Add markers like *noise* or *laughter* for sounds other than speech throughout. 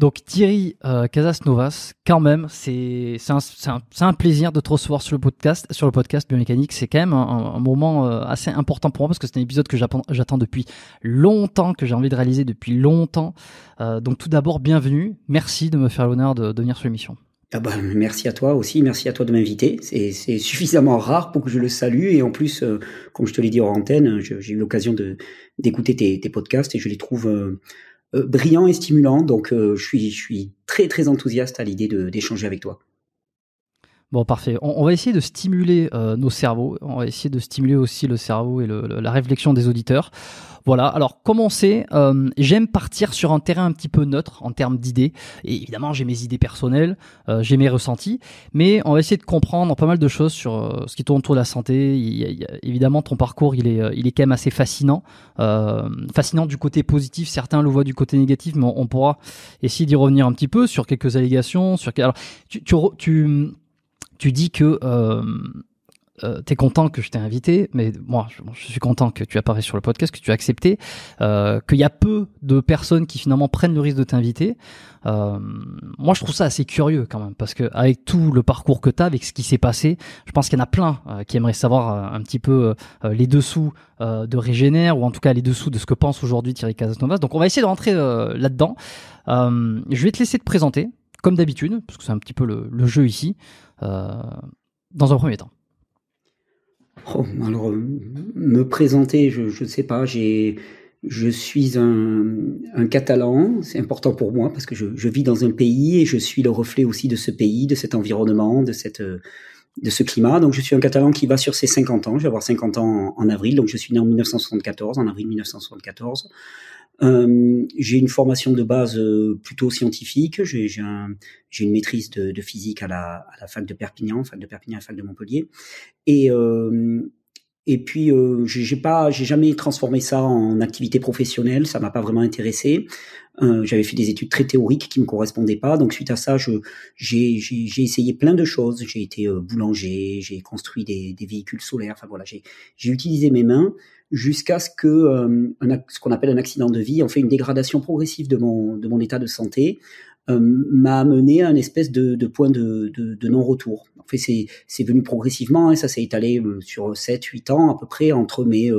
Donc Thierry euh, Casasnovas, quand même, c'est un, un, plaisir de te recevoir sur le podcast, sur le podcast Biomécanique. C'est quand même un, moment euh, assez important pour moi parce que c'est un épisode que j'attends depuis longtemps, que j'ai envie de réaliser depuis longtemps. Euh, donc tout d'abord, bienvenue. Merci de me faire l'honneur de, venir sur l'émission. Ah bah, merci à toi aussi, merci à toi de m'inviter. C'est suffisamment rare pour que je le salue et en plus, euh, comme je te l'ai dit en antenne, j'ai eu l'occasion d'écouter tes, podcasts et je les trouve euh, brillant et stimulant. Donc, euh, je suis, je suis très, très enthousiaste à l'idée d'échanger avec toi. Bon, parfait. On, va essayer de stimuler euh, nos cerveaux. On va essayer de stimuler aussi le cerveau et la réflexion des auditeurs. Voilà. Alors, commencer euh, j'aime partir sur un terrain un petit peu neutre en termes d'idées. Et évidemment, j'ai mes idées personnelles, euh, j'ai mes ressentis, mais on va essayer de comprendre pas mal de choses sur ce qui tourne autour de la santé. Il évidemment, ton parcours, il est, il est quand même assez fascinant, fascinant du côté positif. Certains le voient du côté négatif, mais on, pourra essayer d'y revenir un petit peu sur quelques allégations. Sur alors, tu, tu, tu tu dis que euh, euh es content que je t'ai invité, mais moi, je, suis content que tu apparaisses sur le podcast, que tu as accepté, euh, qu'il y a peu de personnes qui finalement prennent le risque de t'inviter. Euh, moi, je trouve ça assez curieux quand même, parce que avec tout le parcours que tu as, avec ce qui s'est passé, je pense qu'il y en a plein qui aimeraient savoir un petit peu les dessous de Régénère, ou en tout cas les dessous de ce que pense aujourd'hui Thierry Casanovas. Donc, on va essayer de rentrer là-dedans. je vais te laisser te présenter, comme d'habitude, parce que c'est un petit peu le jeu ici. Euh, dans un premier temps oh, Alors, euh, me présenter, je ne sais pas, j'ai je suis un, Catalan, c'est important pour moi parce que je, vis dans un pays et je suis le reflet aussi de ce pays, de cet environnement, de, cette, euh, de ce climat. Donc je suis un Catalan qui va sur ses 50 ans, je vais avoir 50 ans en avril, donc je suis né en 1974, en avril 1974. Euh, j'ai une formation de base euh, plutôt scientifique. J'ai un, une maîtrise de, de physique à la, à la, fac de Perpignan, fac de Perpignan, fac de Montpellier. Et euh, et puis euh, j'ai pas, j'ai jamais transformé ça en activité professionnelle. Ça m'a pas vraiment intéressé. J'avais fait des études très théoriques qui me correspondaient pas. Donc suite à ça, j'ai essayé plein de choses. J'ai été boulanger, j'ai construit des, des, véhicules solaires. Enfin voilà, j'ai utilisé mes mains jusqu'à ce que euh, ce qu'on appelle un accident de vie, en fait une dégradation progressive de mon, de mon état de santé, euh, m'a amené à un espèce de, de point de, de, de non-retour. En fait, c'est venu progressivement et hein, ça s'est étalé euh, sur 7-8 ans à peu près entre mes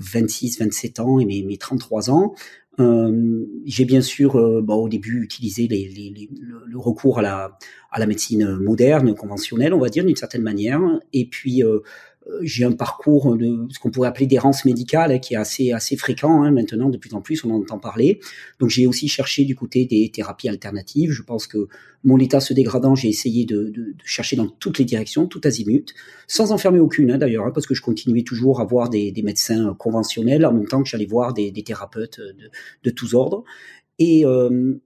26-27 ans et mes, mes 33 ans. Euh, j'ai bien sûr, bah, au début, utilisé les, les, les, le recours à la, à la médecine moderne, conventionnelle, on va dire, d'une certaine manière. Et puis, euh, euh, j'ai un parcours de ce qu'on pourrait appeler d'errance médicale hein, qui est assez assez fréquent hein, maintenant de plus en plus on en entend parler donc j'ai aussi cherché du côté des thérapies alternatives je pense que mon état se dégradant j'ai essayé de, de, de, chercher dans toutes les directions tout azimut sans enfermer aucune hein, d'ailleurs hein, parce que je continuais toujours à voir des, des médecins conventionnels en même temps que j'allais voir des, des thérapeutes de, de, tous ordres et, euh,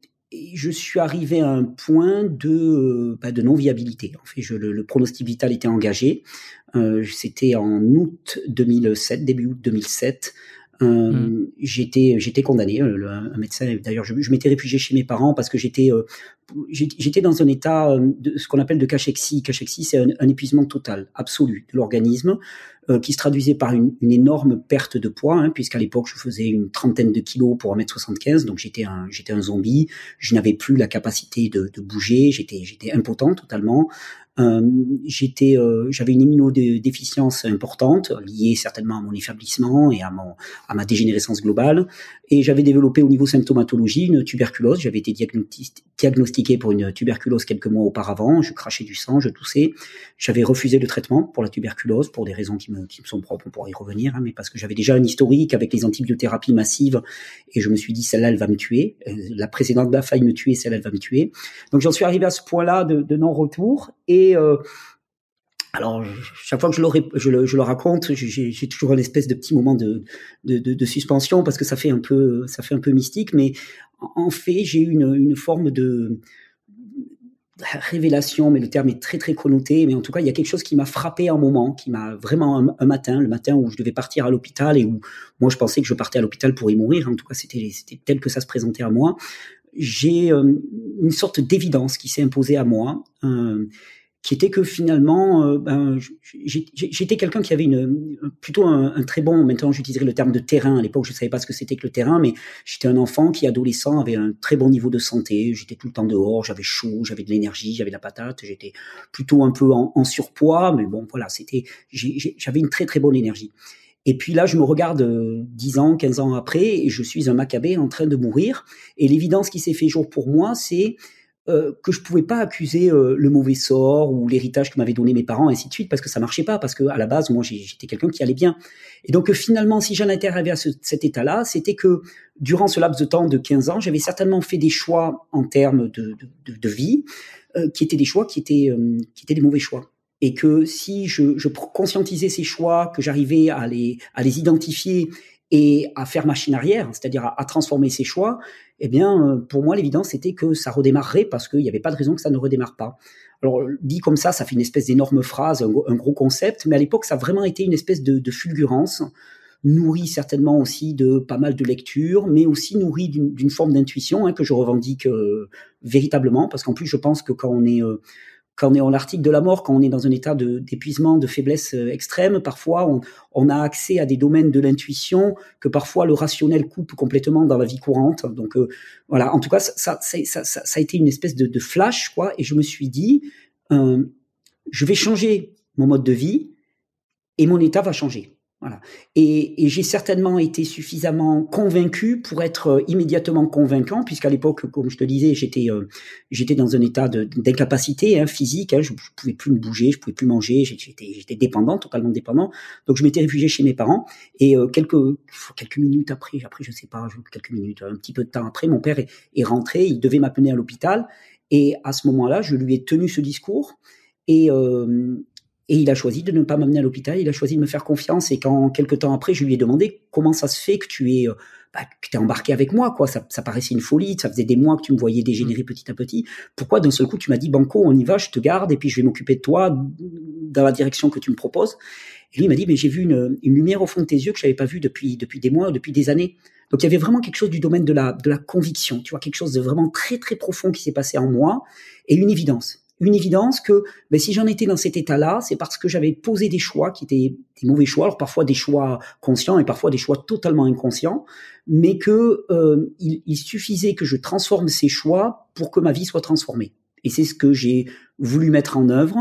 je suis arrivé à un point de, euh, bah, de non-viabilité. En fait, je, le, le, pronostic vital était engagé. Euh, c'était en août 2007, début août 2007. Euh, mm. j'étais j'étais condamné. Euh, un médecin, d'ailleurs, je, m'étais réfugié chez mes parents parce que j'étais euh, j'étais dans un état euh, de ce qu'on appelle de cachexie. Cachexie, c'est un, épuisement total, absolu de l'organisme, euh, qui se traduisait par une, énorme perte de poids, hein, puisqu'à l'époque, je faisais une trentaine de kilos pour 1m75, donc j'étais un, j'étais un zombie, je n'avais plus la capacité de, bouger, j'étais, j'étais impotent totalement. Euh, j'étais, j'avais une immunodéficience importante liée certainement à mon affaiblissement et à à ma dégénérescence globale. Et j'avais développé au niveau symptomatologie une tuberculose. J'avais été diagnostiqué pour une tuberculose quelques mois auparavant. Je crachais du sang, je toussais. J'avais refusé le traitement pour la tuberculose pour des raisons qui me, sont propres, on pourra y revenir, hein, mais parce que j'avais déjà un historique avec les antibiothérapies massives et je me suis dit celle-là, elle va me tuer. Euh, la précédente a me tuer, celle-là, elle va me tuer. Donc j'en suis arrivé à ce point-là de, non-retour et euh, alors, chaque fois que je le, je le, raconte, j'ai toujours une espèce de petit moment de, de, de, suspension parce que ça fait un peu, ça fait un peu mystique. Mais en fait, j'ai eu une, une, forme de révélation, mais le terme est très très connoté, mais en tout cas, il y a quelque chose qui m'a frappé un moment, qui m'a vraiment un, matin, le matin où je devais partir à l'hôpital et où moi je pensais que je partais à l'hôpital pour y mourir, en tout cas c'était tel que ça se présentait à moi, j'ai euh, une sorte d'évidence qui s'est imposée à moi, euh, qui était que finalement, euh, ben, j'étais quelqu'un qui avait une, euh, plutôt un, très bon, maintenant j'utiliserai le terme de terrain, à l'époque je ne savais pas ce que c'était que le terrain, mais j'étais un enfant qui, adolescent, avait un très bon niveau de santé, j'étais tout le temps dehors, j'avais chaud, j'avais de l'énergie, j'avais de la patate, j'étais plutôt un peu en, surpoids, mais bon voilà, c'était, j'avais une très très bonne énergie. Et puis là, je me regarde euh, dix 10 ans, 15 ans après, et je suis un macabé en train de mourir. Et l'évidence qui s'est fait jour pour moi, c'est euh, que je pouvais pas accuser euh, le mauvais sort ou l'héritage que m'avaient donné mes parents, ainsi de suite, parce que ça marchait pas, parce que la base, moi, j'étais quelqu'un qui allait bien. Et donc, euh, finalement, si j'en étais arrivé à cet état-là, c'était que durant ce laps de temps de 15 ans, j'avais certainement fait des choix en termes de, vie, qui étaient des choix qui étaient, des mauvais choix et que si je, je conscientisais ces choix, que j'arrivais à les identifier et à faire machine arrière, c'est-à-dire à, transformer ses choix, eh bien, euh, pour moi, l'évidence était que ça redémarrerait parce qu'il n'y avait pas de raison que ça ne redémarre pas. Alors, euh, dit comme ça, ça fait une espèce d'énorme phrase, un, gros concept, mais à l'époque, ça a vraiment été une espèce de, fulgurance, nourrie certainement aussi de pas mal de lectures, mais aussi nourrie d'une forme d'intuition hein, que je revendique euh, véritablement, parce qu'en plus, je pense que quand on est quand on est en l'article de la mort, quand on est dans un état d'épuisement, de, faiblesse euh, extrême, parfois on, a accès à des domaines de l'intuition que parfois le rationnel coupe complètement dans la vie courante. Donc euh, voilà, en tout cas, ça, ça, a été une espèce de, de, flash, quoi. Et je me suis dit, euh, je vais changer mon mode de vie et mon état va changer. Voilà. Et, j'ai certainement été suffisamment convaincu pour être euh, immédiatement convaincant, puisqu'à l'époque, comme je te disais, j'étais euh, j'étais dans un état d'incapacité hein, physique. Hein, je, pouvais plus me bouger, je pouvais plus manger. J'étais dépendant, totalement dépendant. Donc je m'étais réfugié chez mes parents. Et euh, quelques quelques minutes après, après je sais pas, quelques minutes, un petit peu de temps après, mon père est, est rentré. Il devait m'appeler à l'hôpital. Et à ce moment-là, je lui ai tenu ce discours. Et, et il a choisi de ne pas m'amener à l'hôpital, il a choisi de me faire confiance. Et quand, quelques temps après, je lui ai demandé comment ça se fait que tu es, euh, bah, embarqué avec moi, quoi. Ça, ça, paraissait une folie, ça faisait des mois que tu me voyais dégénérer mm. petit à petit. Pourquoi d'un seul coup tu m'as dit Banco, on y va, je te garde, et puis je vais m'occuper de toi dans la direction que tu me proposes. Et lui, il m'a dit, mais j'ai vu une, lumière au fond de tes yeux que je n'avais pas vue depuis, depuis des mois, depuis des années. Donc il y avait vraiment quelque chose du domaine de la, de la conviction, tu vois, quelque chose de vraiment très très profond qui s'est passé en moi, et une évidence une évidence que ben, si j'en étais dans cet état-là, c'est parce que j'avais posé des choix qui étaient des mauvais choix, alors parfois des choix conscients et parfois des choix totalement inconscients, mais que euh, il, suffisait que je transforme ces choix pour que ma vie soit transformée. Et c'est ce que j'ai voulu mettre en œuvre.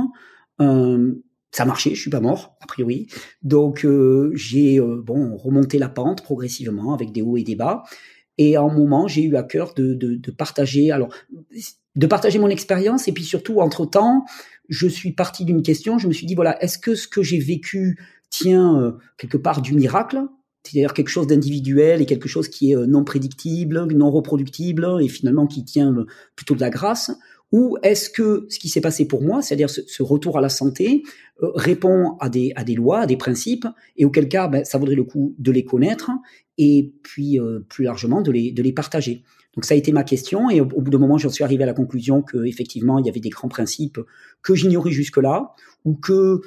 Euh, ça marchait, je suis pas mort a priori. Donc euh, j'ai euh, bon remonté la pente progressivement avec des hauts et des bas. Et à un moment, j'ai eu à cœur de, de, de partager. Alors, de partager mon expérience et puis surtout entre temps je suis parti d'une question je me suis dit voilà est-ce que ce que j'ai vécu tient euh, quelque part du miracle c'est-à-dire quelque chose d'individuel et quelque chose qui est euh, non prédictible non reproductible et finalement qui tient euh, plutôt de la grâce ou est-ce que ce qui s'est passé pour moi, c'est-à-dire ce, ce, retour à la santé, répond à des, à des lois, à des principes, et auquel cas, ben, ça vaudrait le coup de les connaître et puis euh, plus largement de les, de les partager. Donc ça a été ma question et au, bout d'un moment, j'en suis arrivé à la conclusion qu'effectivement, il y avait des grands principes que j'ignorais jusque-là ou que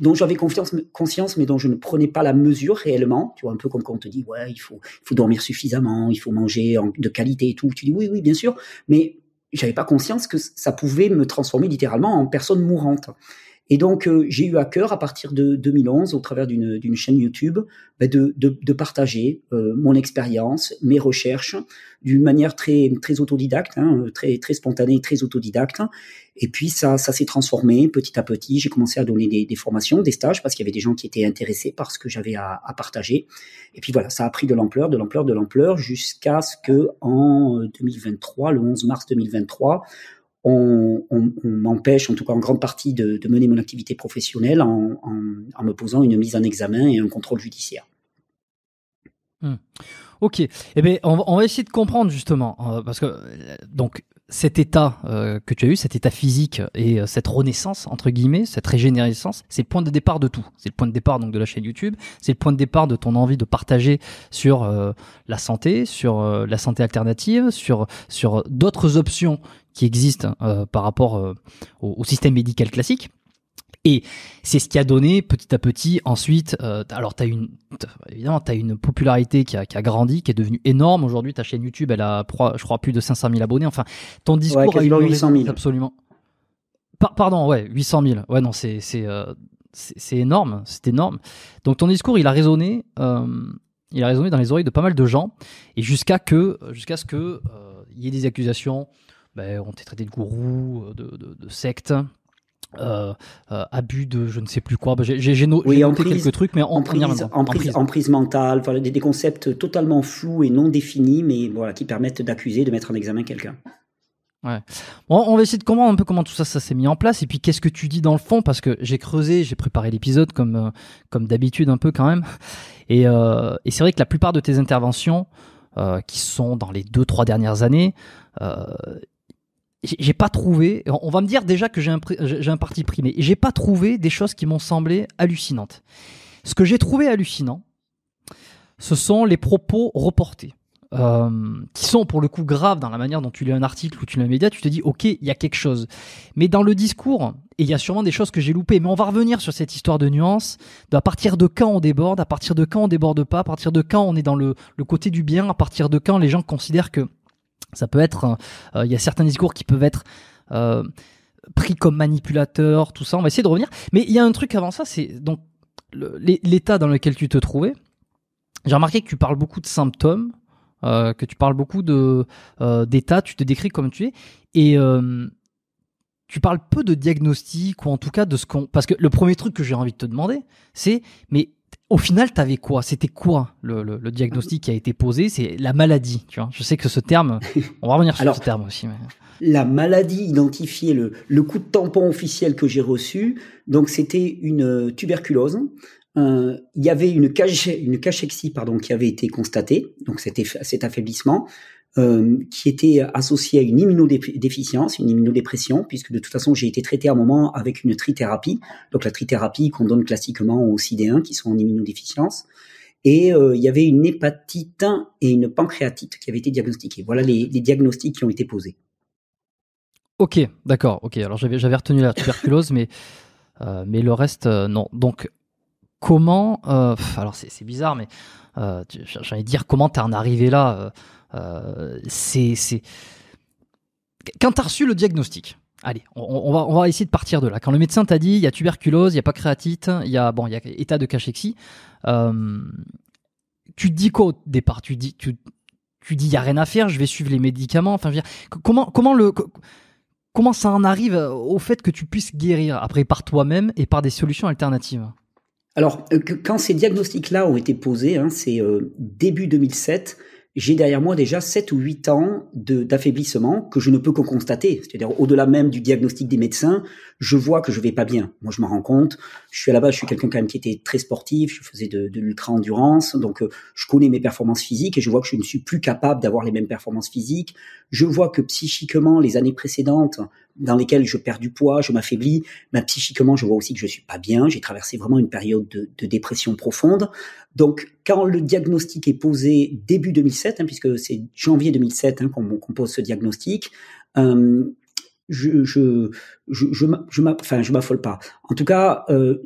dont j'avais conscience, mais dont je ne prenais pas la mesure réellement. Tu vois, un peu comme quand on te dit, ouais, il faut, il faut dormir suffisamment, il faut manger de qualité et tout. Tu dis, oui, oui, bien sûr. Mais j'avais pas conscience que ça pouvait me transformer littéralement en personne mourante. Et donc, euh, j'ai eu à cœur, à partir de 2011, au travers d'une chaîne YouTube, bah, de, partager euh, mon expérience, mes recherches, d'une manière très, très autodidacte, hein, euh, très, très spontanée, très autodidacte. Et puis, ça, ça s'est transformé petit à petit. J'ai commencé à donner des, formations, des stages, parce qu'il y avait des gens qui étaient intéressés par ce que j'avais à, à, partager. Et puis voilà, ça a pris de l'ampleur, de l'ampleur, de l'ampleur, jusqu'à ce que en 2023, le 11 mars 2023, on, m'empêche, en tout cas en grande partie, de, mener mon activité professionnelle en, me posant une mise en examen et un contrôle judiciaire. Hmm. Ok, eh bien, on, va essayer de comprendre justement, euh, parce que euh, donc cet état euh, que tu as eu, cet état physique et cette renaissance, entre guillemets, cette régénérescence, c'est le point de départ de tout. C'est le point de départ donc de la chaîne YouTube, c'est le point de départ de ton envie de partager sur la santé, sur la santé alternative, sur, sur d'autres options qui existe hein, euh, par rapport euh, au, système médical classique. Et c'est ce qui a donné petit à petit ensuite, euh, alors t'as une, évidemment une popularité qui a, grandi, qui est devenue énorme. Aujourd'hui ta chaîne YouTube elle a je crois plus de 500 000 abonnés. Enfin ton discours a eu 800 000. absolument. pardon ouais 800 000. Ouais non c'est c'est c'est énorme, c'est énorme. Donc ton discours, il a résonné, il a résonné dans les oreilles de pas mal de gens, et jusqu'à que, jusqu'à ce que il y ait des accusations ben, on t'est traité de gourou, euh, de, de, secte. Euh, euh, abus de je ne sais plus quoi. Ben, j'ai noté quelques trucs, mais en, prise, mentale, des, concepts totalement flous et non définis, mais voilà, qui permettent d'accuser, de mettre en examen quelqu'un. Ouais. on va essayer de comprendre un peu comment tout ça, s'est mis en place et puis qu'est-ce que tu dis dans le fond parce que j'ai creusé, j'ai préparé l'épisode comme comme d'habitude un peu quand même et, et c'est vrai que la plupart de tes interventions qui sont dans les deux trois dernières années j'ai pas trouvé. On va me dire déjà que j'ai un, parti pris, mais j'ai pas trouvé des choses qui m'ont semblé hallucinantes. Ce que j'ai trouvé hallucinant, ce sont les propos reportés. Euh, qui sont pour le coup graves dans la manière dont tu lis un article ou tu lis un média, tu te dis ok, il y a quelque chose. Mais dans le discours, et il y a sûrement des choses que j'ai loupées, mais on va revenir sur cette histoire de nuance, de à partir de quand on déborde, à partir de quand on déborde pas, à partir de quand on est dans le côté du bien, à partir de quand les gens considèrent que ça peut être, euh, euh, il y a certains discours qui peuvent être euh, pris comme manipulateurs, tout ça. On va essayer de revenir. Mais il y a un truc avant ça, c'est donc l'état dans lequel tu te trouvais. J'ai remarqué que tu parles beaucoup de symptômes, que tu parles beaucoup de d'état, tu te décris comme tu es, et tu parles peu de diagnostic ou en tout cas de ce qu'on. Parce que le premier truc que j'ai envie de te demander, c'est mais au final, t'avais quoi C'était quoi le, diagnostic qui a été posé C'est la maladie, tu vois. Je sais que ce terme, on va revenir sur ce terme aussi. La maladie identifiée, le, coup de tampon officiel que j'ai reçu, donc c'était une euh, tuberculose. Euh, il y avait une, une cachexie pardon, qui avait été constatée, donc c'était cet affaiblissement. Euh, qui était associé à une immunodéficience, une immunodépression, puisque de toute façon j'ai été traité à un moment avec une trithérapie, donc la trithérapie qu'on donne classiquement aux CD1 qui sont en immunodéficience, et euh, il y avait une hépatite et une pancréatite qui avaient été diagnostiquées. Voilà les, les diagnostics qui ont été posés. Ok, d'accord. Ok, alors j'avais retenu la tuberculose, mais euh, mais le reste non. Donc comment Alors c'est bizarre, mais j'allais dire comment tu en arrivé là euh, c'est, Quand t'as reçu le diagnostic, Allez, on, va, essayer de partir de là. Quand le médecin t'a dit, il y a tuberculose, il n'y a pas créatite, il y a, bon, il y a état de cachexie, euh, tu te dis quoi au départ Tu dis, tu, dis, il n'y a rien à faire, je vais suivre les médicaments. Enfin, comment, comment le, comment ça en arrive euh, au fait que tu puisses guérir après par toi-même et par des solutions alternatives Alors, quand ces diagnostics-là ont été posés, hein, c'est début 2007, j'ai derrière moi déjà 7 ou 8 ans d'affaiblissement que je ne peux que constater. C'est-à-dire, au-delà même du diagnostic des médecins, je vois que je vais pas bien. Moi, je m'en rends compte. Je suis à la base, je suis quelqu'un qui était très sportif. Je faisais de l'ultra-endurance. Donc, euh, je connais mes performances physiques et je vois que je ne suis plus capable d'avoir les mêmes performances physiques je vois que psychiquement, les années précédentes, dans lesquelles je perds du poids, je m'affaiblis, mais ben, psychiquement, je vois aussi que je suis pas bien. J'ai traversé vraiment une période de, dépression profonde. Donc, quand le diagnostic est posé début 2007, hein, puisque c'est janvier 2007 hein, qu'on pose ce diagnostic, euh, je je je je, je m'affole pas. En tout cas. Euh,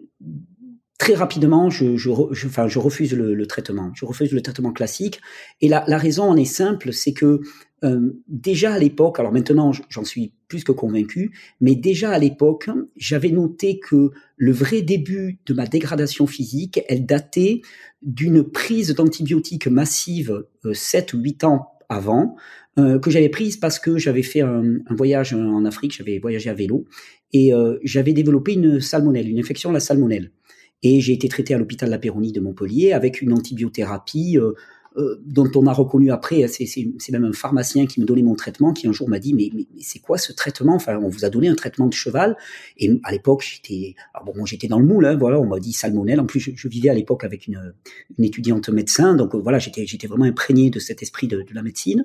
très rapidement, je, je, je, enfin, je refuse le, traitement. Je refuse le traitement classique. Et la raison en est simple, c'est que euh, déjà à l'époque, alors maintenant j'en suis plus que convaincu, mais déjà à l'époque, j'avais noté que le vrai début de ma dégradation physique, elle datait d'une prise d'antibiotiques massive 7 euh, ou 8 ans avant, euh, que j'avais prise parce que j'avais fait un, voyage en Afrique, j'avais voyagé à vélo, et j'avais développé une salmonelle, une infection à la salmonelle. Et j'ai été traité à l'hôpital de la Péronie de Montpellier avec une antibiothérapie euh, dont on a reconnu après, euh, c'est même un pharmacien qui me donnait mon traitement, qui un jour m'a dit mais, mais, c'est quoi ce traitement Enfin, on vous a donné un traitement de cheval. Et à l'époque, j'étais, bon, moi j'étais dans le moule, hein, voilà, on m'a dit salmonelle. En plus, je, vivais à l'époque avec une, une, étudiante médecin, donc euh, voilà, j'étais j'étais vraiment imprégné de cet esprit de, de la médecine.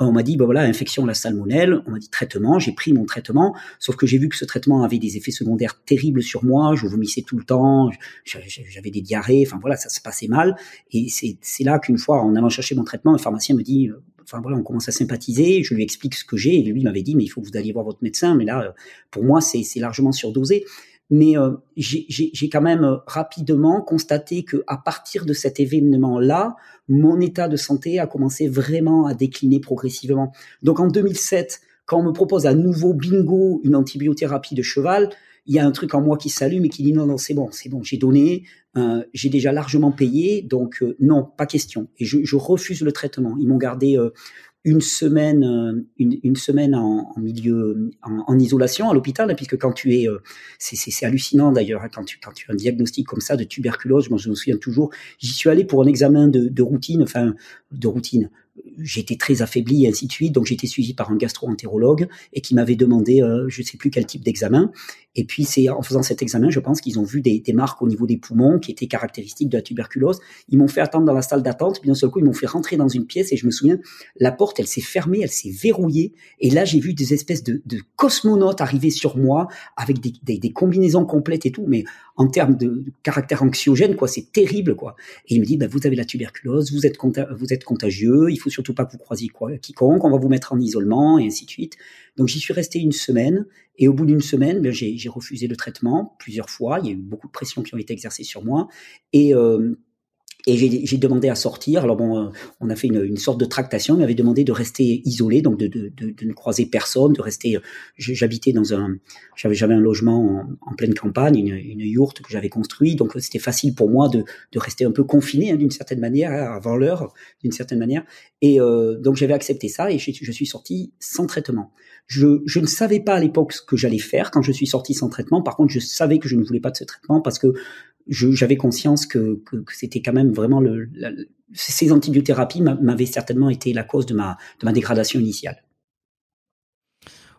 on m'a dit bah voilà, infection la salmonelle. On m'a dit traitement. J'ai pris mon traitement, sauf que j'ai vu que ce traitement avait des effets secondaires terribles sur moi. Je vomissais tout le temps, j'avais des diarrhées. Enfin voilà, ça se passait mal. Et c'est là qu'une fois en allant chercher mon traitement, le pharmacien me dit, euh, enfin voilà, on commence à sympathiser, je lui explique ce que j'ai, et lui m'avait dit, mais il faut que vous alliez voir votre médecin, mais là, euh, pour moi, c'est largement surdosé. Mais euh, j'ai quand même rapidement constaté que à partir de cet événement-là, mon état de santé a commencé vraiment à décliner progressivement. Donc en 2007, quand on me propose à nouveau bingo une antibiothérapie de cheval, il y a un truc en moi qui s'allume et qui dit non, non, c'est bon, c'est bon, j'ai donné, euh, j'ai déjà largement payé, donc euh, non, pas question. Et je, refuse le traitement. Ils m'ont gardé euh, une semaine, une, semaine en, milieu, en, isolation à l'hôpital, hein, puisque quand tu es, c'est hallucinant d'ailleurs, hein, quand, tu, quand tu as un diagnostic comme ça de tuberculose, moi je me souviens toujours, j'y suis allé pour un examen de routine, enfin de routine j'étais très affaibli et ainsi de suite. Donc j'étais suivi par un gastro-entérologue et qui m'avait demandé euh, je sais plus quel type d'examen. Et puis c'est en faisant cet examen, je pense qu'ils ont vu des, marques au niveau des poumons qui étaient caractéristiques de la tuberculose. Ils m'ont fait attendre dans la salle d'attente, puis d'un seul coup ils m'ont fait rentrer dans une pièce et je me souviens, la porte elle s'est fermée, elle s'est verrouillée. Et là j'ai vu des espèces de, cosmonautes arriver sur moi avec des, combinaisons complètes et tout. Mais en termes de caractère anxiogène, quoi, c'est terrible, quoi. Et il me dit, bah, vous avez la tuberculose, vous êtes, vous êtes contagieux, il faut surtout pas que vous croisiez quoi, quiconque, on va vous mettre en isolement, et ainsi de suite. Donc j'y suis resté une semaine, et au bout d'une semaine, ben, j'ai refusé le traitement plusieurs fois, il y a eu beaucoup de pressions qui ont été exercées sur moi, et euh, et j'ai demandé à sortir. Alors bon, euh, on a fait une, une sorte de tractation. Il m'avait demandé de rester isolé, donc de, de, de, de, ne croiser personne, de rester. J'habitais dans un, j'avais j'avais un logement en, pleine campagne, une, une yourte que j'avais construite. Donc euh, c'était facile pour moi de, rester un peu confiné hein, d'une certaine manière hein, avant l'heure, d'une certaine manière. Et euh, donc j'avais accepté ça et je, je, suis sorti sans traitement. Je, je ne savais pas à l'époque ce que j'allais faire quand je suis sorti sans traitement. Par contre, je savais que je ne voulais pas de ce traitement parce que j'avais conscience que, c'était quand même vraiment le, ces antibiothérapies m'avaient certainement été la cause de ma, ma dégradation initiale.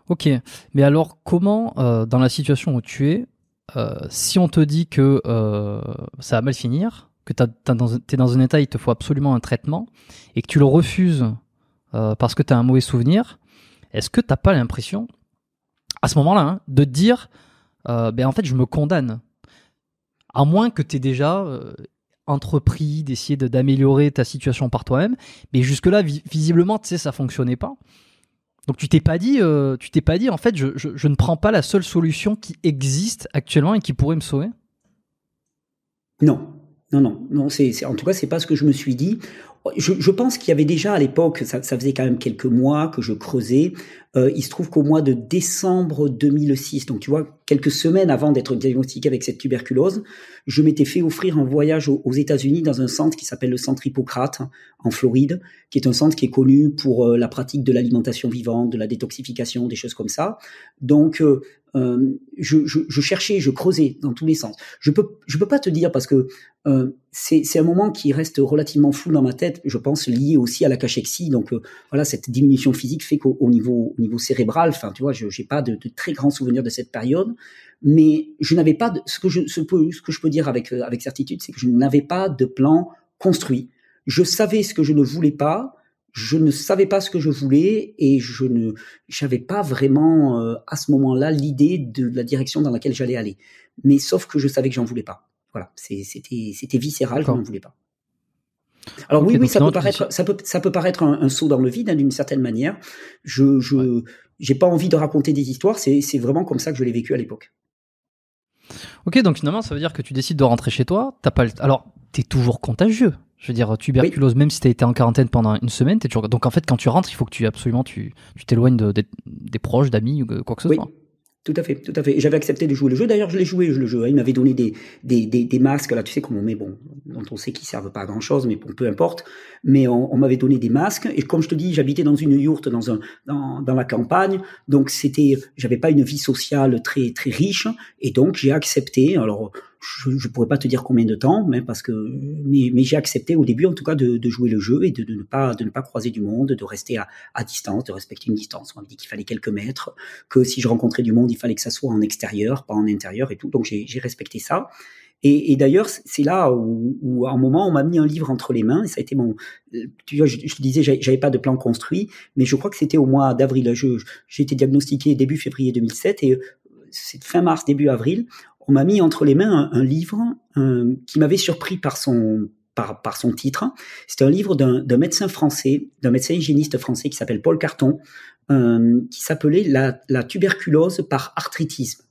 Ok, mais alors comment, euh, dans la situation où tu es, euh, si on te dit que euh, ça va mal finir, que tu es dans un état, il te faut absolument un traitement, et que tu le refuses parce que tu as un mauvais souvenir, est-ce que tu n'as pas l'impression, à ce moment-là, hein, de te dire, ben en fait, je me condamne à moins que tu aies déjà euh, entrepris d'essayer d'améliorer ta situation par toi-même. Mais jusque-là, visiblement, tu sais, ça fonctionnait pas. Donc tu t'es pas dit, euh, tu t'es pas dit, en fait, je, ne prends pas la seule solution qui existe actuellement et qui pourrait me sauver. Non, non, non, non. C'est, en tout cas, c'est pas ce que je me suis dit je, pense qu'il y avait déjà à l'époque, ça, faisait quand même quelques mois que je creusais. Euh, il se trouve qu'au mois de décembre 2006, donc tu vois, quelques semaines avant d'être diagnostiqué avec cette tuberculose, je m'étais fait offrir un voyage aux, États-Unis dans un centre qui s'appelle le centre Hippocrate hein, en Floride, qui est un centre qui est connu pour euh, la pratique de l'alimentation vivante, de la détoxification, des choses comme ça. Donc euh, je, je, cherchais, je creusais dans tous les sens. Je peux, je peux pas te dire parce que c'est un moment qui reste relativement flou dans ma tête, je pense lié aussi à la cachexie. Donc euh, voilà, cette diminution physique fait qu'au niveau, au niveau cérébral, enfin tu vois, je n'ai pas de, très grands souvenirs de cette période, mais je n'avais pas de, ce que je ce, que je peux dire avec euh, avec certitude, c'est que je n'avais pas de plan construit. Je savais ce que je ne voulais pas, je ne savais pas ce que je voulais et je ne j'avais pas vraiment euh, à ce moment-là l'idée de la direction dans laquelle j'allais aller. Mais sauf que je savais que j'en voulais pas. Voilà, c'était viscéral, je ne voulais pas. Alors oui, oui, ça peut, paraître, ça peut, ça peut paraître un, saut dans le vide hein, d'une certaine manière. Je, je pas envie de raconter des histoires. C'est vraiment comme ça que je l'ai vécu à l'époque. Ok, donc finalement, ça veut dire que tu décides de rentrer chez toi. T'as pas es Alors, t'es toujours contagieux. Je veux dire, tuberculose, même si tu as été en quarantaine pendant une semaine, es toujours. Donc en fait, quand tu rentres, il faut que tu absolument tu, t'éloignes tu des proches, d'amis ou quoi que ce soit. Tout à fait, tout à fait. j'avais accepté de jouer le jeu. D'ailleurs, je l'ai joué, le jeu. Hein. Il m'avait donné des, des, des, masques, là, tu sais, comment on met, bon, dont on sait qu'ils servent pas à grand chose, mais bon, peu importe. Mais on, on m'avait donné des masques. Et comme je te dis, j'habitais dans une yourte, dans un, dans, dans la campagne. Donc, c'était, j'avais pas une vie sociale très, très riche. Et donc, j'ai accepté. Alors, je ne pourrais pas te dire combien de temps, mais parce que mais, j'ai accepté au début en tout cas de, de jouer le jeu et de, de, ne pas de ne pas croiser du monde, de rester à, à distance, de respecter une distance. On m'a dit qu'il fallait quelques mètres, que si je rencontrais du monde, il fallait que ça soit en extérieur, pas en intérieur et tout. Donc j'ai respecté ça. Et, et d'ailleurs, c'est là où, où, à un moment, on m'a mis un livre entre les mains. Et ça a été mon. Tu vois, je, je disais, j'avais pas de plan construit, mais je crois que c'était au mois d'avril. J'ai été diagnostiqué début février 2007 et euh, c'est fin mars, début avril, on m'a mis entre les mains un, livre euh, qui m'avait surpris par son, par, par son titre. C'était un livre d'un médecin français, d'un médecin hygiéniste français qui s'appelle Paul Carton, euh, qui s'appelait la, tuberculose par arthritisme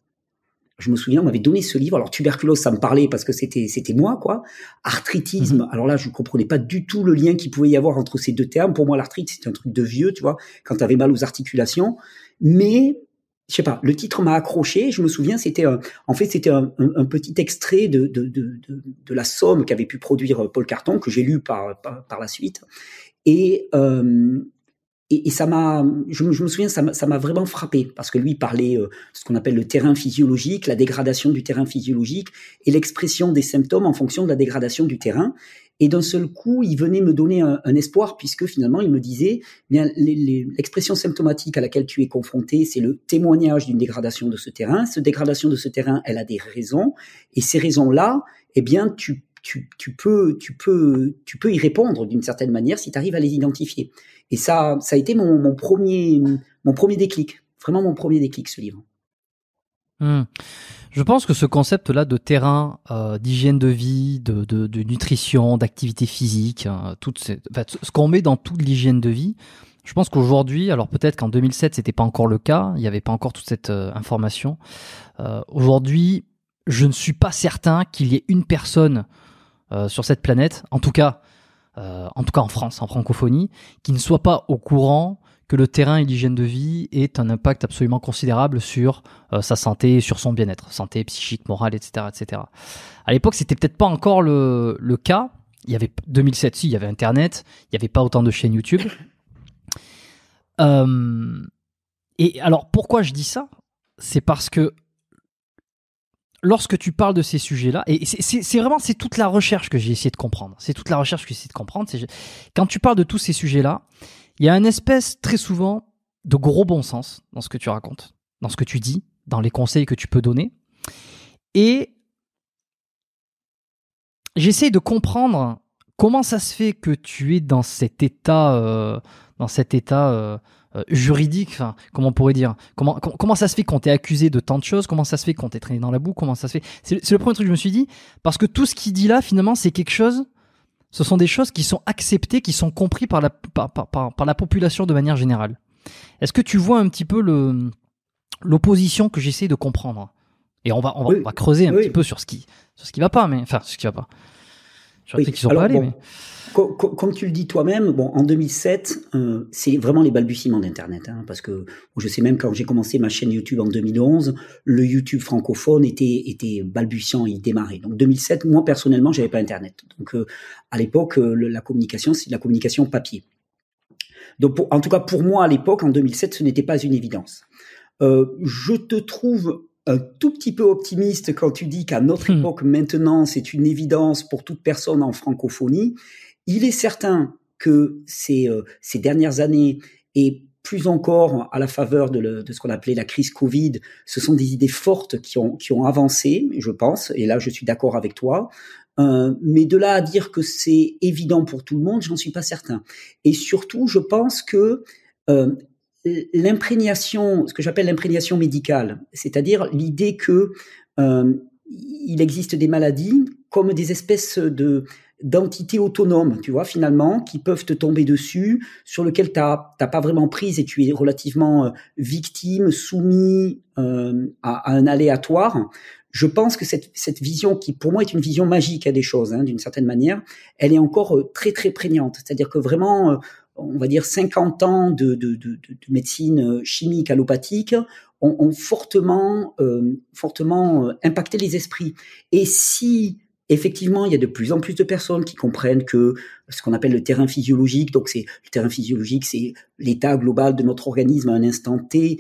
je me souviens, on m'avait donné ce livre. Alors tuberculose, ça me parlait parce que c'était c'était moi quoi. Arthritisme. Mm-hmm. Alors là, je ne comprenais pas du tout le lien qu'il pouvait y avoir entre ces deux termes. Pour moi, l'arthrite, c'était un truc de vieux, tu vois, quand tu avais mal aux articulations. Mais je sais pas, le titre m'a accroché. Je me souviens, c'était euh, en fait c'était un, petit extrait de, de, la somme qu'avait pu produire euh, Paul Carton que j'ai lu par, par, la suite euh, et et, ça m'a, je, me souviens, ça m'a vraiment frappé parce que lui parlait ce qu'on appelle le terrain physiologique, la dégradation du terrain physiologique et l'expression des symptômes en fonction de la dégradation du terrain. Et d'un seul coup, il venait me donner un, espoir puisque finalement, il me disait, eh bien, l'expression symptomatique à laquelle tu es confronté, c'est le témoignage d'une dégradation de ce terrain. Cette dégradation de ce terrain, elle a des raisons. Et ces raisons-là, eh bien, tu, tu, tu, peux, tu peux, tu peux y répondre d'une certaine manière si tu arrives à les identifier. Et ça, ça a été mon, premier, mon premier déclic. Vraiment mon premier déclic, ce livre. Mmh. Je pense que ce concept-là de terrain, euh, d'hygiène de vie, de, nutrition, d'activité physique, hein, toutes ce qu'on met dans toute l'hygiène de vie, je pense qu'aujourd'hui, alors peut-être qu'en 2007 c'était pas encore le cas, il n'y avait pas encore toute cette euh, information. Euh, aujourd'hui, je ne suis pas certain qu'il y ait une personne sur cette planète, en tout cas, en tout cas en France, en francophonie, qui ne soit pas au courant que le terrain et l'hygiène de vie aient un impact absolument considérable sur euh, sa santé et sur son bien-être, santé psychique, morale, etc. etc. À l'époque, c'était peut-être pas encore le, le, cas. Il y avait 2007, si, il y avait Internet, il n'y avait pas autant de chaînes YouTube. *coughs* Euh, et alors, pourquoi je dis ça C'est parce que lorsque tu parles de ces sujets-là, et c'est vraiment c'est toute la recherche que j'ai essayé de comprendre. C'est toute la recherche que j'ai essayé de comprendre. Quand tu parles de tous ces sujets-là, il y a une espèce très souvent de gros bon sens dans ce que tu racontes, dans ce que tu dis, dans les conseils que tu peux donner. Et j'essaie de comprendre comment ça se fait que tu es dans cet état, euh, dans cet état euh, euh, juridique, enfin, comment on pourrait dire, comment, comment ça se fait qu'on t'est accusé de tant de choses, comment ça se fait qu'on t'est traîné dans la boue, comment ça se fait. C'est le premier truc que je me suis dit, parce que tout ce qu'il dit là, finalement, c'est quelque chose ce sont des choses qui sont acceptées, qui sont comprises par la, par, par, la population de manière générale. Est-ce que tu vois un petit peu le, l'opposition que j'essaie de comprendre Et on va, on va, creuser un petit peu sur ce qui, ne va pas, mais enfin, ce qui va pas. Comme tu le dis toi-même, bon, en 2007, euh, c'est vraiment les balbutiements d'Internet, hein, parce que je sais même quand j'ai commencé ma chaîne YouTube en 2011, le YouTube francophone était était balbutiant, il démarrait. Donc 2007, moi personnellement, j'avais pas Internet. Donc euh, à l'époque, euh, la communication, c'est de la communication papier. Donc en tout cas pour moi à l'époque, en 2007, ce n'était pas une évidence. je te trouve un tout petit peu optimiste quand tu dis qu'à notre hmm. époque maintenant, c'est une évidence pour toute personne en francophonie. Il est certain que ces, euh, ces dernières années et plus encore à la faveur de, ce qu'on appelait la crise Covid, ce sont des idées fortes qui ont, qui ont avancé, je pense, et là je suis d'accord avec toi. Euh, mais de là à dire que c'est évident pour tout le monde, j'en suis pas certain. Et surtout, je pense que euh, l'imprégnation, ce que j'appelle l'imprégnation médicale, c'est-à-dire l'idée que euh, il existe des maladies comme des espèces de d'entités autonomes, tu vois, finalement, qui peuvent te tomber dessus, sur lequel tu n'as pas vraiment prise et tu es relativement euh, victime, soumis euh, à, un aléatoire. Je pense que cette, vision, qui pour moi est une vision magique à des choses, hein, d'une certaine manière, elle est encore très, très prégnante. C'est-à-dire que vraiment, on va dire 50 ans de, médecine euh, chimique allopathique ont, fortement, euh, euh, impacté les esprits. Et si effectivement, il y a de plus en plus de personnes qui comprennent que ce qu'on appelle le terrain physiologique, donc c'est le terrain physiologique, c'est l'état global de notre organisme à un instant T,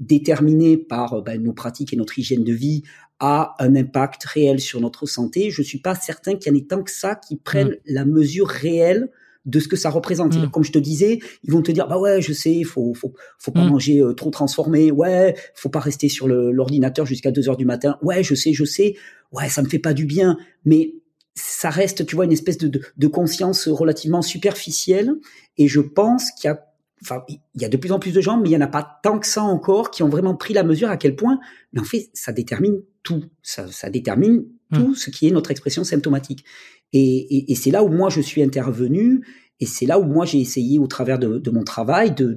déterminé par ben, nos pratiques et notre hygiène de vie, a un impact réel sur notre santé. Je ne suis pas certain qu'il y en ait tant que ça qui mmh. prennent la mesure réelle de ce que ça représente. Mm. Comme je te disais, ils vont te dire bah ouais, je sais, faut faut faut pas mm. manger euh, trop transformé. Ouais, faut pas rester sur l'ordinateur jusqu'à 2 heures du matin. Ouais, je sais, je sais. Ouais, ça me fait pas du bien, mais ça reste, tu vois, une espèce de, de, de conscience relativement superficielle. Et je pense qu'il y a il y a de plus en plus de gens, mais il n'y en a pas tant que ça encore qui ont vraiment pris la mesure à quel point, mais en fait, ça détermine tout. Ça, détermine hmm. tout ce qui est notre expression symptomatique. Et, c'est là où moi je suis intervenu, et c'est là où moi j'ai essayé au travers de, mon travail de,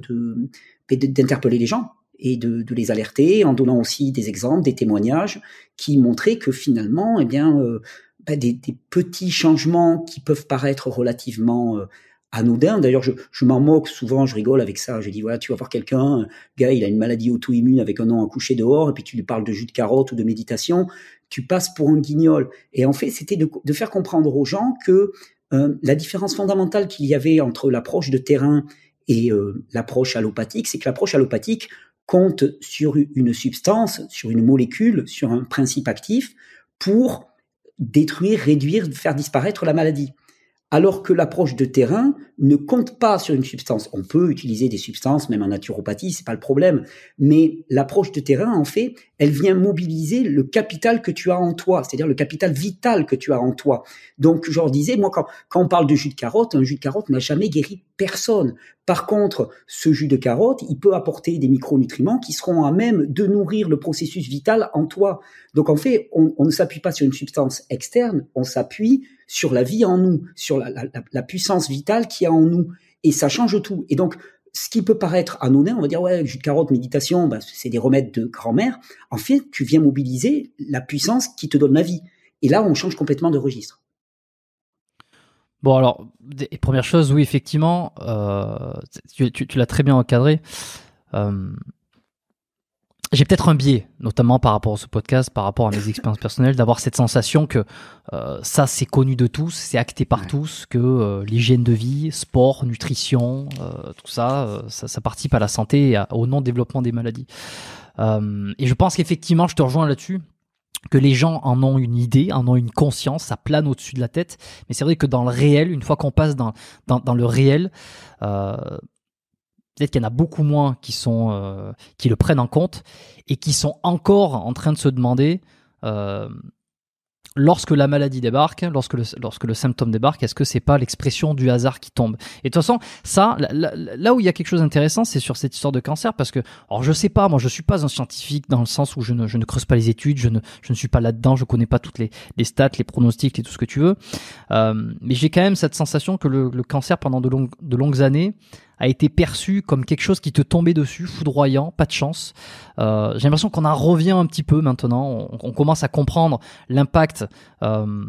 d'interpeller les gens et de, les alerter en donnant aussi des exemples, des témoignages qui montraient que finalement, eh bien, euh, bah, des, petits changements qui peuvent paraître relativement euh, anodin. D'ailleurs, je, m'en moque souvent, je rigole avec ça. Je dis, voilà, tu vas voir quelqu'un, euh, gars, il a une maladie auto-immune avec un an à coucher dehors, et puis tu lui parles de jus de carotte ou de méditation, tu passes pour un guignol. Et en fait, c'était de, faire comprendre aux gens que euh, la différence fondamentale qu'il y avait entre l'approche de terrain et euh, l'approche allopathique, c'est que l'approche allopathique compte sur une substance, sur une molécule, sur un principe actif pour détruire, réduire, faire disparaître la maladie alors que l'approche de terrain ne compte pas sur une substance. On peut utiliser des substances, même en naturopathie, c'est pas le problème. Mais l'approche de terrain, en fait, elle vient mobiliser le capital que tu as en toi, c'est-à-dire le capital vital que tu as en toi. Donc, je disais, moi, quand, on parle de jus de carotte, un jus de carotte n'a jamais guéri personne. Par contre, ce jus de carotte, il peut apporter des micronutriments qui seront à même de nourrir le processus vital en toi. Donc, en fait, on ne s'appuie pas sur une substance externe, on s'appuie sur la vie en nous, sur la, puissance vitale qu'il y a en nous. Et ça change tout. Et donc, ce qui peut paraître anodin, on va dire, ouais, jus de carotte, méditation, bah, c'est des remèdes de grand-mère. En fait, tu viens mobiliser la puissance qui te donne la vie. Et là, on change complètement de registre. Bon, alors, première chose, oui, effectivement, euh, tu, l'as très bien encadré. Euh, j'ai peut-être un biais, notamment par rapport à ce podcast, par rapport à mes expériences personnelles, d'avoir cette sensation que euh, ça, c'est connu de tous, c'est acté par tous, que euh, l'hygiène de vie, sport, nutrition, euh, tout ça, ça, participe à la santé et au non-développement des maladies. et je pense qu'effectivement, je te rejoins là-dessus, que les gens en ont une idée, en ont une conscience, ça plane au-dessus de la tête. Mais c'est vrai que dans le réel, une fois qu'on passe dans, dans, dans le réel, Peut-être qu'il y en a beaucoup moins qui, sont, euh, qui le prennent en compte et qui sont encore en train de se demander, euh, lorsque la maladie débarque, lorsque le, lorsque le symptôme débarque, est-ce que c'est pas l'expression du hasard qui tombe Et de toute façon, ça, là, où il y a quelque chose d'intéressant, c'est sur cette histoire de cancer, parce que, alors je sais pas, moi je suis pas un scientifique dans le sens où je ne, creuse pas les études, je ne, suis pas là-dedans, je connais pas toutes les, stats, les pronostics et tout ce que tu veux, euh, mais j'ai quand même cette sensation que le, cancer pendant de, de longues années a été perçu comme quelque chose qui te tombait dessus, foudroyant, pas de chance. Euh, j'ai l'impression qu'on en revient un petit peu maintenant. On, commence à comprendre l'impact. Euh,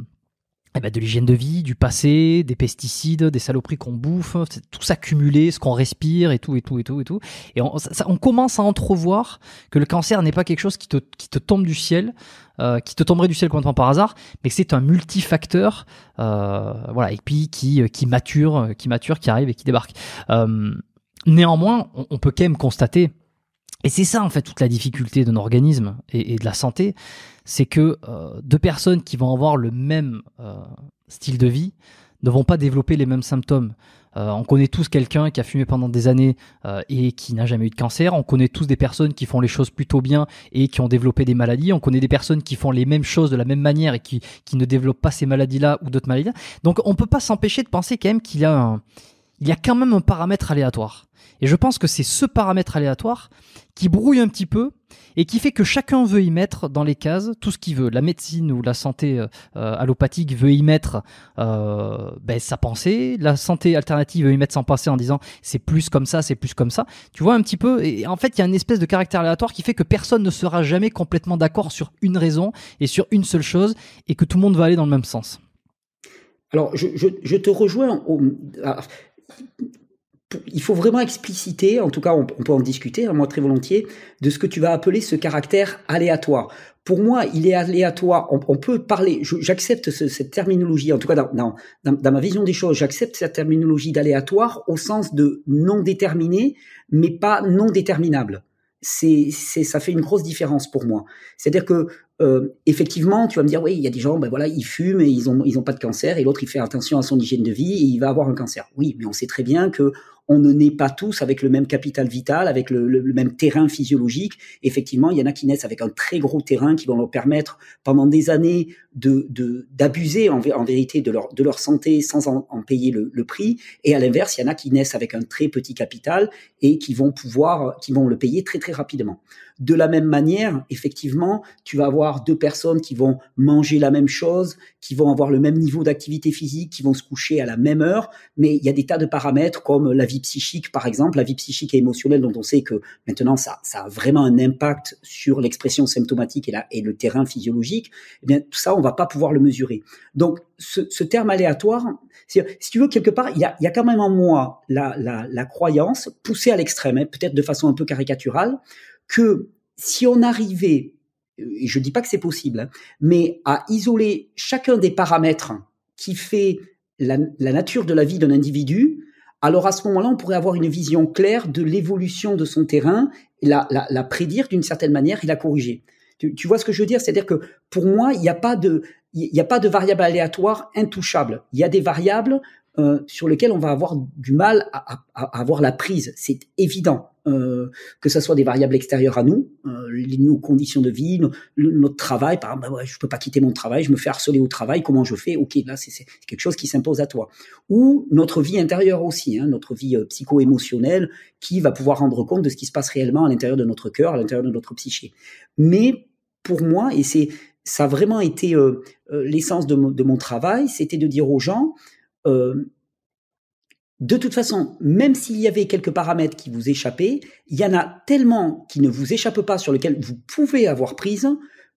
eh ben, de l'hygiène de vie, du passé, des pesticides, des saloperies qu'on bouffe, tout s'accumuler, ce qu'on respire et tout et tout et tout et tout. Et on, on commence à entrevoir que le cancer n'est pas quelque chose qui te, qui te tombe du ciel, euh, qui te tomberait du ciel complètement par hasard, mais que c'est un multifacteur, euh, voilà, et puis qui, euh, qui mature, euh, qui mature, qui arrive et qui débarque. Euh, néanmoins, on, peut quand même constater, et c'est ça en fait toute la difficulté de nos organismes et, et de la santé, c'est que euh, deux personnes qui vont avoir le même euh, style de vie ne vont pas développer les mêmes symptômes. Euh, on connaît tous quelqu'un qui a fumé pendant des années et qui n'a jamais eu de cancer. On connaît tous des personnes qui font les choses plutôt bien et qui ont développé des maladies. On connaît des personnes qui font les mêmes choses de la même manière et qui, ne développent pas ces maladies-là ou d'autres maladies-là. Donc on ne peut pas s'empêcher de penser quand même qu'il y a quand même un paramètre aléatoire. Et je pense que c'est ce paramètre aléatoire qui brouille un petit peu et qui fait que chacun veut y mettre dans les cases tout ce qu'il veut. La médecine ou la santé euh, euh, allopathique veut y mettre euh, ben, sa pensée, la santé alternative veut y mettre son pensée en disant c'est plus comme ça, c'est plus comme ça. Tu vois un petit peu, et en fait il y a une espèce de caractère aléatoire qui fait que personne ne sera jamais complètement d'accord sur une raison et sur une seule chose et que tout le monde va aller dans le même sens. Alors je, te rejoins. Au il faut vraiment expliciter, en tout cas on, peut en discuter, hein, moi très volontiers, de ce que tu vas appeler ce caractère aléatoire. Pour moi, il est aléatoire. On, peut parler, j'accepte cette terminologie, en tout cas dans, ma vision des choses, j'accepte cette terminologie d'aléatoire au sens de non déterminé, mais pas non déterminable. C'est, ça fait une grosse différence pour moi. C'est-à-dire que euh, effectivement, tu vas me dire oui, il y a des gens, ben voilà, ils fument et ils ont ils ont pas de cancer, et l'autre il fait attention à son hygiène de vie et il va avoir un cancer. Oui, mais on sait très bien que on ne naît pas tous avec le même capital vital, avec le, même terrain physiologique. Effectivement, il y en a qui naissent avec un très gros terrain qui vont leur permettre pendant des années d'abuser en, vérité de leur santé sans en, payer le, prix. Et à l'inverse, il y en a qui naissent avec un très petit capital et qui vont qui vont le payer très très rapidement. De la même manière, effectivement, tu vas avoir deux personnes qui vont manger la même chose, qui vont avoir le même niveau d'activité physique, qui vont se coucher à la même heure, mais il y a des tas de paramètres comme la vie psychique, par exemple, la vie psychique et émotionnelle, dont on sait que maintenant ça, ça a vraiment un impact sur l'expression symptomatique et, la, et le terrain physiologique. Eh bien, tout ça, on va pas pouvoir le mesurer. Donc, ce, terme aléatoire, si tu veux, quelque part, il y a, y a quand même en moi la, la, la croyance poussée à l'extrême, hein, peut-être de façon un peu caricaturale, que si on arrivait, et je ne dis pas que c'est possible, hein, mais à isoler chacun des paramètres qui fait la, nature de la vie d'un individu, alors à ce moment-là, on pourrait avoir une vision claire de l'évolution de son terrain, la, la, prédire d'une certaine manière et la corriger. Tu, vois ce que je veux dire C'est-à-dire que pour moi, il n'y a pas de il n'y a pas de variable aléatoire intouchable. Il y a des variables euh, sur lesquels on va avoir du mal à, avoir la prise. C'est évident. Euh, que ce soit des variables extérieures à nous, euh, nos conditions de vie, notre travail, par exemple, bah ouais, je peux pas quitter mon travail, je me fais harceler au travail, comment je fais Ok, là, c'est quelque chose qui s'impose à toi. Ou notre vie intérieure aussi, hein, notre vie psycho-émotionnelle, qui va pouvoir rendre compte de ce qui se passe réellement à l'intérieur de notre cœur, à l'intérieur de notre psyché. Mais pour moi, et c'est ça a vraiment été l'essence de, mon travail, c'était de dire aux gens, de toute façon, même s'il y avait quelques paramètres qui vous échappaient, il y en a tellement qui ne vous échappent pas, sur lesquels vous pouvez avoir prise,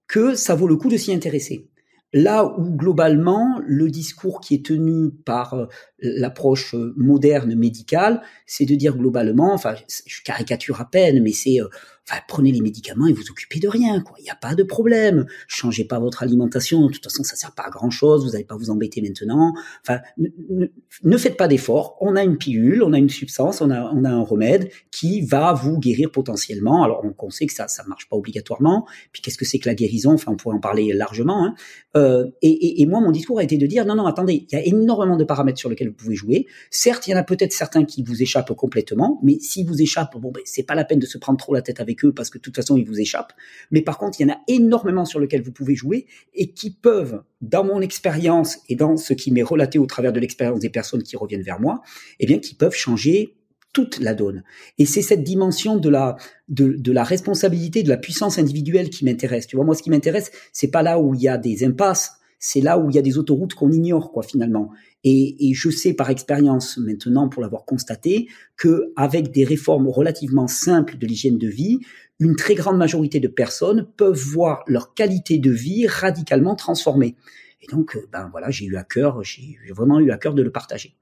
que ça vaut le coup de s'y intéresser. Là où globalement, le discours qui est tenu par euh, l'approche euh, moderne médicale, c'est de dire globalement, enfin, je caricature à peine, mais c'est, euh, enfin, prenez les médicaments et vous occupez de rien, quoi. Il n'y a pas de problème. Changez pas votre alimentation. De toute façon, ça sert pas à grand chose. Vous n'allez pas vous embêter maintenant. Enfin, ne, faites pas d'efforts. On a une pilule, on a une substance, on a, on a un remède qui va vous guérir potentiellement. Alors, on, sait que ça, ça marche pas obligatoirement. Puis, qu'est-ce que c'est que la guérison? Enfin, on pourrait en parler largement, hein. euh, et, et moi, mon discours a été de dire, non, non, attendez, il y a énormément de paramètres sur lesquels pouvez jouer. Certes, il y en a peut-être certains qui vous échappent complètement, mais s'ils vous échappent, bon, ben, c'est pas la peine de se prendre trop la tête avec eux parce que de toute façon, ils vous échappent. Mais par contre, il y en a énormément sur lesquels vous pouvez jouer et qui peuvent, dans mon expérience et dans ce qui m'est relaté au travers de l'expérience des personnes qui reviennent vers moi, eh bien, qui peuvent changer toute la donne. Et c'est cette dimension de la, de, la responsabilité, de la puissance individuelle qui m'intéresse. Tu vois, moi, ce qui m'intéresse, c'est pas là où il y a des impasses, c'est là où il y a des autoroutes qu'on ignore, quoi, finalement. Et, je sais par expérience, maintenant, pour l'avoir constaté, que avec des réformes relativement simples de l'hygiène de vie, une très grande majorité de personnes peuvent voir leur qualité de vie radicalement transformée. Et donc, euh, ben voilà, j'ai eu à cœur, j'ai vraiment eu à cœur de le partager.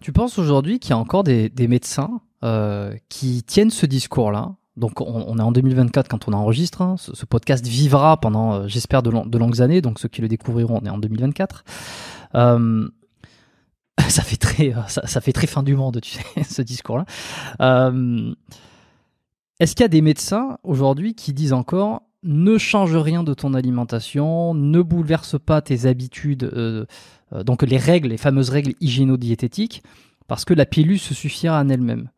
Tu penses aujourd'hui qu'il y a encore des, médecins euh, qui tiennent ce discours-là donc on, est en 2024 quand on enregistre. Hein. Ce, podcast vivra pendant, euh, j'espère, de, longues années. Donc ceux qui le découvriront, on est en 2024. Euh, *laughs* ça fait très, euh, ça, fait très fin du monde, tu sais, *laughs* ce discours-là. est-ce qu'il y a des médecins aujourd'hui qui disent encore ne change rien de ton alimentation, ne bouleverse pas tes habitudes, donc les règles, les fameuses règles hygiéno-diététiques, parce que la pilule se suffira en elle-même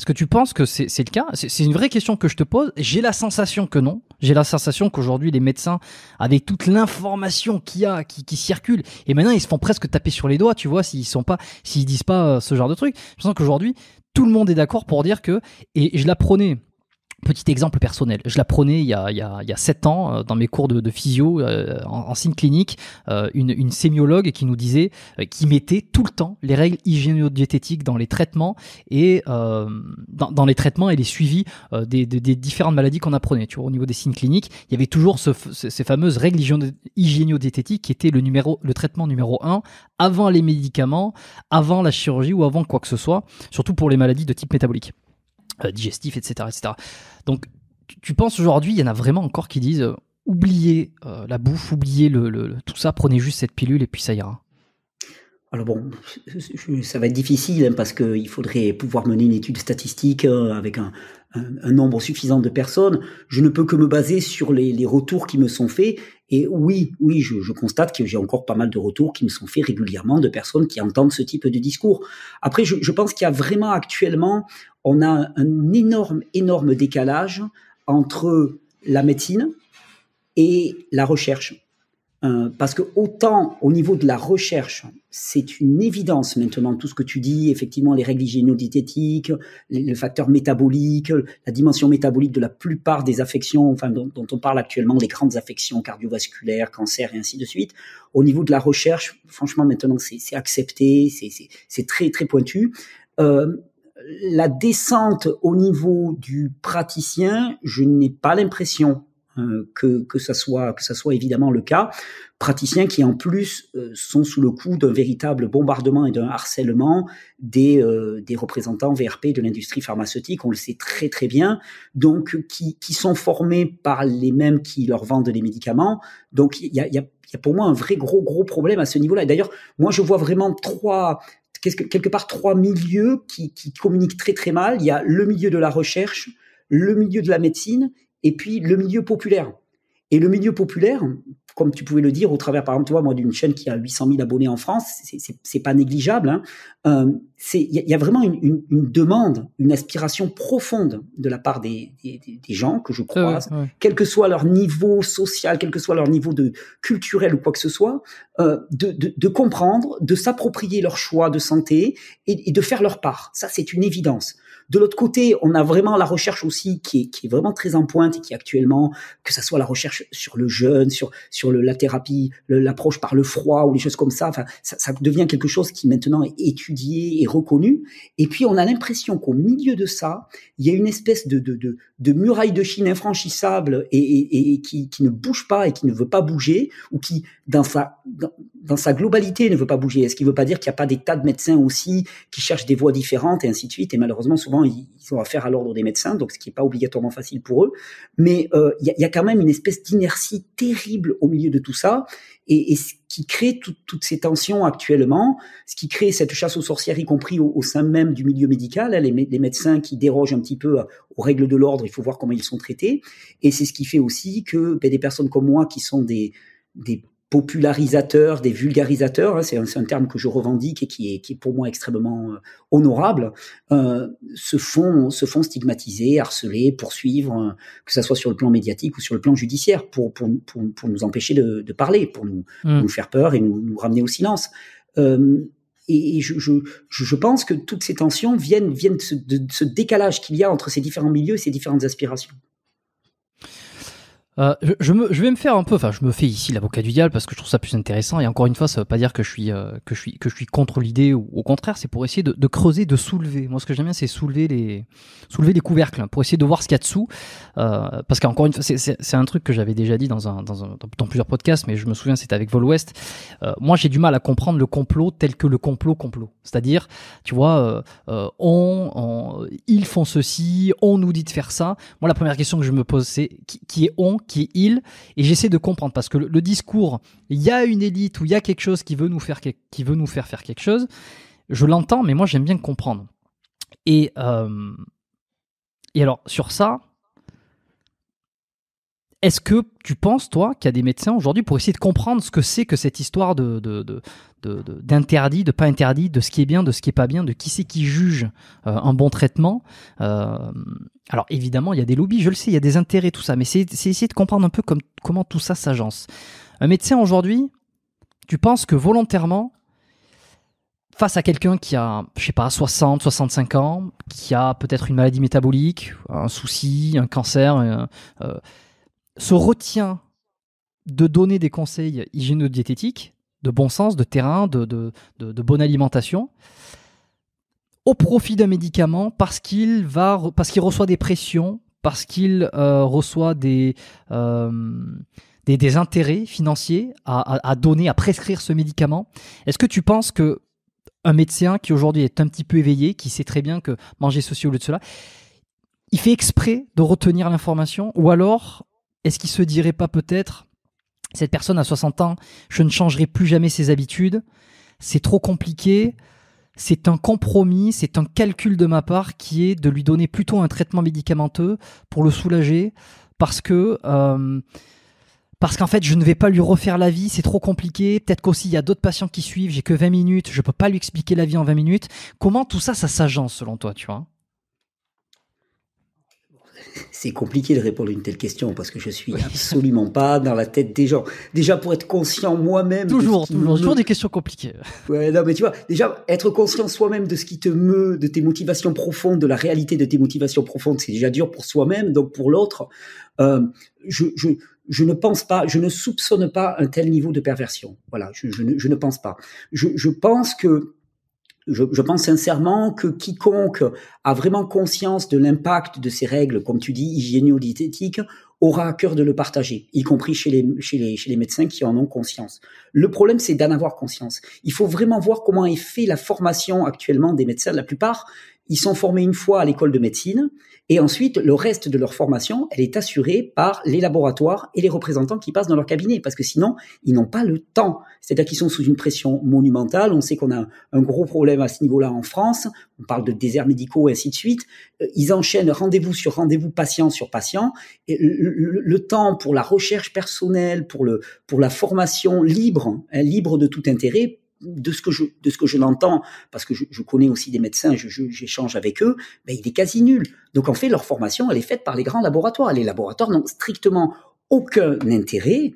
est-ce que tu penses que c'est le cas C'est une vraie question que je te pose. J'ai la sensation que non. J'ai la sensation qu'aujourd'hui, les médecins, avec toute l'information qu'il y a, qui, circule, et maintenant, ils se font presque taper sur les doigts, tu vois, s'ils sont pas, s'ils disent pas euh, ce genre de truc. Je sens qu'aujourd'hui, tout le monde est d'accord pour dire que, et je la prenais. Petit exemple personnel, je la prenais il y a, il 7 ans euh, dans mes cours de, physio euh, en, signe clinique, euh, une, une, sémiologue qui nous disait, qui mettait tout le temps les règles hygiéno-diététiques dans les traitements et dans, les traitements et les suivis des, différentes maladies qu'on apprenait. Tu au niveau des signes cliniques, il y avait toujours ces fameuses règles hygiéno qui étaient le, numéro, le traitement numéro 1 avant les médicaments, avant la chirurgie ou avant quoi que ce soit, surtout pour les maladies de type métabolique. Euh, digestif, etc., etc. Donc, tu penses aujourd'hui, il y en a vraiment encore qui disent euh, oubliez euh, la bouffe, oubliez le, tout ça, prenez juste cette pilule et puis ça ira. Alors bon, ça va être difficile hein, parce qu'il faudrait pouvoir mener une étude statistique avec un, nombre suffisant de personnes. Je ne peux que me baser sur les, retours qui me sont faits. Et oui, oui, je, constate que j'ai encore pas mal de retours qui me sont faits régulièrement de personnes qui entendent ce type de discours. Après, je pense qu'il y a vraiment actuellement on a un, énorme, énorme décalage entre la médecine et la recherche. Euh, parce que autant au niveau de la recherche, c'est une évidence maintenant tout ce que tu dis, effectivement les règles hygiénodiététiques, le facteur métabolique, la dimension métabolique de la plupart des affections, enfin dont, on parle actuellement, les grandes affections cardiovasculaires, cancer et ainsi de suite. Au niveau de la recherche, franchement maintenant c'est accepté, c'est très très pointu. Euh, la descente au niveau du praticien, je n'ai pas l'impression hein, que, que ça soit que ça soit évidemment le cas. Praticiens qui en plus euh, sont sous le coup d'un véritable bombardement et d'un harcèlement des euh, des représentants VRP de l'industrie pharmaceutique, on le sait très très bien. Donc qui qui sont formés par les mêmes qui leur vendent les médicaments. Donc il y a, y a y a pour moi un vrai gros gros problème à ce niveau-là. d'ailleurs, moi je vois vraiment trois quelque part trois milieux qui, qui communiquent très très mal. Il y a le milieu de la recherche, le milieu de la médecine et puis le milieu populaire. Et le milieu populaire, comme tu pouvais le dire, au travers, par exemple, tu vois, moi, d'une chaîne qui a 800 000 abonnés en France, c'est pas négligeable. Hein. Euh, il y, a vraiment une, demande, une aspiration profonde de la part des, gens que je ah croise, quel que soit leur niveau social, quel que soit leur niveau de culturel ou quoi que ce soit, euh, de, comprendre, de s'approprier leur choix de santé et de faire leur part. Ça, c'est une évidence. De l'autre côté, on a vraiment la recherche aussi qui est, vraiment très en pointe et qui actuellement, que ça soit la recherche sur le jeûne, sur sur la thérapie, l'approche par le froid ou les choses comme ça, enfin, ça, devient quelque chose qui maintenant est étudié et reconnu. Et puis on a l'impression qu'au milieu de ça, il y a une espèce de de, de, de muraille de Chine infranchissable et, qui, ne bouge pas et qui ne veut pas bouger ou qui dans sa dans, sa globalité ne veut pas bouger. Est-ce qui veut pas dire qu'il n'y a pas des tas de médecins aussi qui cherchent des voies différentes et ainsi de suite. Et malheureusement souvent ils, ont affaire à l'ordre des médecins, donc ce qui n'est pas obligatoirement facile pour eux. Mais euh, il y, a, quand même une espèce d'inertie terrible au milieu de tout ça, et, ce qui crée toutes ces tensions actuellement, ce qui crée cette chasse aux sorcières, y compris au, sein même du milieu médical, hein, les, médecins qui dérogent un petit peu euh, aux règles de l'ordre, il faut voir comment ils sont traités, et c'est ce qui fait aussi que ben, des personnes comme moi qui sont des des popularisateurs, des vulgarisateurs, hein, c'est un, terme que je revendique et qui est, pour moi extrêmement euh, honorable, euh, se, font, se font stigmatiser, harceler, poursuivre, euh, que ce soit sur le plan médiatique ou sur le plan judiciaire, pour, nous empêcher de, parler, pour hmm. nous, faire peur et nous, ramener au silence. et je, pense que toutes ces tensions viennent, viennent de ce décalage qu'il y a entre ces différents milieux et ces différentes aspirations. Euh, je, je, vais me faire un peu, enfin, je me fais ici l'avocat du diable parce que je trouve ça plus intéressant. Et encore une fois, ça veut pas dire que je suis, euh, que je suis, que je suis contre l'idée ou au contraire, c'est pour essayer de, de, creuser, de soulever. Moi, ce que j'aime bien, c'est soulever les, soulever les couvercles hein, pour essayer de voir ce qu'il y a dessous. Euh, parce qu'encore une fois, c'est un truc que j'avais déjà dit dans, un, dans, un, dans, plusieurs podcasts, mais je me souviens, c'était avec Vol West. Euh, moi, j'ai du mal à comprendre le complot tel que le complot complot. C'est-à-dire, tu vois, on, on, ils font ceci, on nous dit de faire ça. Moi, la première question que je me pose, c'est qui, qui est on qui est il, et j'essaie de comprendre parce que le, discours, il y a une élite ou il y a quelque chose qui veut nous faire, qui veut nous faire faire quelque chose. Je l'entends, mais moi j'aime bien comprendre. Et, euh, et alors sur ça, est-ce que tu penses, toi, qu'il y a des médecins aujourd'hui pour essayer de comprendre ce que c'est que cette histoire d'interdit, de, pas interdit, de ce qui est bien, de ce qui est pas bien, de qui c'est qui juge euh, un bon traitement euh, Alors évidemment, il y a des lobbies, je le sais, il y a des intérêts, tout ça, mais c'est, essayer de comprendre un peu comment tout ça s'agence. Un médecin aujourd'hui, tu penses que volontairement, face à quelqu'un qui a, je sais pas, 60, 65 ans, qui a peut-être une maladie métabolique, un souci, un cancer, euh, se retient de donner des conseils hygiéno-diététiques, de bon sens, de terrain, de, bonne alimentation, au profit d'un médicament parce qu'il va parce qu'il reçoit des pressions, parce qu'il euh, reçoit euh, des, des, intérêts financiers à, donner, à prescrire ce médicament. Est-ce que tu penses que un médecin qui aujourd'hui est un petit peu éveillé, qui sait très bien que manger ceci au lieu de cela, il fait exprès de retenir l'information ou alors est-ce qu'il se dirait pas peut-être, cette personne à 60 ans, je ne changerai plus jamais ses habitudes, c'est trop compliqué, c'est un compromis, c'est un calcul de ma part qui est de lui donner plutôt un traitement médicamenteux pour le soulager, parce que euh, parce qu'en fait je ne vais pas lui refaire la vie, c'est trop compliqué. Peut-être qu'aussi il y a d'autres patients qui suivent, j'ai que 20 minutes, je peux pas lui expliquer la vie en 20 minutes. Comment tout ça ça s'agence selon toi, tu vois c'est compliqué de répondre à une telle question parce que je suis absolument pas dans la tête des gens. Déjà pour être conscient moi-même. Toujours, toujours, des questions compliquées. Ouais, non, mais tu vois, déjà être conscient soi-même de ce qui te meut, de tes motivations profondes, de la réalité de tes motivations profondes, c'est déjà dur pour soi-même, donc pour l'autre. Euh, je, je, ne pense pas, je ne soupçonne pas un tel niveau de perversion. Voilà, je, je ne, pense pas. Je, pense que je, pense sincèrement que quiconque a vraiment conscience de l'impact de ces règles, comme tu dis, hygiéno-diététiques, aura à cœur de le partager, y compris chez les, chez les, chez les médecins qui en ont conscience. Le problème, c'est d'en avoir conscience. Il faut vraiment voir comment est faite la formation actuellement des médecins. La plupart, ils sont formés une fois à l'école de médecine, et ensuite, le reste de leur formation, elle est assurée par les laboratoires et les représentants qui passent dans leur cabinet, parce que sinon, ils n'ont pas le temps. C'est-à-dire qu'ils sont sous une pression monumentale. On sait qu'on a un gros problème à ce niveau-là en France. On parle de déserts médicaux et ainsi de suite. Euh, ils enchaînent rendez-vous sur rendez-vous, patient sur patient. Et le, temps pour la recherche personnelle, pour, le, pour la formation libre, hein, libre de tout intérêt, de ce que je de ce que je l'entends, parce que je, connais aussi des médecins, j'échange je, avec eux, ben il est quasi nul. Donc en fait, leur formation, elle est faite par les grands laboratoires. Les laboratoires n'ont strictement aucun intérêt.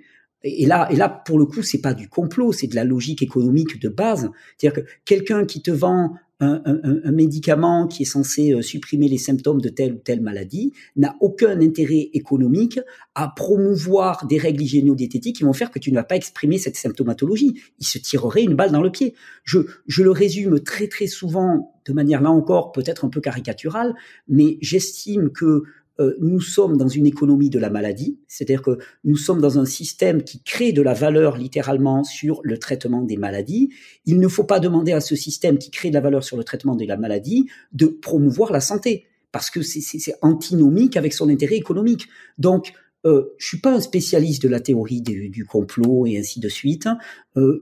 Et là, et là, pour le coup, c'est pas du complot, c'est de la logique économique de base. C'est-à-dire que quelqu'un qui te vend un, médicament qui est censé euh, supprimer les symptômes de telle ou telle maladie n'a aucun intérêt économique à promouvoir des règles hygiéno-diététiques qui vont faire que tu ne vas pas exprimer cette symptomatologie. Il se tirerait une balle dans le pied. Je, je le résume très très souvent de manière là encore peut-être un peu caricaturale, mais j'estime que euh, nous sommes dans une économie de la maladie, c'est-à-dire que nous sommes dans un système qui crée de la valeur littéralement sur le traitement des maladies. Il ne faut pas demander à ce système qui crée de la valeur sur le traitement de la maladie de promouvoir la santé, parce que c'est antinomique avec son intérêt économique. Donc, euh, je suis pas un spécialiste de la théorie du, complot et ainsi de suite. Euh,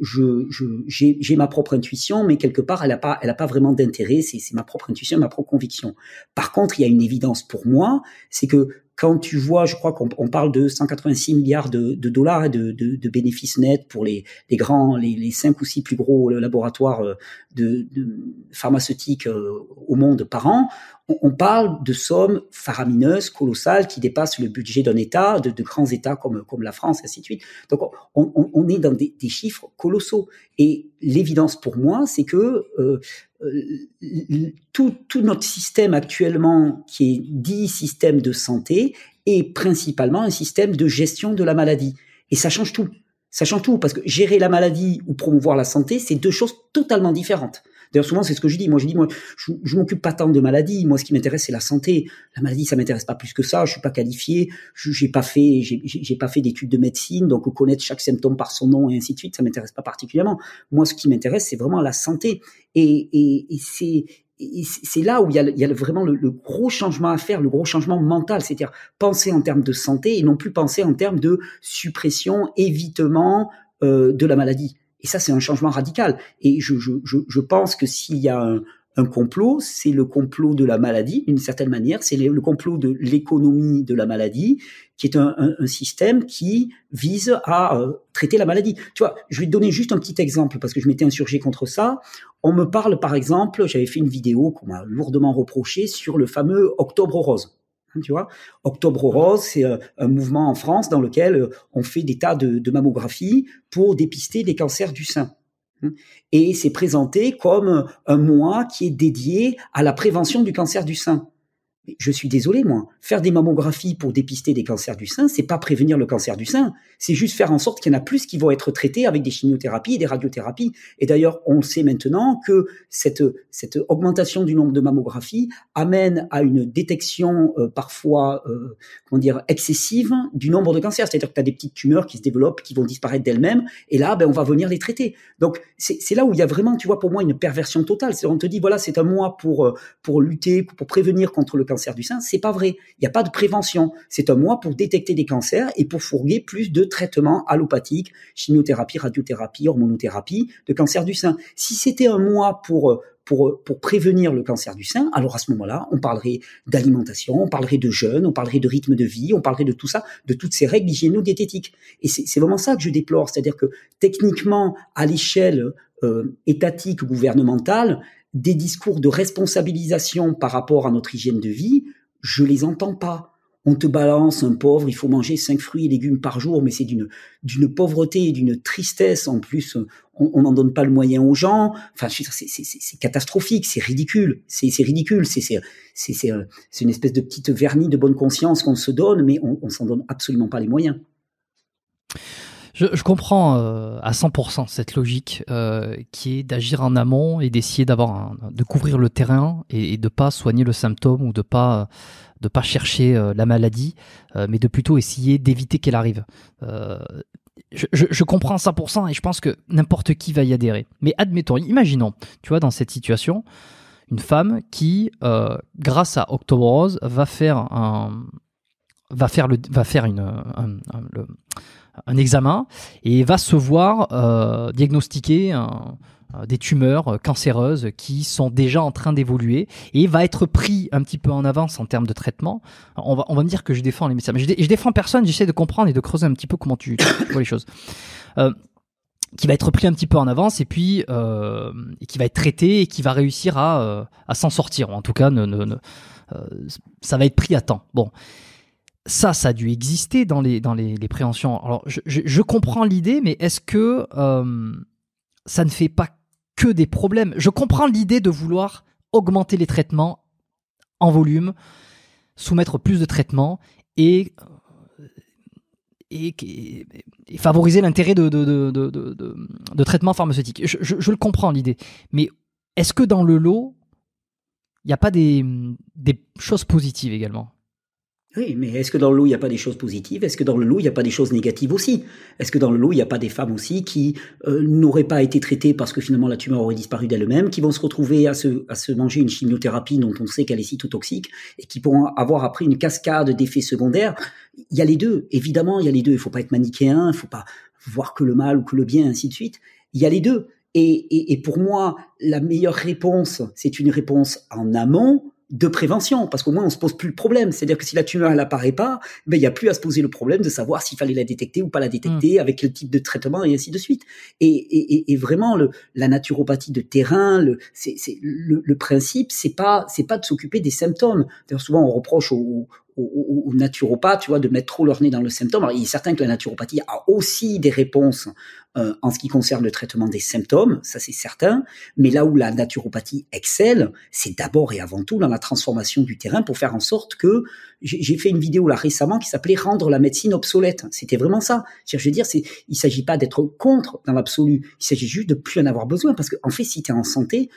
j'ai, ma propre intuition, mais quelque part, elle n'a pas, elle a pas vraiment d'intérêt. C'est, ma propre intuition, ma propre conviction. Par contre, il y a une évidence pour moi, c'est que quand tu vois, je crois qu'on parle de 186 milliards de, dollars de, de, bénéfices nets pour les, les grands, les, cinq ou six plus gros laboratoires euh, de, pharmaceutiques euh, au monde par an, on parle de sommes faramineuses, colossales, qui dépassent le budget d'un État, de, grands États comme, la France, et ainsi de suite. Donc on, est dans des, chiffres colossaux. Et l'évidence pour moi, c'est que euh, euh, tout, tout notre système actuellement, qui est dit système de santé, est principalement un système de gestion de la maladie. Et ça change tout. Ça change tout, parce que gérer la maladie ou promouvoir la santé, c'est deux choses totalement différentes. D'ailleurs, souvent, c'est ce que je dis. Moi, je dis, moi, je, m'occupe pas tant de maladies. Moi, ce qui m'intéresse, c'est la santé. La maladie, ça m'intéresse pas plus que ça. Je suis pas qualifié. J'ai pas fait, j'ai pas fait d'études de médecine. Donc, connaître chaque symptôme par son nom et ainsi de suite, ça m'intéresse pas particulièrement. Moi, ce qui m'intéresse, c'est vraiment la santé. Et, c'est, c'est là où il y a, vraiment le, gros changement à faire, le gros changement mental, c'est-à-dire penser en termes de santé et non plus penser en termes de suppression, évitement euh, de la maladie. Et ça, c'est un changement radical. Et je, pense que s'il y a un, complot, c'est le complot de la maladie, d'une certaine manière, c'est le, complot de l'économie de la maladie, qui est un, système qui vise à euh, traiter la maladie. Tu vois, je vais te donner juste un petit exemple, parce que je m'étais insurgé contre ça. On me parle, par exemple, j'avais fait une vidéo qu'on m'a lourdement reproché sur le fameux Octobre Rose. Hein, tu vois. Octobre Rose, c'est euh, un mouvement en France dans lequel euh, on fait des tas de, de mammographies pour dépister des cancers du sein. Hein. Et c'est présenté comme euh, un mois qui est dédié à la prévention du cancer du sein je suis désolé, moi. Faire des mammographies pour dépister des cancers du sein, c'est pas prévenir le cancer du sein. C'est juste faire en sorte qu'il y en a plus qui vont être traités avec des chimiothérapies des radiothérapies. Et d'ailleurs, on sait maintenant que cette, cette augmentation du nombre de mammographies amène à une détection euh, parfois, euh, comment dire, excessive du nombre de cancers. C'est-à-dire que tu as des petites tumeurs qui se développent, qui vont disparaître d'elles-mêmes. Et là, ben, on va venir les traiter. Donc, c'est là où il y a vraiment, tu vois, pour moi, une perversion totale. C'est on te dit, voilà, c'est un mois pour, euh, pour lutter, pour prévenir contre le cancer cancer du sein, c'est pas vrai. Il n'y a pas de prévention. C'est un mois pour détecter des cancers et pour fourguer plus de traitements allopathiques, chimiothérapie, radiothérapie, hormonothérapie de cancer du sein. Si c'était un mois pour pour, pour, prévenir le cancer du sein, alors à ce moment-là, on parlerait d'alimentation, on parlerait de jeûne, on parlerait de rythme de vie, on parlerait de tout ça, de toutes ces règles hygiéno-diététiques. Et c'est vraiment ça que je déplore, c'est-à-dire que techniquement, à l'échelle euh, étatique, gouvernementale, des discours de responsabilisation par rapport à notre hygiène de vie, je les entends pas. On te balance un pauvre, il faut manger cinq fruits et légumes par jour, mais c'est d'une d'une pauvreté et d'une tristesse en plus. On n'en donne pas le moyen aux gens. Enfin, c'est catastrophique, c'est ridicule, c'est ridicule, c'est euh, c'est une espèce de petite vernis de bonne conscience qu'on se donne, mais on, on s'en donne absolument pas les moyens. Je, comprends euh, à 100% cette logique euh, qui est d'agir en amont et d'essayer d'avoir de couvrir le terrain et, de de pas soigner le symptôme ou de pas de pas chercher euh, la maladie, mais de plutôt essayer d'éviter qu'elle arrive. Je, je, je, comprends 100% et je pense que n'importe qui va y adhérer. Mais admettons, imaginons, tu vois, dans cette situation, une femme qui, grâce à October va faire un, va faire, le, va faire une, un, examen et va se voir euh, diagnostiquer euh, des tumeurs euh, cancéreuses qui sont déjà en train d'évoluer et va être pris un petit peu en avance en termes de traitement. On va, on va me dire que je défends les médecins, mais je, défends personne, j'essaie de comprendre et de creuser un petit peu comment tu, *coughs* vois les choses. qui va être pris un petit peu en avance et puis qui va être traité et qui va réussir à, à s'en sortir. En tout cas, ne, ça va être pris à temps. Bon ça, ça a dû exister dans les, dans les, préhensions. Alors, je, comprends l'idée, mais est-ce que euh, ça ne fait pas que des problèmes Je comprends l'idée de vouloir augmenter les traitements en volume, soumettre plus de traitements et, euh, et, favoriser l'intérêt de de, de, traitements pharmaceutiques. Je, le comprends, l'idée. Mais est-ce que dans le lot, il n'y a pas des choses positives également oui, mais est-ce que dans le loup, il n'y a pas des choses positives Est-ce que dans le loup, il n'y a pas des choses négatives aussi Est-ce que dans le loup, il n'y a pas des femmes aussi qui euh, n'auraient pas été traitées parce que finalement la tumeur aurait disparu d'elle-même, qui vont se retrouver à se, manger une chimiothérapie dont on sait qu'elle est cytotoxique et qui pourront avoir après une cascade d'effets secondaires Il y a les deux, évidemment, il y a les deux. Il ne faut pas être manichéen, il ne faut pas voir que le mal ou que le bien, ainsi de suite. Il y a les deux. et pour moi, la meilleure réponse, c'est une réponse en amont, de prévention, parce qu'au moins on se pose plus le problème. C'est-à-dire que si la tumeur elle apparaît pas, ben il n'y a plus à se poser le problème de savoir s'il fallait la détecter ou pas la détecter, mm. avec quel type de traitement et ainsi de suite. Et, et, et vraiment le, la naturopathie de terrain, le, c'est, le, le, principe, c'est pas c'est pas de s'occuper des symptômes. D'ailleurs souvent on reproche aux, aux, aux, naturopathes, tu vois, de mettre trop leur nez dans le symptôme. Alors, il est certain que la naturopathie a aussi des réponses euh, en ce qui concerne le traitement des symptômes, ça c'est certain, mais là où la naturopathie excelle, c'est d'abord et avant tout dans la transformation du terrain pour faire en sorte que j'ai fait une vidéo là récemment qui s'appelait rendre la médecine obsolète. C'était vraiment ça. Je veux dire, c'est il s'agit pas d'être contre dans l'absolu, il s'agit juste de plus en avoir besoin parce que en fait, si tu es en santé,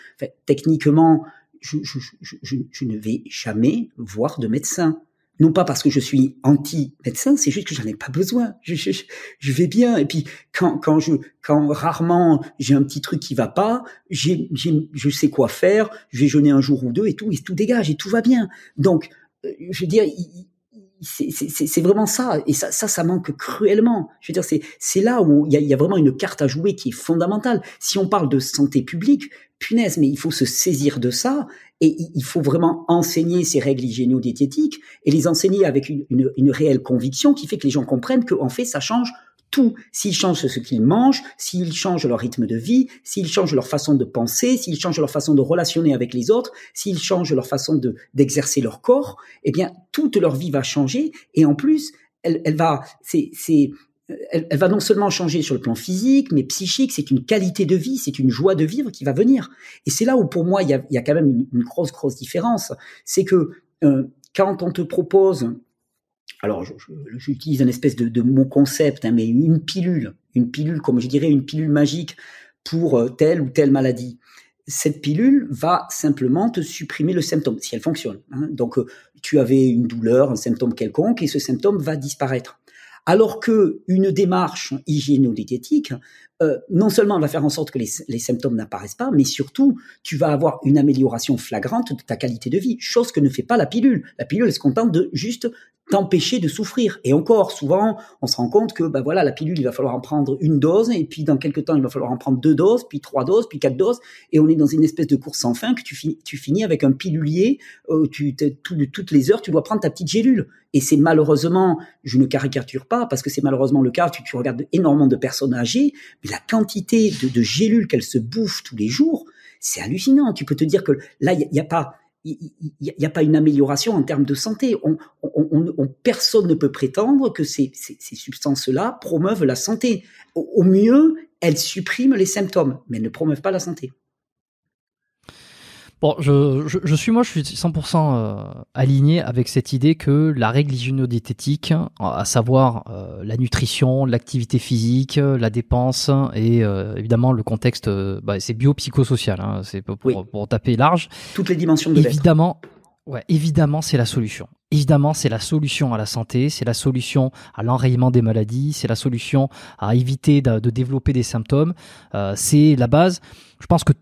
techniquement, je ne vais jamais voir de médecin non pas parce que je suis anti-médecin, c'est juste que j'en ai pas besoin. Je, je, vais bien. Et puis quand, quand je quand rarement j'ai un petit truc qui va pas, j'ai, je sais quoi faire. Je vais jeûner un jour ou deux et tout et tout dégage et tout va bien. Donc euh, je veux dire, c'est vraiment ça, et ça, ça, manque cruellement. Je veux dire, c'est là où il y a, vraiment une carte à jouer qui est fondamentale. Si on parle de santé publique, punaise, mais il faut se saisir de ça, et il faut vraiment enseigner ces règles hygiéno-diététiques et les enseigner avec une, une réelle conviction qui fait que les gens comprennent que qu'en fait, ça change tout. S'ils changent ce qu'ils mangent, s'ils changent leur rythme de vie, s'ils changent leur façon de penser, s'ils changent leur façon de relationner avec les autres, s'ils changent leur façon de d'exercer leur corps, eh bien toute leur vie va changer et en plus elle, va c'est elle, va non seulement changer sur le plan physique, mais psychique, c'est une qualité de vie, c'est une joie de vivre qui va venir. Et c'est là où pour moi, il y a, quand même une, grosse, grosse différence. C'est que euh, quand on te propose alors j'utilise un espèce de, mot concept, hein, mais une pilule, une pilule, comme je dirais, une pilule magique pour euh, telle ou telle maladie. Cette pilule va simplement te supprimer le symptôme, si elle fonctionne. Hein. Donc euh, tu avais une douleur, un symptôme quelconque, et ce symptôme va disparaître. Alors que une démarche hygiéno euh, non seulement on va faire en sorte que les, symptômes n'apparaissent pas, mais surtout, tu vas avoir une amélioration flagrante de ta qualité de vie, chose que ne fait pas la pilule. La pilule, elle se contente de juste t'empêcher de souffrir. Et encore, souvent, on se rend compte que, ben voilà, la pilule, il va falloir en prendre une dose, et puis dans quelques temps, il va falloir en prendre deux doses, puis trois doses, puis quatre doses, et on est dans une espèce de course sans fin que tu, finis, avec un pilulier, où euh, tu, toutes les heures, tu dois prendre ta petite gélule. Et c'est malheureusement, je ne caricature pas, parce que c'est malheureusement le cas, tu regardes énormément de personnes âgées, la quantité de, gélules qu'elle se bouffe tous les jours, c'est hallucinant. Tu peux te dire que là, il n'y a, pas... Il a, pas une amélioration en termes de santé. On, personne ne peut prétendre que ces, substances-là promeuvent la santé. au mieux, elles suppriment les symptômes, mais elles ne promeuvent pas la santé. Bon, je, je, suis moi, je suis 100% euh, aligné avec cette idée que la règle hygiéno-diététique, à savoir euh, la nutrition, l'activité physique, la dépense et euh, évidemment le contexte, bah, c'est biopsychosocial, hein, c'est pour, pour, taper large. Toutes les dimensions de Évidemment, ouais, évidemment, c'est la solution. Évidemment, c'est la solution à la santé, c'est la solution à l'enrayement des maladies, c'est la solution à éviter de, développer des symptômes, c'est la base. Je pense que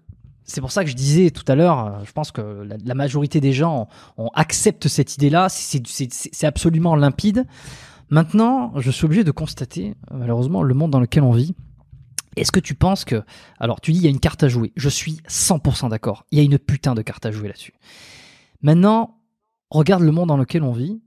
c'est pour ça que je disais tout à l'heure, euh, je pense que la, majorité des gens on, accepte cette idée-là, c'est absolument limpide. Maintenant, je suis obligé de constater, euh, malheureusement, le monde dans lequel on vit. Est-ce que tu penses que... Alors, tu dis, il y a une carte à jouer. Je suis 100% d'accord. Il y a une putain de carte à jouer là-dessus. Maintenant, regarde le monde dans lequel on vit,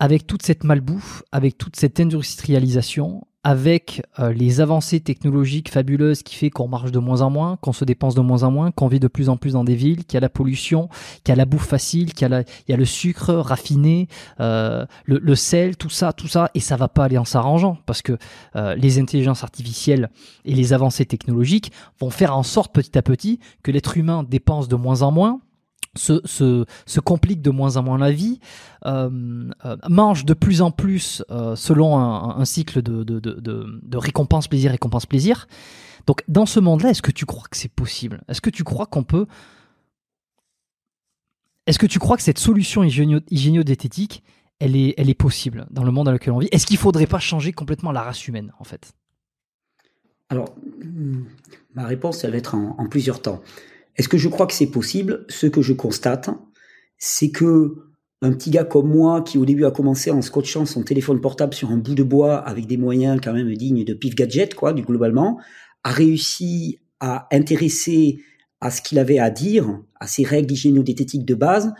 avec toute cette malbouffe, avec toute cette industrialisation, avec euh, les avancées technologiques fabuleuses qui fait qu'on marche de moins en moins, qu'on se dépense de moins en moins, qu'on vit de plus en plus dans des villes, qu'il y a la pollution, qu'il y a la bouffe facile, qu'il y, a le sucre raffiné, euh, le, sel, tout ça, tout ça, et ça va pas aller en s'arrangeant parce que euh, les intelligences artificielles et les avancées technologiques vont faire en sorte petit à petit que l'être humain dépense de moins en moins, se, se, complique de moins en moins la vie, euh, euh mange de plus en plus euh, selon un, cycle de, de, récompense, plaisir, récompense, plaisir. Donc dans ce monde-là, est-ce que tu crois que c'est possible Est-ce que tu crois qu'on peut... Est-ce que tu crois que cette solution hygiéno-diététique, elle est, elle est possible dans le monde dans lequel on vit Est-ce qu'il ne faudrait pas changer complètement la race humaine, en fait Alors, ma réponse, elle va être en, en plusieurs temps. Est-ce que je crois que c'est possible Ce que je constate, c'est que un petit gars comme moi qui au début a commencé en scotchant son téléphone portable sur un bout de bois avec des moyens quand même dignes de pif gadget quoi du globalement a réussi à intéresser à ce qu'il avait à dire à ses règles hygiéno-diététiques de base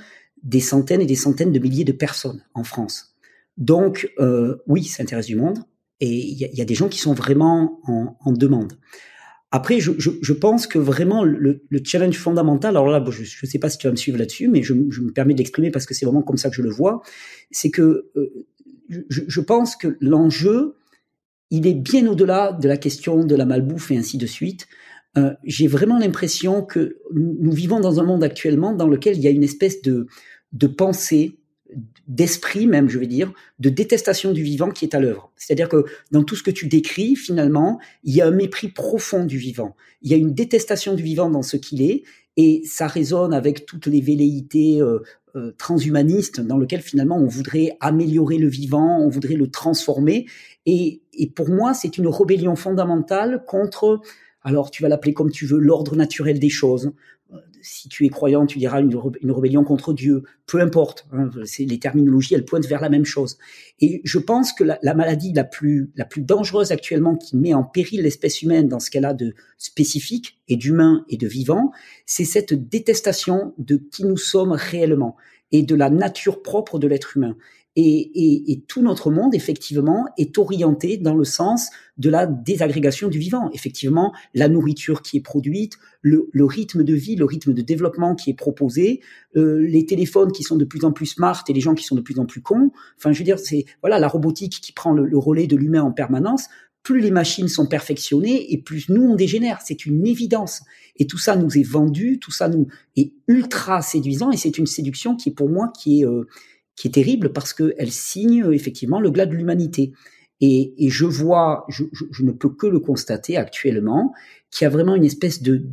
des centaines et des centaines de milliers de personnes en France donc euh, oui ça intéresse du monde et il y, a des gens qui sont vraiment en demande après, je, je, je, pense que vraiment le, le challenge fondamental, alors là, je ne sais pas si tu vas me suivre là-dessus, mais je, je, me permets de l'exprimer parce que c'est vraiment comme ça que je le vois, c'est que euh, je, pense que l'enjeu, il est bien au-delà de la question de la malbouffe et ainsi de suite. Euh, J'ai vraiment l'impression que nous vivons dans un monde actuellement dans lequel il y a une espèce de, de pensée d'esprit même, je vais dire, de détestation du vivant qui est à l'œuvre. C'est-à-dire que dans tout ce que tu décris, finalement, il y a un mépris profond du vivant. Il y a une détestation du vivant dans ce qu'il est, et ça résonne avec toutes les velléités euh, euh, transhumanistes dans lequel finalement on voudrait améliorer le vivant, on voudrait le transformer. et pour moi, c'est une rébellion fondamentale contre alors tu vas l'appeler comme tu veux, l'ordre naturel des choses, si tu es croyant, tu diras une, rébellion contre Dieu, peu importe, hein, les terminologies, elles pointent vers la même chose. Et je pense que la, maladie la plus dangereuse actuellement qui met en péril l'espèce humaine dans ce qu'elle a de spécifique et d'humain et de vivant, c'est cette détestation de qui nous sommes réellement et de la nature propre de l'être humain. Et, et, et, tout notre monde, effectivement, est orienté dans le sens de la désagrégation du vivant. Effectivement, la nourriture qui est produite, le, le rythme de vie, le rythme de développement qui est proposé, euh, les téléphones qui sont de plus en plus smart et les gens qui sont de plus en plus cons. Enfin, je veux dire, c'est voilà la robotique qui prend le, relais de l'humain en permanence. Plus les machines sont perfectionnées et plus nous on dégénère. C'est une évidence. Et tout ça nous est vendu, tout ça nous est ultra séduisant et c'est une séduction qui pour moi qui est euh, qui est terrible parce qu'elle signe effectivement le glas de l'humanité. Et, je vois, je, ne peux que le constater actuellement, qu'il y a vraiment une espèce de,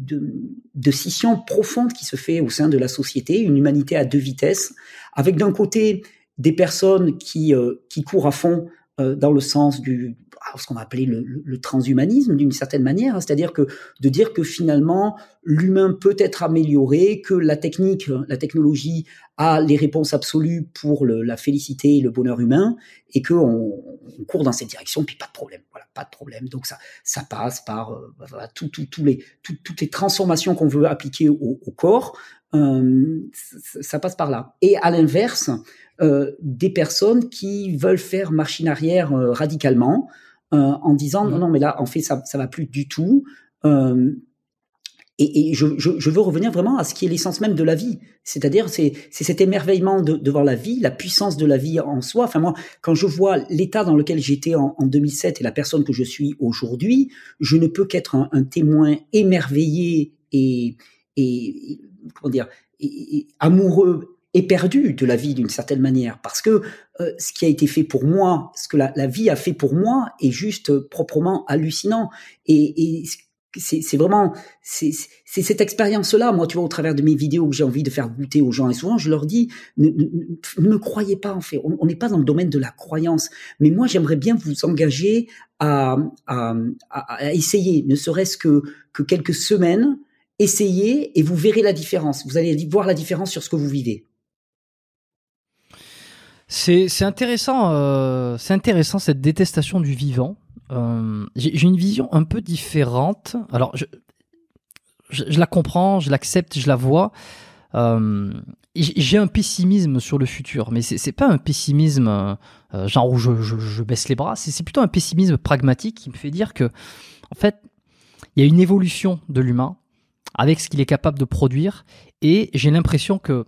scission profonde qui se fait au sein de la société, une humanité à deux vitesses, avec d'un côté des personnes qui, euh, qui courent à fond euh, dans le sens du ah, ce qu'on va appeler le, transhumanisme d'une certaine manière, hein. c'est-à-dire que de dire que finalement l'humain peut être amélioré, que la technique, la technologie a les réponses absolues pour la félicité et le bonheur humain, et que on, court dans cette direction, puis pas de problème, voilà, pas de problème. Donc ça, ça passe par euh, bah, voilà, tout, les, toutes les transformations qu'on veut appliquer au, corps, euh, ça passe par là. Et à l'inverse, euh, des personnes qui veulent faire machine arrière euh, radicalement euh, en disant mmh. non, non, mais là, en fait, ça ça va plus du tout. Et, je, veux revenir vraiment à ce qui est l'essence même de la vie, c'est-à-dire c'est cet émerveillement de, voir la vie, la puissance de la vie en soi. Enfin moi, quand je vois l'état dans lequel j'étais en, 2007 et la personne que je suis aujourd'hui, je ne peux qu'être un, témoin émerveillé et, comment dire et, amoureux est perdu de la vie d'une certaine manière, parce que euh, ce qui a été fait pour moi, ce que la, vie a fait pour moi, est juste euh, proprement hallucinant. Et, et c'est vraiment c'est cette expérience-là. Moi, tu vois, au travers de mes vidéos que j'ai envie de faire goûter aux gens, et souvent je leur dis, ne, me croyez pas en fait. On n'est pas dans le domaine de la croyance, mais moi, j'aimerais bien vous engager à, à essayer, ne serait-ce que que quelques semaines, essayez et vous verrez la différence. Vous allez voir la différence sur ce que vous vivez. C'est intéressant, euh, c'est intéressant cette détestation du vivant. Euh, j'ai une vision un peu différente. Alors, je, la comprends, je l'accepte, je la vois. Euh, j'ai un pessimisme sur le futur, mais c'est pas un pessimisme genre où je, baisse les bras. C'est plutôt un pessimisme pragmatique qui me fait dire que, en fait, il y a une évolution de l'humain avec ce qu'il est capable de produire, et j'ai l'impression que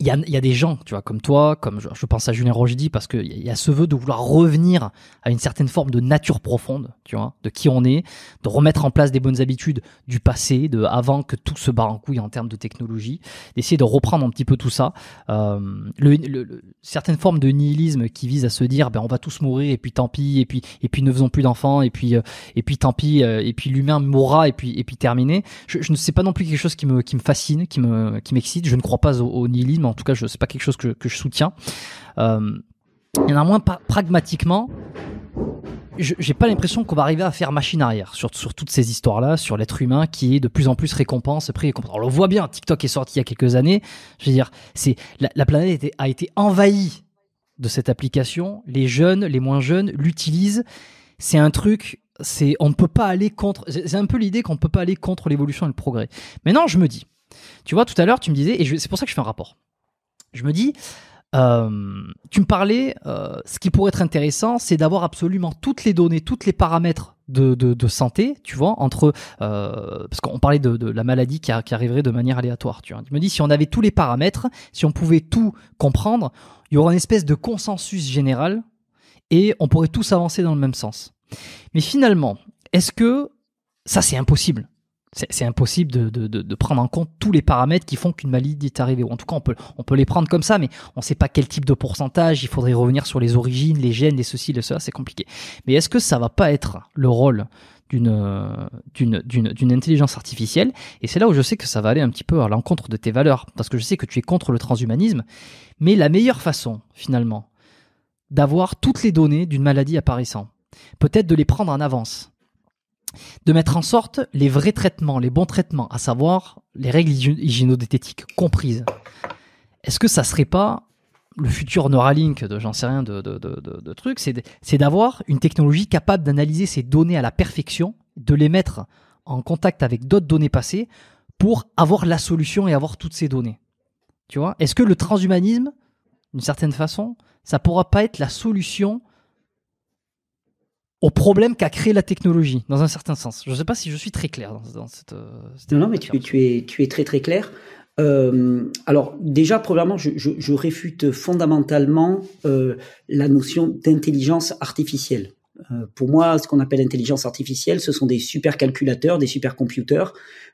il y, a, des gens, tu vois, comme toi, comme je, pense à Julien Rochdy, parce qu'il y, a ce vœu de vouloir revenir à une certaine forme de nature profonde, tu vois, de qui on est, de remettre en place des bonnes habitudes du passé, de avant que tout se barre en couille en termes de technologie, d'essayer de reprendre un petit peu tout ça. Euh, le, certaines formes de nihilisme qui visent à se dire, ben on va tous mourir et puis tant pis, et puis et puis ne faisons plus d'enfants, et puis euh, et puis tant pis, euh, et puis l'humain mourra et puis et puis terminé. Je, ne sais pas non plus quelque chose qui me qui me fascine, qui me qui m'excite. Je ne crois pas au, au nihilisme mais en tout cas, ce n'est pas quelque chose que, je soutiens. Euh, néanmoins, pa- pragmatiquement, je, n'ai pas l'impression qu'on va arriver à faire machine arrière sur, toutes ces histoires-là, sur l'être humain qui est de plus en plus récompense, prix On le voit bien, TikTok est sorti il y a quelques années. Je veux dire, c'est la, planète a été envahie de cette application. Les jeunes, les moins jeunes l'utilisent. C'est un truc, c'est on ne peut pas aller contre. un peu l'idée qu'on ne peut pas aller contre l'évolution et le progrès. Mais non, je me dis, tu vois, tout à l'heure, tu me disais, et c'est pour ça que je fais un rapport. Je me dis, euh, tu me parlais, euh, ce qui pourrait être intéressant, c'est d'avoir absolument toutes les données, tous les paramètres de, santé, tu vois, entre... Euh, parce qu'on parlait de, la maladie qui, arriverait de manière aléatoire, tu vois. Tu me dis, si on avait tous les paramètres, si on pouvait tout comprendre, il y aurait une espèce de consensus général et on pourrait tous avancer dans le même sens. Mais finalement, est-ce que ça, c'est impossible c'est impossible de, prendre en compte tous les paramètres qui font qu'une maladie est arrivée. Ou en tout cas, on peut, on peut les prendre comme ça, mais on ne sait pas quel type de pourcentage. Il faudrait revenir sur les origines, les gènes, les ceci, les cela. C'est compliqué. Mais est-ce que ça va pas être le rôle euh, d'une d'une intelligence artificielle et c'est là où je sais que ça va aller un petit peu à l'encontre de tes valeurs parce que je sais que tu es contre le transhumanisme mais la meilleure façon finalement d'avoir toutes les données d'une maladie apparaissant peut-être de les prendre en avance de mettre en sorte les vrais traitements, les bons traitements, à savoir les règles hygiénodététiques comprises. Est-ce que ça serait pas le futur Neuralink, de j'en sais rien, de, de, de, trucs, c'est d'avoir une technologie capable d'analyser ces données à la perfection, de les mettre en contact avec d'autres données passées pour avoir la solution et avoir toutes ces données. Tu vois Est-ce que le transhumanisme, d'une certaine façon, ça pourra pas être la solution au problème qu'a créé la technologie, dans un certain sens. Je ne sais pas si je suis très clair dans, cette, euh, Non, mais tu, tu, es, tu es très très clair. Euh, alors déjà, probablement, je, réfute fondamentalement euh, la notion d'intelligence artificielle. Euh, pour moi, ce qu'on appelle intelligence artificielle, ce sont des supercalculateurs, des supercomputers,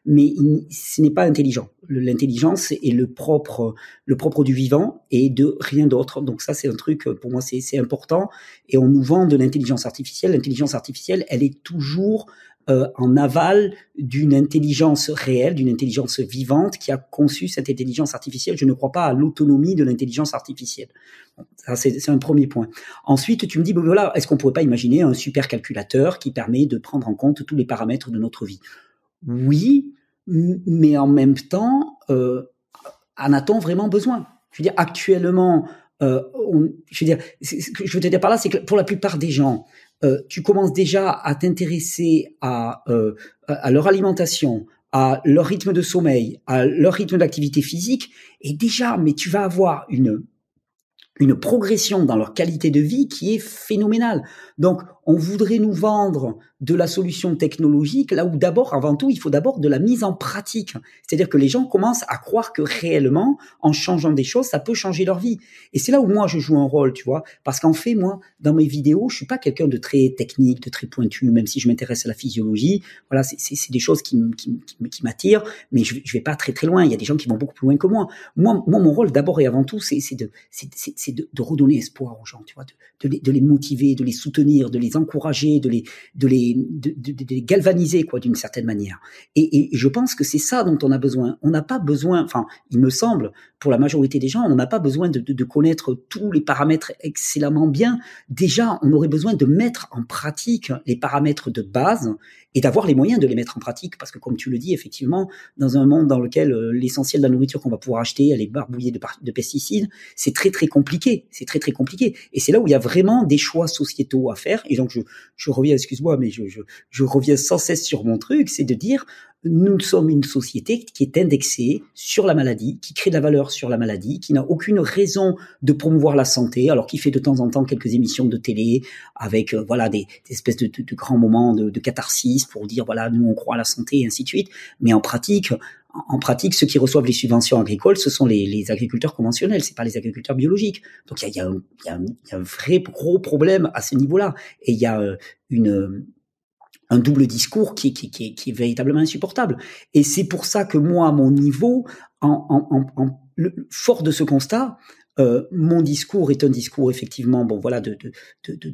mais ce n'est pas intelligent. L'intelligence est le propre, le propre du vivant et de rien d'autre. Donc ça, c'est un truc, pour moi, c'est important. Et on nous vend de l'intelligence artificielle. L'intelligence artificielle, elle est toujours euh, en aval d'une intelligence réelle, d'une intelligence vivante qui a conçu cette intelligence artificielle. Je ne crois pas à l'autonomie de l'intelligence artificielle. c'est un premier point. Ensuite, tu me dis, voilà, est-ce qu'on ne pourrait pas imaginer un supercalculateur qui permet de prendre en compte tous les paramètres de notre vie Oui, mais en même temps, euh, en a-t-on vraiment besoin Je veux dire, actuellement, euh, je, veux dire, je veux te dire par là, c'est que pour la plupart des gens, euh, tu commences déjà à t'intéresser à, euh, à leur alimentation, à leur rythme de sommeil, à leur rythme d'activité physique, et déjà, mais tu vas avoir une une progression dans leur qualité de vie qui est phénoménale. Donc, on voudrait nous vendre de la solution technologique là où d'abord, avant tout, il faut d'abord de la mise en pratique. C'est-à-dire que les gens commencent à croire que réellement, en changeant des choses, ça peut changer leur vie. Et c'est là où moi je joue un rôle, tu vois, parce qu'en fait, moi, dans mes vidéos, je suis pas quelqu'un de très technique, de très pointu, même si je m'intéresse à la physiologie. Voilà, c'est des choses qui, m'attirent, mais je, vais pas très très loin. Il y a des gens qui vont beaucoup plus loin que moi. Moi, mon rôle d'abord et avant tout, c'est de, redonner espoir aux gens, tu vois, de les motiver, de les soutenir, de les encourager, de les, de les, galvaniser quoi d'une certaine manière. Et, et, je pense que c'est ça dont on a besoin. On n'a pas besoin, enfin, il me semble, pour la majorité des gens, on n'a pas besoin de, connaître tous les paramètres excellemment bien. Déjà, on aurait besoin de mettre en pratique les paramètres de base et d'avoir les moyens de les mettre en pratique. Parce que comme tu le dis, effectivement, dans un monde dans lequel euh, l'essentiel de la nourriture qu'on va pouvoir acheter, elle est barbouillée de, pesticides, c'est très très compliqué. C'est très très compliqué. Et c'est là où il y a vraiment des choix sociétaux à faire. Et donc je, je reviens, excuse-moi, mais je, je, je reviens sans cesse sur mon truc, c'est de dire nous sommes une société qui est indexée sur la maladie, qui crée de la valeur sur la maladie, qui n'a aucune raison de promouvoir la santé, alors qu'il fait de temps en temps quelques émissions de télé avec euh, voilà des, espèces de, grands moments de, catharsis pour dire voilà nous on croit à la santé et ainsi de suite, mais en pratique en pratique, ceux qui reçoivent les subventions agricoles, ce sont les, agriculteurs conventionnels, c'est pas les agriculteurs biologiques. Donc il y a, y, a y a, un vrai gros problème à ce niveau-là, et il y a euh, une, un double discours qui, est véritablement insupportable. Et c'est pour ça que moi, à mon niveau, en, fort de ce constat, euh, mon discours est un discours effectivement, bon voilà, de,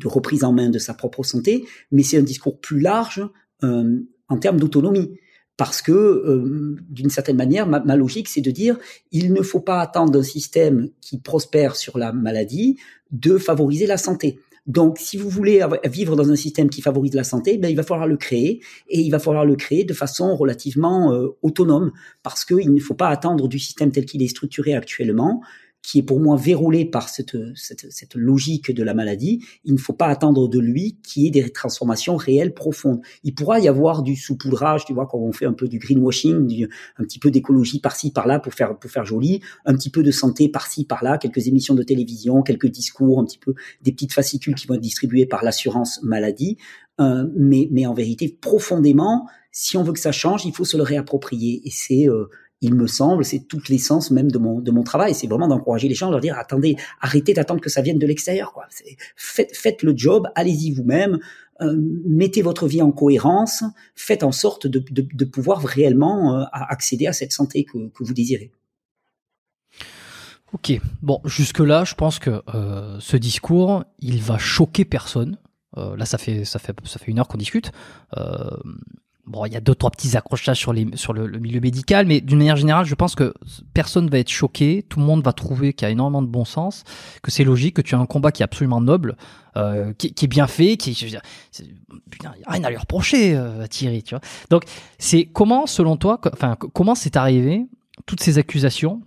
reprise en main de sa propre santé, mais c'est un discours plus large euh, en termes d'autonomie. Parce que, euh, d'une certaine manière, ma, logique, c'est de dire, il ne faut pas attendre d'un système qui prospère sur la maladie de favoriser la santé. Donc, si vous voulez vivre dans un système qui favorise la santé, ben, il va falloir le créer et il va falloir le créer de façon relativement euh, autonome parce qu'il ne faut pas attendre du système tel qu'il est structuré actuellement qui est pour moi verroulé par cette, cette, logique de la maladie, il ne faut pas attendre de lui qu'il y ait des transformations réelles profondes. Il pourra y avoir du saupoudrage, tu vois, quand on fait un peu du greenwashing, un petit peu d'écologie par-ci, par-là pour faire, pour faire joli, un petit peu de santé par-ci, par-là, quelques émissions de télévision, quelques discours, un petit peu des petites fascicules qui vont être distribuées par l'assurance maladie. Euh, mais, mais en vérité, profondément, si on veut que ça change, il faut se le réapproprier. Et c'est euh, il me semble, c'est toute l'essence même de mon, de mon travail. C'est vraiment d'encourager les gens, de leur dire attendez, arrêtez d'attendre que ça vienne de l'extérieur. Quoi. Faites, le job, allez-y vous-même, euh, mettez votre vie en cohérence, faites en sorte de, pouvoir réellement euh, accéder à cette santé que, vous désirez. Ok, bon, jusque-là, je pense que euh, ce discours, il va choquer personne. là, ça fait, ça, fait, ça fait une heure qu'on discute. Bon, il y a deux trois petits accrochages sur les sur le, milieu médical, mais d'une manière générale, je pense que personne va être choqué. Tout le monde va trouver qu'il y a énormément de bon sens, que c'est logique, que tu as un combat qui est absolument noble, euh, qui, est bien fait, qui je veux dire, a rien à lui reprocher, euh, Thierry, tu vois. Donc, c'est comment, selon toi, enfin, comment c'est arrivé toutes ces accusations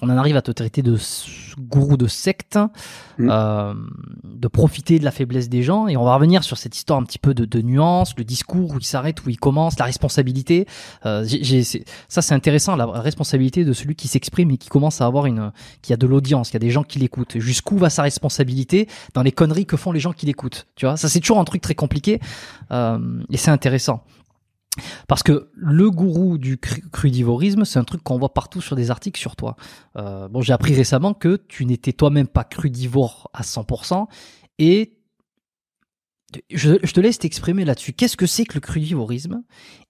on en arrive à te traiter de gourou de secte, mm. euh, de profiter de la faiblesse des gens. Et on va revenir sur cette histoire un petit peu de, de nuances, le discours où il s'arrête, où il commence, la responsabilité. Euh, ça, c'est intéressant, la responsabilité de celui qui s'exprime et qui commence à avoir une, qui a de l'audience, qui a des gens qui l'écoutent. Jusqu'où va sa responsabilité dans les conneries que font les gens qui l'écoutent Tu vois, ça c'est toujours un truc très compliqué euh, et c'est intéressant. Parce que le gourou du crudivorisme, c'est un truc qu'on voit partout sur des articles sur toi. Euh, bon, j'ai appris récemment que tu n'étais toi-même pas crudivore à 100% et je, te laisse t'exprimer là-dessus. Qu'est-ce que c'est que le crudivorisme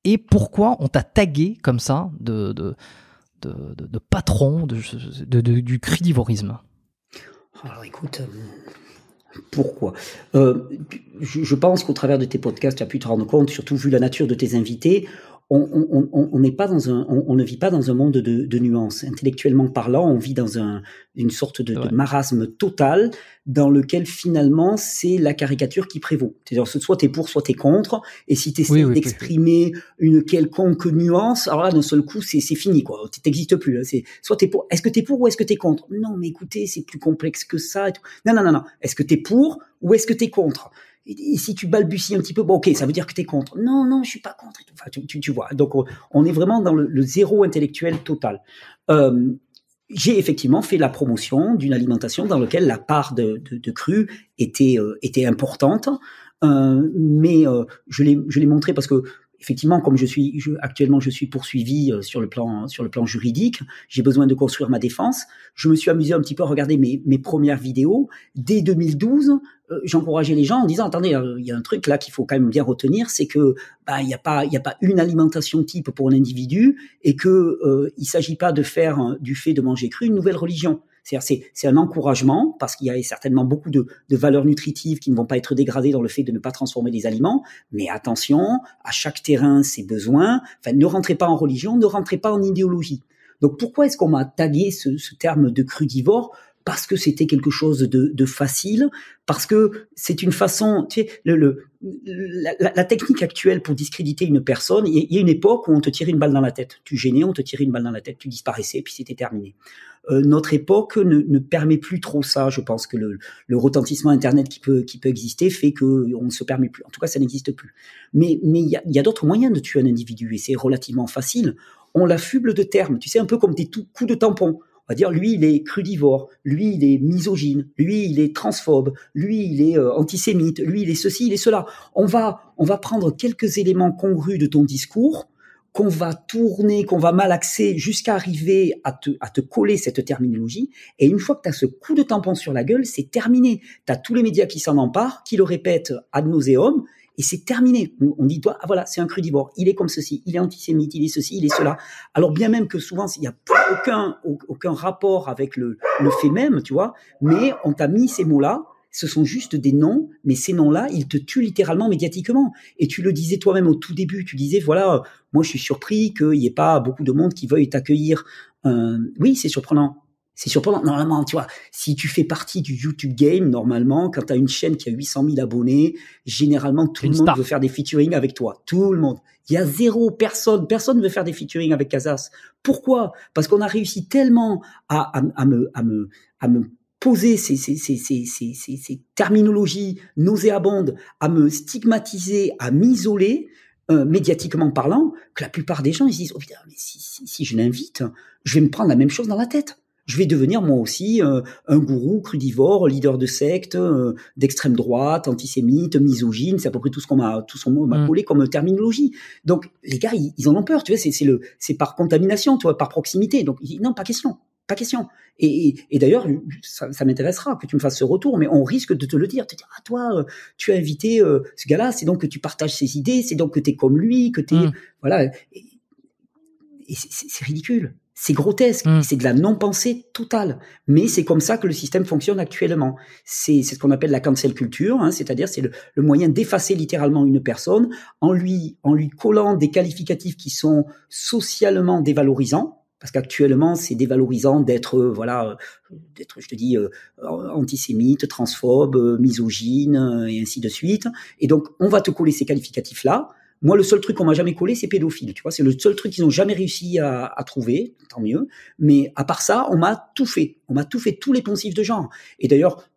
et pourquoi on t'a tagué comme ça de, de, de, de, patron du crudivorisme oh, Alors écoute, euh, pourquoi euh, je, je pense qu'au travers de tes podcasts, tu as pu te rendre compte, surtout vu la nature de tes invités, on, on, on, pas dans un, on, ne vit pas dans un monde de, de nuances. Intellectuellement parlant, on vit dans un, une sorte de, de, marasme total dans lequel finalement c'est la caricature qui prévaut. C'est-à-dire soit t'es pour, soit tu es contre, et si tu essaies d'exprimer une quelconque nuance, alors là d'un seul coup c'est fini quoi, t'existes plus. Hein. soit t'es pour, est-ce que es pour ou est-ce que es contre Non mais écoutez c'est plus complexe que ça. Non non non non, est-ce que tu es pour ou est-ce que tu es contre et, si tu balbuties un petit peu, bon, ok, ça veut dire que tu es contre. Non, non, je suis pas contre. tu, vois. Donc, on est vraiment dans le, zéro intellectuel total. Euh, j'ai effectivement fait la promotion d'une alimentation dans laquelle la part de, cru était, euh, était importante, euh, mais je l'ai montré parce que effectivement, comme je suis actuellement, je suis poursuivi euh, sur le plan sur le plan juridique. J'ai besoin de construire ma défense. Je me suis amusé un petit peu à regarder mes, mes premières vidéos dès 2012. Euh, j'encourageais les gens en disant attendez, euh, il y a un truc là qu'il faut quand même bien retenir, c'est que bah il n'y a pas il y a pas une alimentation type pour l'individu et que euh, il s'agit pas de faire du fait de manger cru une nouvelle religion. C'est un encouragement parce qu'il y a certainement beaucoup de, valeurs nutritives qui ne vont pas être dégradées dans le fait de ne pas transformer des aliments. Mais attention, à chaque terrain ses besoins. Enfin, ne rentrez pas en religion, ne rentrez pas en idéologie. Donc pourquoi est-ce qu'on m'a tagué ce, terme de crudivore parce que c'était quelque chose de, facile, parce que c'est une façon, la, la, technique actuelle pour discréditer une personne, il y, a une époque où on te tirait une balle dans la tête, tu gênais, on te tirait une balle dans la tête, tu disparaissais, puis c'était terminé. Euh, notre époque ne, permet plus trop ça. Je pense que le, retentissement Internet qui peut, qui peut exister fait qu'on ne se permet plus. En tout cas, ça n'existe plus. Mais il y a, y a d'autres moyens de tuer un individu et c'est relativement facile. On l'affuble de termes, tu sais, un peu comme des coups de tampon. On va dire, lui, il est crudivore, lui, il est misogyne, lui, il est transphobe, lui, il est euh, antisémite, lui, il est ceci, il est cela. On va, on va prendre quelques éléments congrus de ton discours qu'on va tourner, qu'on va malaxer jusqu'à arriver à te, à te coller cette terminologie. Et une fois que tu as ce coup de tampon sur la gueule, c'est terminé. Tu as tous les médias qui s'en emparent, qui le répètent ad nauseum, et c'est terminé. On, dit, toi, ah voilà, c'est un crudivore, il est comme ceci, il est antisémite, il est ceci, il est cela. Alors bien même que souvent, il n'y a aucun, aucun rapport avec le fait même, tu vois, mais on t'a mis ces mots-là ce sont juste des noms, mais ces noms-là, ils te tuent littéralement médiatiquement. Et tu le disais toi-même au tout début, tu disais, voilà, moi je suis surpris qu'il n'y ait pas beaucoup de monde qui veuille t'accueillir. Euh, oui, c'est surprenant. C'est surprenant. Normalement, tu vois, si tu fais partie du YouTube game, normalement, quand tu as une chaîne qui a 800 000 abonnés, généralement, tout le monde veut faire des featuring avec toi. Tout le monde. Il y a zéro personne, personne ne veut faire des featuring avec Casas. Pourquoi Parce qu'on a réussi tellement à, à, me, à, me, à me poser ces, ces, ces, ces, terminologies nauséabondes, à me stigmatiser, à m'isoler, euh, médiatiquement parlant, que la plupart des gens ils se disent oh mais si, si, je l'invite, je vais me prendre la même chose dans la tête. Je vais devenir moi aussi euh, un gourou crudivore, leader de secte, euh, d'extrême droite, antisémite, misogyne, c'est à peu près tout ce qu'on m'a tout ce qu'on m'a mm. collé comme terminologie. Donc les gars ils, en ont peur, tu vois, c'est le c'est par contamination, tu vois, par proximité. Donc ils, disent « non pas question. Pas question. Et, d'ailleurs, ça, m'intéressera que tu me fasses ce retour, mais on risque de te le dire, te dire, ah toi, euh, tu as invité euh, ce gars-là, c'est donc que tu partages ses idées, c'est donc que tu es comme lui, que tu hmm. Voilà. Et, c'est ridicule. C'est grotesque, hmm. c'est de la non-pensée totale. Mais c'est comme ça que le système fonctionne actuellement. C'est ce qu'on appelle la cancel culture, hein. c'est-à-dire c'est le, le, moyen d'effacer littéralement une personne en lui, en lui collant des qualificatifs qui sont socialement dévalorisants, parce qu'actuellement, c'est dévalorisant d'être, euh, voilà, euh, d'être, je te dis, euh, antisémite, transphobe, misogyne, et ainsi de suite. Et donc, on va te coller ces qualificatifs-là. Moi, le seul truc qu'on m'a jamais collé, c'est pédophile. Tu vois, c'est le seul truc qu'ils ont jamais réussi à, à, trouver. Tant mieux. Mais à part ça, on m'a tout fait. On m'a tout fait tous les poncifs de genre. Et d'ailleurs,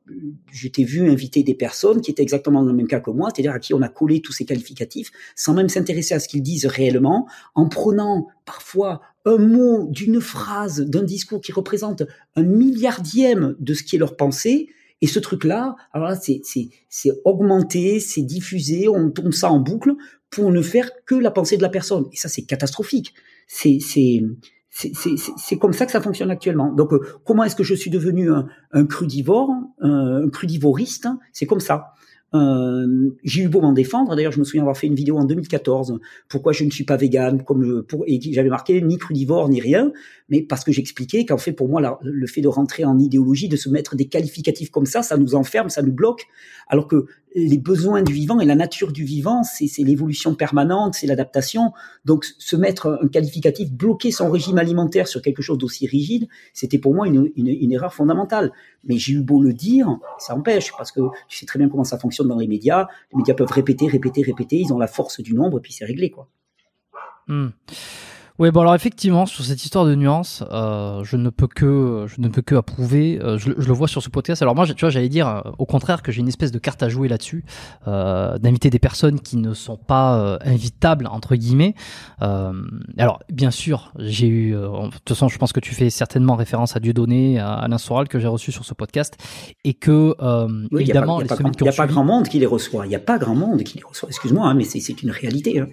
je t'ai vu inviter des personnes qui étaient exactement dans le même cas que moi, c'est-à-dire à qui on a collé tous ces qualificatifs, sans même s'intéresser à ce qu'ils disent réellement, en prenant parfois un mot, d'une phrase, d'un discours qui représente un milliardième de ce qui est leur pensée. Et ce truc-là, alors c'est, c'est, c'est augmenté, c'est diffusé, on tourne ça en boucle pour ne faire que la pensée de la personne. Et ça, c'est catastrophique. C'est, c'est, c'est, c'est, c'est comme ça que ça fonctionne actuellement. Donc, euh, comment est-ce que je suis devenu un, crudivore, un crudivoriste hein C'est comme ça. Euh, j'ai eu beau m'en défendre, d'ailleurs je me souviens avoir fait une vidéo en 2014, pourquoi je ne suis pas vegan comme euh, pour, et j'avais marqué ni crudivore ni rien, mais parce que j'expliquais qu'en fait pour moi le fait de rentrer en idéologie, de se mettre des qualificatifs comme ça, ça nous enferme, ça nous bloque, alors que les besoins du vivant et la nature du vivant, c'est l'évolution permanente, c'est l'adaptation. Donc, se mettre un qualificatif, bloquer son régime alimentaire sur quelque chose d'aussi rigide, c'était pour moi une, erreur fondamentale. Mais j'ai eu beau le dire, ça empêche, parce que tu sais très bien comment ça fonctionne dans les médias. Les médias peuvent répéter, répéter, répéter, ils ont la force du nombre, et puis c'est réglé, quoi. Mmh. Oui, bon alors effectivement sur cette histoire de nuance, euh, je ne peux que je ne peux que approuver. Euh, je, je, le vois sur ce podcast. Alors moi, tu vois, j'allais dire euh, au contraire que j'ai une espèce de carte à jouer là-dessus, euh, d'inviter des personnes qui ne sont pas invitables entre guillemets. alors bien sûr, j'ai eu. de toute façon, je pense que tu fais certainement référence à Donné, à Alain Soral que j'ai reçu sur ce podcast et que évidemment il n'y a, pas, grand, monde qui les reçoit. Il n'y a pas grand monde qui les reçoit. Excuse-moi, hein, mais c'est une réalité. Hein.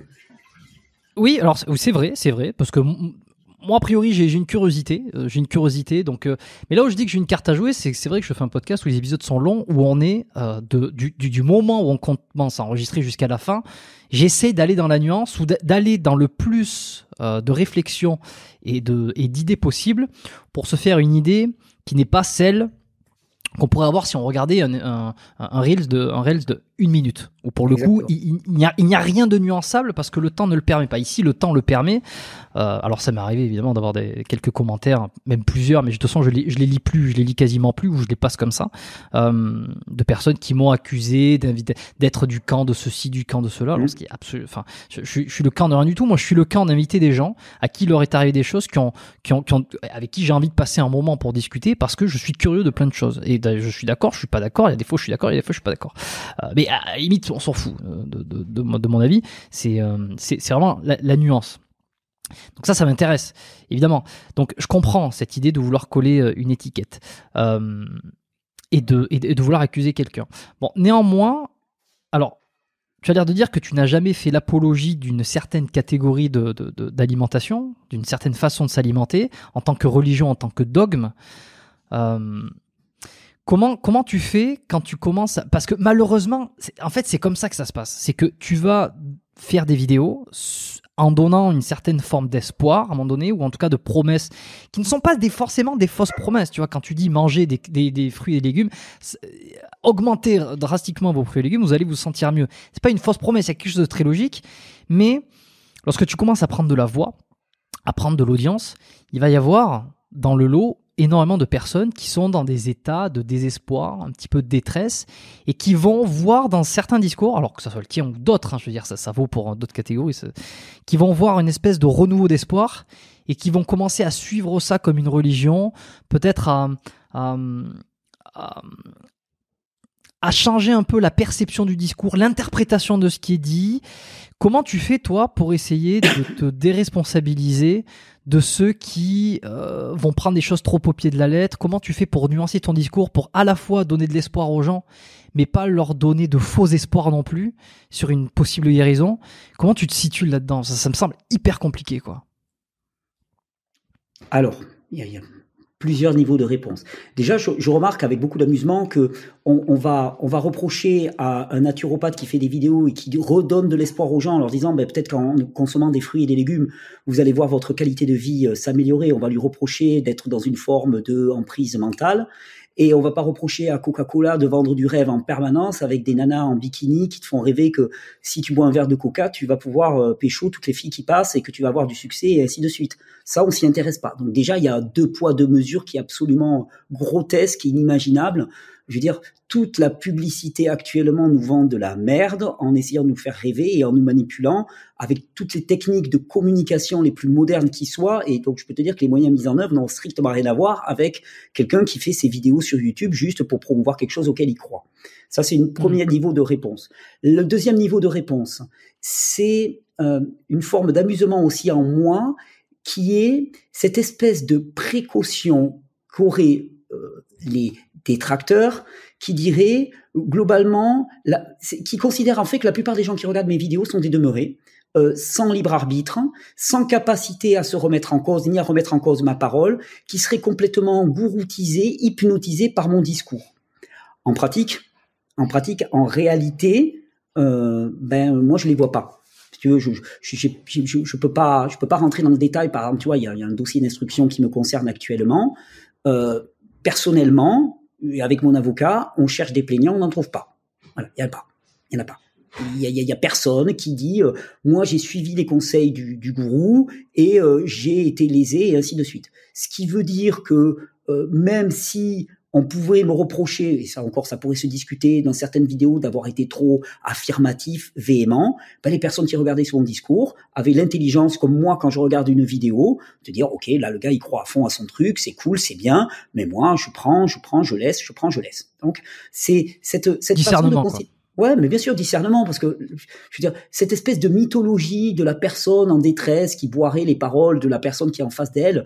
Oui, alors c'est vrai, c'est vrai, parce que moi, a priori, j'ai une curiosité. Euh, j'ai une curiosité. Donc, euh, mais là où je dis que j'ai une carte à jouer, c'est c'est vrai que je fais un podcast où les épisodes sont longs, où on est euh, du, moment où on commence à enregistrer jusqu'à la fin. J'essaie d'aller dans la nuance ou d'aller dans le plus de réflexion et d'idées possibles pour se faire une idée qui n'est pas celle qu'on pourrait avoir si on regardait un, de, un Reels de une minute. Ou pour le coup, il, il n'y a, rien de nuançable parce que le temps ne le permet pas. Ici, le temps le permet. Euh, alors, ça m'est arrivé évidemment d'avoir quelques commentaires, même plusieurs, mais de toute façon, je les, les lis plus, je les lis quasiment plus ou je les passe comme ça, euh, de personnes qui m'ont accusé d'être du camp de ceci, du camp de cela. Mmh. qui enfin, je, suis le camp de rien du tout. Moi, je suis le camp d'inviter des gens à qui leur est arrivé des choses qui ont, qui ont, avec qui j'ai envie de passer un moment pour discuter parce que je suis curieux de plein de choses. Et je suis d'accord, je suis pas d'accord. Il y a des fois, je suis d'accord, il y a des fois, je suis pas d'accord. Euh, mais à, limite, on s'en fout, euh, de, mon avis. C'est euh, vraiment la, nuance. Donc ça, ça m'intéresse, évidemment. Donc je comprends cette idée de vouloir coller euh, une étiquette et, de, vouloir accuser quelqu'un. Bon, néanmoins, alors, tu as l'air de dire que tu n'as jamais fait l'apologie d'une certaine catégorie d'alimentation, d'une certaine façon de s'alimenter, en tant que religion, en tant que dogme. Euh, Comment, comment tu fais quand tu commences Parce que malheureusement, en fait, c'est comme ça que ça se passe. C'est que tu vas faire des vidéos en donnant une certaine forme d'espoir à un moment donné, ou en tout cas de promesses, qui ne sont pas des, forcément des fausses promesses. Tu vois, quand tu dis manger des, fruits et légumes, augmenter drastiquement vos fruits et légumes, vous allez vous sentir mieux. C'est pas une fausse promesse, c'est quelque chose de très logique. Mais lorsque tu commences à prendre de la voix, à prendre de l'audience, il va y avoir dans le lot énormément de personnes qui sont dans des états de désespoir, un petit peu de détresse, et qui vont voir dans certains discours, alors que ça soit le tien ou d'autres, hein, je veux dire, ça, ça vaut pour euh, d'autres catégories, qui vont voir une espèce de renouveau d'espoir, et qui vont commencer à suivre ça comme une religion, peut-être à, à, à, à changer un peu la perception du discours, l'interprétation de ce qui est dit. Comment tu fais, toi, pour essayer de te déresponsabiliser de ceux qui euh, vont prendre des choses trop au pied de la lettre Comment tu fais pour nuancer ton discours, pour à la fois donner de l'espoir aux gens, mais pas leur donner de faux espoirs non plus sur une possible guérison Comment tu te situes là-dedans ça, me semble hyper compliqué, quoi. Alors, il plusieurs niveaux de réponse. Déjà, je, remarque avec beaucoup d'amusement que on, on, va on va reprocher à un naturopathe qui fait des vidéos et qui redonne de l'espoir aux gens en leur disant ben, peut-être qu'en consommant des fruits et des légumes, vous allez voir votre qualité de vie euh, s'améliorer. On va lui reprocher d'être dans une forme de emprise mentale. Et on va pas reprocher à Coca-Cola de vendre du rêve en permanence avec des nanas en bikini qui te font rêver que si tu bois un verre de Coca, tu vas pouvoir euh, pécho toutes les filles qui passent et que tu vas avoir du succès et ainsi de suite. Ça, on s'y intéresse pas. Donc déjà, il y a deux poids, deux mesures qui est absolument grotesque et inimaginable je veux dire, toute la publicité actuellement nous vend de la merde en essayant de nous faire rêver et en nous manipulant avec toutes les techniques de communication les plus modernes qui soient. Et donc, je peux te dire que les moyens mis en œuvre n'ont strictement rien à voir avec quelqu'un qui fait ses vidéos sur YouTube juste pour promouvoir quelque chose auquel il croit. Ça, c'est un premier niveau de réponse. Le deuxième niveau de réponse, c'est euh, une forme d'amusement aussi en moi qui est cette espèce de précaution qu'auraient euh, les, détracteurs qui diraient globalement, qui considèrent en fait que la plupart des gens qui regardent mes vidéos sont des demeurés, euh, sans libre arbitre, sans capacité à se remettre en cause ni à remettre en cause ma parole, qui seraient complètement gouroutisés, hypnotisés par mon discours. En pratique, en pratique, en réalité, euh, ben moi je les vois pas. tu veux, je, je, peux pas, je peux pas rentrer dans le détail. Par exemple, tu vois, il y a, un dossier d'instruction qui me concerne actuellement. Euh, personnellement, avec mon avocat, on cherche des plaignants, on n'en trouve pas. Voilà, il n'y en a pas. Il n'y en a pas. Il y a, personne qui dit euh, moi j'ai suivi les conseils du, gourou et euh, j'ai été lésé et ainsi de suite. Ce qui veut dire que euh, même si on pouvait me reprocher, et ça encore, ça pourrait se discuter dans certaines vidéos, d'avoir été trop affirmatif, véhément. Ben, les personnes qui regardaient son discours avaient l'intelligence, comme moi quand je regarde une vidéo, de dire, OK, là, le gars, il croit à fond à son truc, c'est cool, c'est bien, mais moi, je prends, je prends, je laisse, je prends, je laisse. Donc, c'est cette, cette façon de Ouais, mais bien sûr, discernement, parce que, je veux dire, cette espèce de mythologie de la personne en détresse qui boirait les paroles de la personne qui est en face d'elle,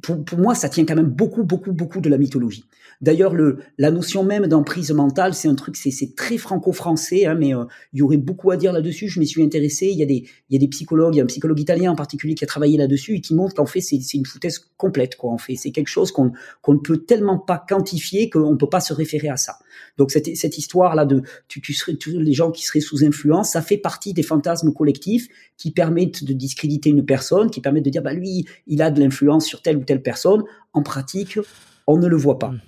pour, pour moi, ça tient quand même beaucoup, beaucoup, beaucoup de la mythologie. D'ailleurs, la notion même d'emprise mentale, c'est un truc, c'est très franco-français, hein, mais euh, il y aurait beaucoup à dire là-dessus. Je m'y suis intéressé. Il y a des psychologues, il y a un psychologue italien en particulier qui a travaillé là-dessus et qui montre qu'en fait c'est une foutaise complète quoi. En fait, c'est quelque chose qu'on ne peut tellement pas quantifier qu'on ne peut pas se référer à ça. Donc cette histoire là de tu tu serais les gens qui seraient sous influence, ça fait partie des fantasmes collectifs qui permettent de discréditer une personne, qui permettent de dire bah lui il a de l'influence sur telle ou telle personne. En pratique, on ne le voit pas. Mmh.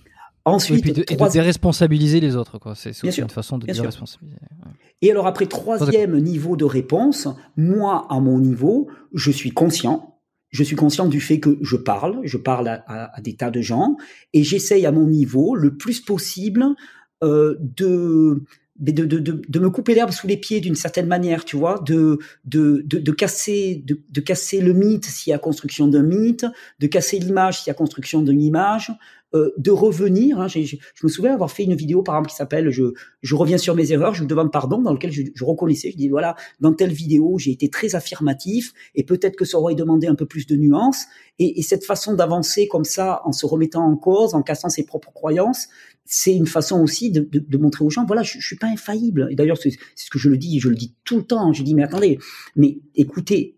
Ensuite, et, de, déresponsabiliser les autres, quoi. C'est une façon de déresponsabiliser. Et alors après troisième niveau de réponse, moi à mon niveau, je suis conscient. Je suis conscient du fait que je parle, je parle à, des tas de gens, et j'essaye à mon niveau le plus possible euh, de de, de, de, me couper l'herbe sous les pieds d'une certaine manière, tu vois, de, de, de, casser, de, casser le mythe s'il y a construction d'un mythe, de casser l'image s'il y a construction d'une image, euh, de revenir. Hein. je me souviens avoir fait une vidéo, par exemple, qui s'appelle je, je reviens sur mes erreurs, je vous demande pardon, dans lequel je, je reconnaissais, je dis voilà, dans telle vidéo, j'ai été très affirmatif et peut-être que ça aurait demandé un peu plus de nuances. Et, cette façon d'avancer comme ça, en se remettant en cause, en cassant ses propres croyances, c'est une façon aussi de, de, montrer aux gens, voilà, je, je suis pas infaillible. Et d'ailleurs, c'est ce que je le dis, je le dis tout le temps. Je dis, mais attendez, mais écoutez,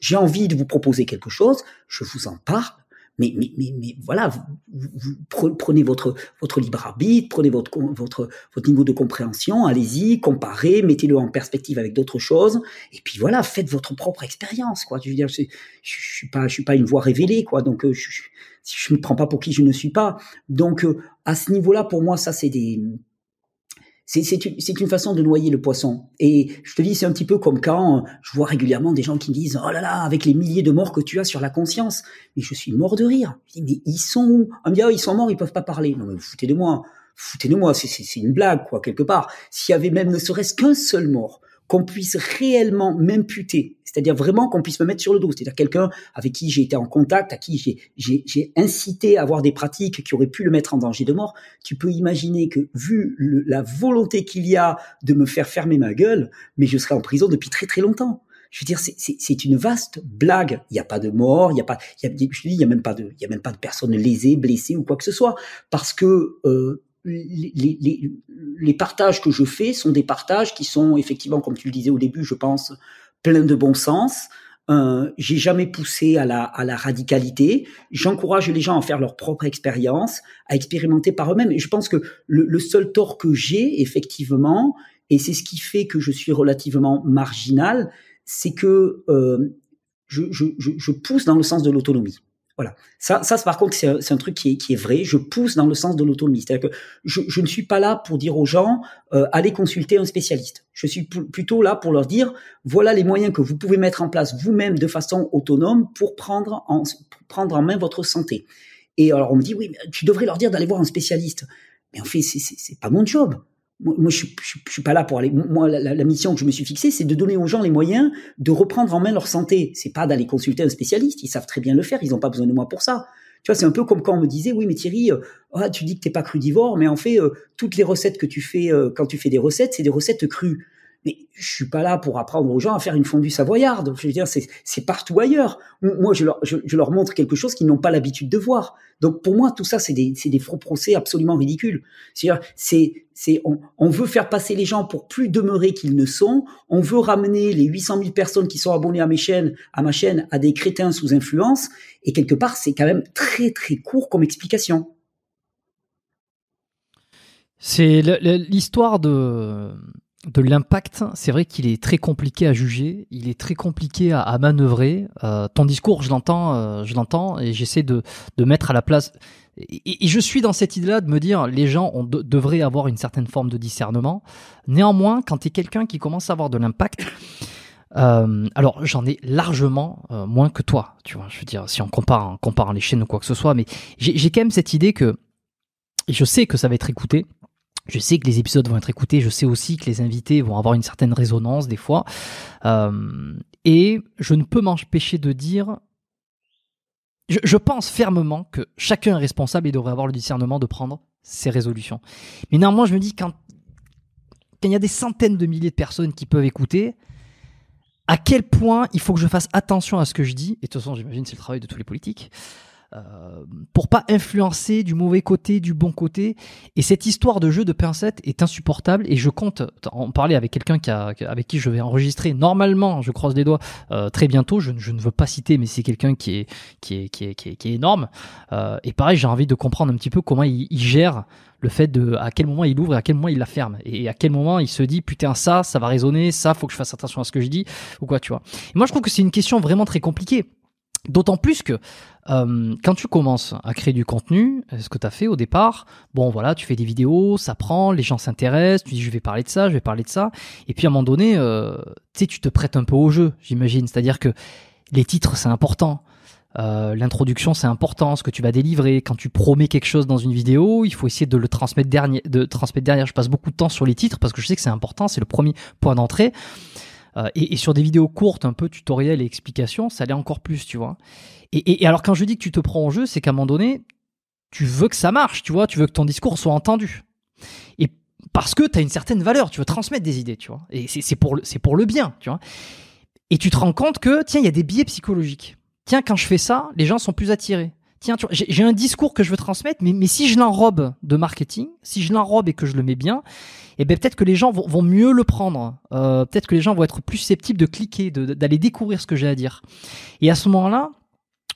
j'ai envie de vous proposer quelque chose, je vous en parle, mais, mais, mais, voilà, vous, prenez votre, votre libre arbitre, prenez votre, votre, votre niveau de compréhension, allez-y, comparez, mettez-le en perspective avec d'autres choses, et puis voilà, faites votre propre expérience, quoi. Je veux dire, je, suis pas, je suis pas une voix révélée, quoi. Donc, euh, je, je, je me prends pas pour qui je ne suis pas. Donc, euh, à ce niveau-là, pour moi, ça c'est des c'est une façon de noyer le poisson. Et je te dis, c'est un petit peu comme quand euh, je vois régulièrement des gens qui me disent Oh là là, avec les milliers de morts que tu as sur la conscience, mais je suis mort de rire. mais ils sont où On me oh, ils sont morts, ils peuvent pas parler. Non, mais vous foutez de moi. Foutez de moi, c'est une blague, quoi, quelque part. S'il y avait même ne serait-ce qu'un seul mort, qu'on puisse réellement m'imputer, c'est-à-dire vraiment qu'on puisse me mettre sur le dos, c'est-à-dire quelqu'un avec qui j'ai été en contact, à qui j'ai incité à avoir des pratiques qui auraient pu le mettre en danger de mort, tu peux imaginer que vu la volonté qu'il y a de me faire fermer ma gueule, mais je serai en prison depuis très très longtemps. Je veux dire, c'est une vaste blague. Il n'y a pas de mort, il n'y a pas, a, je dis, il y a même pas de, il y a même pas de personnes lésées, blessées ou quoi que ce soit, parce que euh, les, les, partages que je fais sont des partages qui sont effectivement, comme tu le disais au début, je pense, plein de bon sens. Euh, j'ai jamais poussé à la, la radicalité. J'encourage les gens à faire leur propre expérience, à expérimenter par eux-mêmes. Et je pense que le, seul tort que j'ai, effectivement, et c'est ce qui fait que je suis relativement marginal, c'est que euh, je pousse dans le sens de l'autonomie. Voilà. Ça, ça par contre, c'est un, truc qui est, qui est, vrai. Je pousse dans le sens de l'autonomie. C'est-à-dire que je, je, ne suis pas là pour dire aux gens, euh, allez consulter un spécialiste. Je suis plutôt là pour leur dire, voilà les moyens que vous pouvez mettre en place vous-même de façon autonome pour prendre en, prendre en main votre santé. Et alors, on me dit, oui, tu devrais leur dire d'aller voir un spécialiste. Mais en fait, c'est pas mon job moi, je, suis pas là pour aller. Moi, la, mission que je me suis fixée, c'est de donner aux gens les moyens de reprendre en main leur santé. C'est pas d'aller consulter un spécialiste. Ils savent très bien le faire. Ils n'ont pas besoin de moi pour ça. Tu vois, c'est un peu comme quand on me disait, oui, mais Thierry, euh, ah, tu dis que t'es pas crudivore, mais en fait, euh, toutes les recettes que tu fais euh, quand tu fais des recettes, c'est des recettes crues mais je suis pas là pour apprendre aux gens à faire une fondue savoyarde. Je veux dire, c'est partout ailleurs. Moi, je leur, je, leur montre quelque chose qu'ils n'ont pas l'habitude de voir. Donc pour moi, tout ça, c'est des, faux procès absolument ridicules. cest c'est, on, veut faire passer les gens pour plus demeurer qu'ils ne sont. On veut ramener les 800 000 personnes qui sont abonnées à mes chaînes, à ma chaîne, à des crétins sous influence. Et quelque part, c'est quand même très très court comme explication. C'est l'histoire de de l'impact, c'est vrai qu'il est très compliqué à juger, il est très compliqué à, à manœuvrer. Euh, ton discours, je l'entends, euh, je l'entends, et j'essaie de, de, mettre à la place. Et, je suis dans cette idée-là de me dire, les gens ont, devraient avoir une certaine forme de discernement. Néanmoins, quand tu es quelqu'un qui commence à avoir de l'impact, euh, alors j'en ai largement moins que toi, tu vois. Je veux dire, si on compare, les chaînes ou quoi que ce soit, mais j'ai quand même cette idée que, je sais que ça va être écouté je sais que les épisodes vont être écoutés, je sais aussi que les invités vont avoir une certaine résonance des fois. Euh, et je ne peux m'empêcher de dire, je, pense fermement que chacun est responsable et devrait avoir le discernement de prendre ses résolutions. Mais néanmoins, je me dis, quand, quand il y a des centaines de milliers de personnes qui peuvent écouter, à quel point il faut que je fasse attention à ce que je dis, et de toute façon j'imagine c'est le travail de tous les politiques, euh, pour pas influencer du mauvais côté, du bon côté. Et cette histoire de jeu de pincettes est insupportable. Et je compte en parler avec quelqu'un qui a, avec qui je vais enregistrer normalement. Je croise les doigts euh, très bientôt. Je, ne veux pas citer, mais c'est quelqu'un qui est qui est, qui est, qui est, énorme. Euh, et pareil, j'ai envie de comprendre un petit peu comment il, gère le fait de à quel moment il ouvre et à quel moment il la ferme et à quel moment il se dit putain ça ça va résonner ça faut que je fasse attention à ce que je dis ou quoi tu vois moi je trouve que c'est une question vraiment très compliquée D'autant plus que euh, quand tu commences à créer du contenu, euh, ce que tu as fait au départ, bon voilà, tu fais des vidéos, ça prend, les gens s'intéressent, tu dis je vais parler de ça, je vais parler de ça, et puis à un moment donné, euh, tu te prêtes un peu au jeu, j'imagine, c'est-à-dire que les titres c'est important, l'introduction, c'est important, ce que tu vas délivrer. Quand tu promets quelque chose dans une vidéo, il faut essayer de le transmettre de transmettre derrière. Je passe beaucoup de temps sur les titres parce que je sais que c'est important, c'est le premier point d'entrée. Euh, et, sur des vidéos courtes, un peu tutoriels et explications, ça l'est encore plus, tu vois. Et, alors quand je dis que tu te prends en jeu, c'est qu'à un moment donné, tu veux que ça marche, tu vois, tu veux que ton discours soit entendu. Et parce que tu as une certaine valeur, tu veux transmettre des idées, tu vois. Et c'est pour, le, pour le bien, tu vois. Et tu te rends compte que, tiens, il y a des biais psychologiques. Tiens, quand je fais ça, les gens sont plus attirés tiens, j'ai un discours que je veux transmettre, mais, mais si je l'enrobe de marketing, si je l'enrobe et que je le mets bien, et eh ben peut-être que les gens vont, mieux le prendre. Euh, peut-être que les gens vont être plus susceptibles de cliquer, d'aller découvrir ce que j'ai à dire. Et à ce moment-là,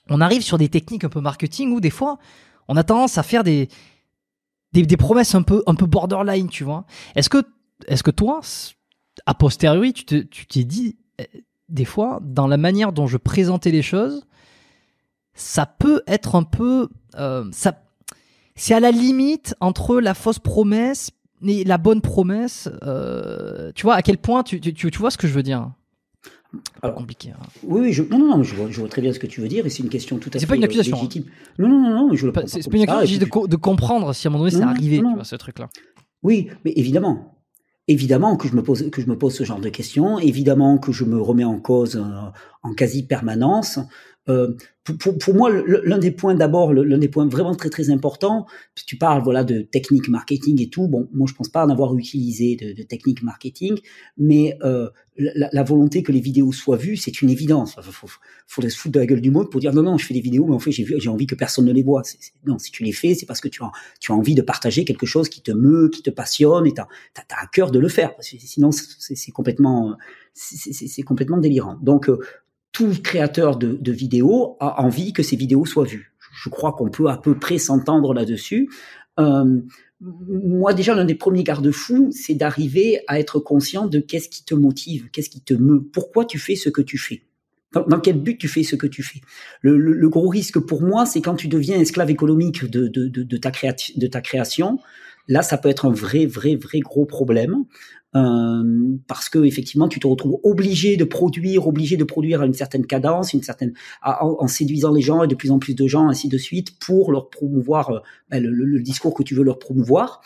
on arrive sur des techniques un peu marketing où des fois, on a tendance à faire des, des, promesses un peu, un peu borderline, tu vois. Est-ce que, est que toi, a posteriori, tu t'es dit, eh, des fois, dans la manière dont je présentais les choses, ça peut être un peu, euh, ça, c'est à la limite entre la fausse promesse et la bonne promesse. Euh, tu vois à quel point tu, tu, tu, vois ce que je veux dire alors, compliqué. Hein. Oui, je, non, non, je, vois, très bien ce que tu veux dire et c'est une question tout à fait. C'est pas une euh, accusation. Hein. Légitime. Non, non, non, non, je le pas, C'est pas une accusation de, de, comprendre si à un moment donné c'est arrivé, tu vois, ce truc-là. Oui, mais évidemment, Évidemment que je me pose que je me pose ce genre de questions, évidemment que je me remets en cause en quasi permanence, euh, pour, moi, l'un des points d'abord, l'un des points vraiment très très importants, tu parles voilà de technique marketing et tout. Bon, moi je pense pas en avoir utilisé de, technique marketing, mais euh, la, volonté que les vidéos soient vues, c'est une évidence. Il faut, faudrait se foutre de la gueule du monde pour dire non non, je fais des vidéos, mais en fait j'ai j'ai envie que personne ne les voit. non, si tu les fais, c'est parce que tu as tu as envie de partager quelque chose qui te meut, qui te passionne, et t'as as, à cœur de le faire. Parce que sinon c'est complètement c'est complètement délirant. Donc, euh, tout créateur de, vidéos a envie que ces vidéos soient vues. Je crois qu'on peut à peu près s'entendre là-dessus. Euh, moi déjà l'un des premiers garde-fous, c'est d'arriver à être conscient de qu'est-ce qui te motive, qu'est-ce qui te meut, pourquoi tu fais ce que tu fais. Dans, quel but tu fais ce que tu fais le, gros risque pour moi, c'est quand tu deviens esclave économique de, de ta, création, Là, ça peut être un vrai, vrai, vrai gros problème. Euh, parce que effectivement, tu te retrouves obligé de produire, obligé de produire à une certaine cadence, une certaine, en, séduisant les gens et de plus en plus de gens, ainsi de suite, pour leur promouvoir euh, ben, le, le, discours que tu veux leur promouvoir.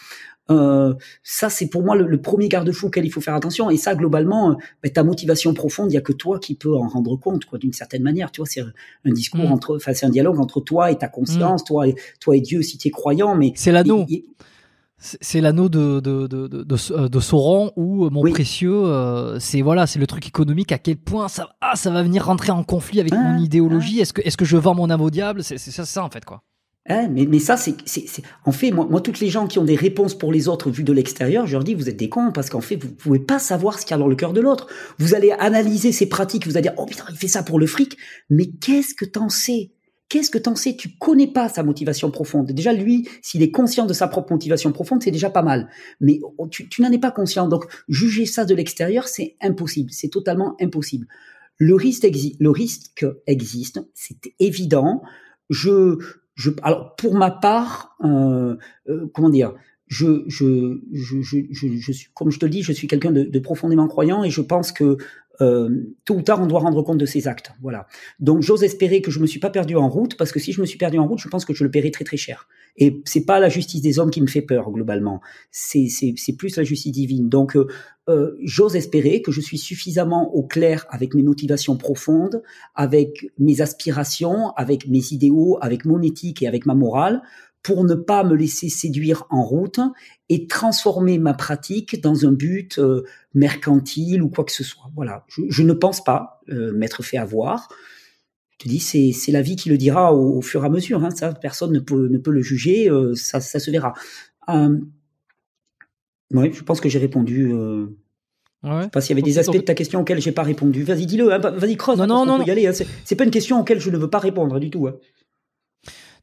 Euh, ça, c'est pour moi le, premier garde-fou auquel il faut faire attention. Et ça, globalement, euh, ben, ta motivation profonde, il n'y a que toi qui peux en rendre compte, quoi, d'une certaine manière. Tu vois, c'est un discours mm. entre, enfin, c'est un dialogue entre toi et ta conscience, mm. toi et toi et Dieu si tu es croyant. Mais c'est l'anneau. C'est l'anneau de, de, euh, Sauron ou euh, mon précieux, euh, c'est voilà, c'est le truc économique. À quel point ça, ah, ça va venir rentrer en conflit avec mon ah, idéologie ah. Est-ce que, je vends mon âme au diable C'est ça, en fait quoi. Eh, mais, mais, ça, c'est, en fait, moi, moi, toutes les gens qui ont des réponses pour les autres vues de l'extérieur, je leur dis, vous êtes des cons, parce qu'en fait, vous pouvez pas savoir ce qu'il y a dans le cœur de l'autre. Vous allez analyser ses pratiques, vous allez dire, oh putain, il fait ça pour le fric, mais qu'est-ce que t'en sais Qu'est-ce que t'en sais Tu connais pas sa motivation profonde. Déjà, lui, s'il est conscient de sa propre motivation profonde, c'est déjà pas mal. Mais oh, tu, n'en es pas conscient. Donc, juger ça de l'extérieur, c'est impossible. C'est totalement impossible. Le risque, existe. le risque existe, c'est évident. Je, je, alors, pour ma part, euh, euh, comment dire je, je, je, je, je, suis, comme je te dis, je suis quelqu'un de, de, profondément croyant et je pense que euh, tôt ou tard, on doit rendre compte de ses actes. Voilà. Donc, j'ose espérer que je me suis pas perdu en route, parce que si je me suis perdu en route, je pense que je le paierai très très cher. Et c'est pas la justice des hommes qui me fait peur globalement. C'est c'est plus la justice divine. Donc, euh, euh, j'ose espérer que je suis suffisamment au clair avec mes motivations profondes, avec mes aspirations, avec mes idéaux, avec mon éthique et avec ma morale pour ne pas me laisser séduire en route et transformer ma pratique dans un but euh, mercantile ou quoi que ce soit. Voilà, je, ne pense pas euh, m'être fait avoir. Je te dis, c'est la vie qui le dira au, fur et à mesure. Hein. ça, personne ne peut, ne peut le juger, euh, ça, se verra. oui, je pense que j'ai répondu. Ouais, je sais s'il y avait des aspects de ta question auxquels j'ai pas répondu. Vas-y, dis-le. Hein. vas-y, creuse. Non, hein, non, non, non. aller. C'est pas une question auxquelles je ne veux pas répondre du tout.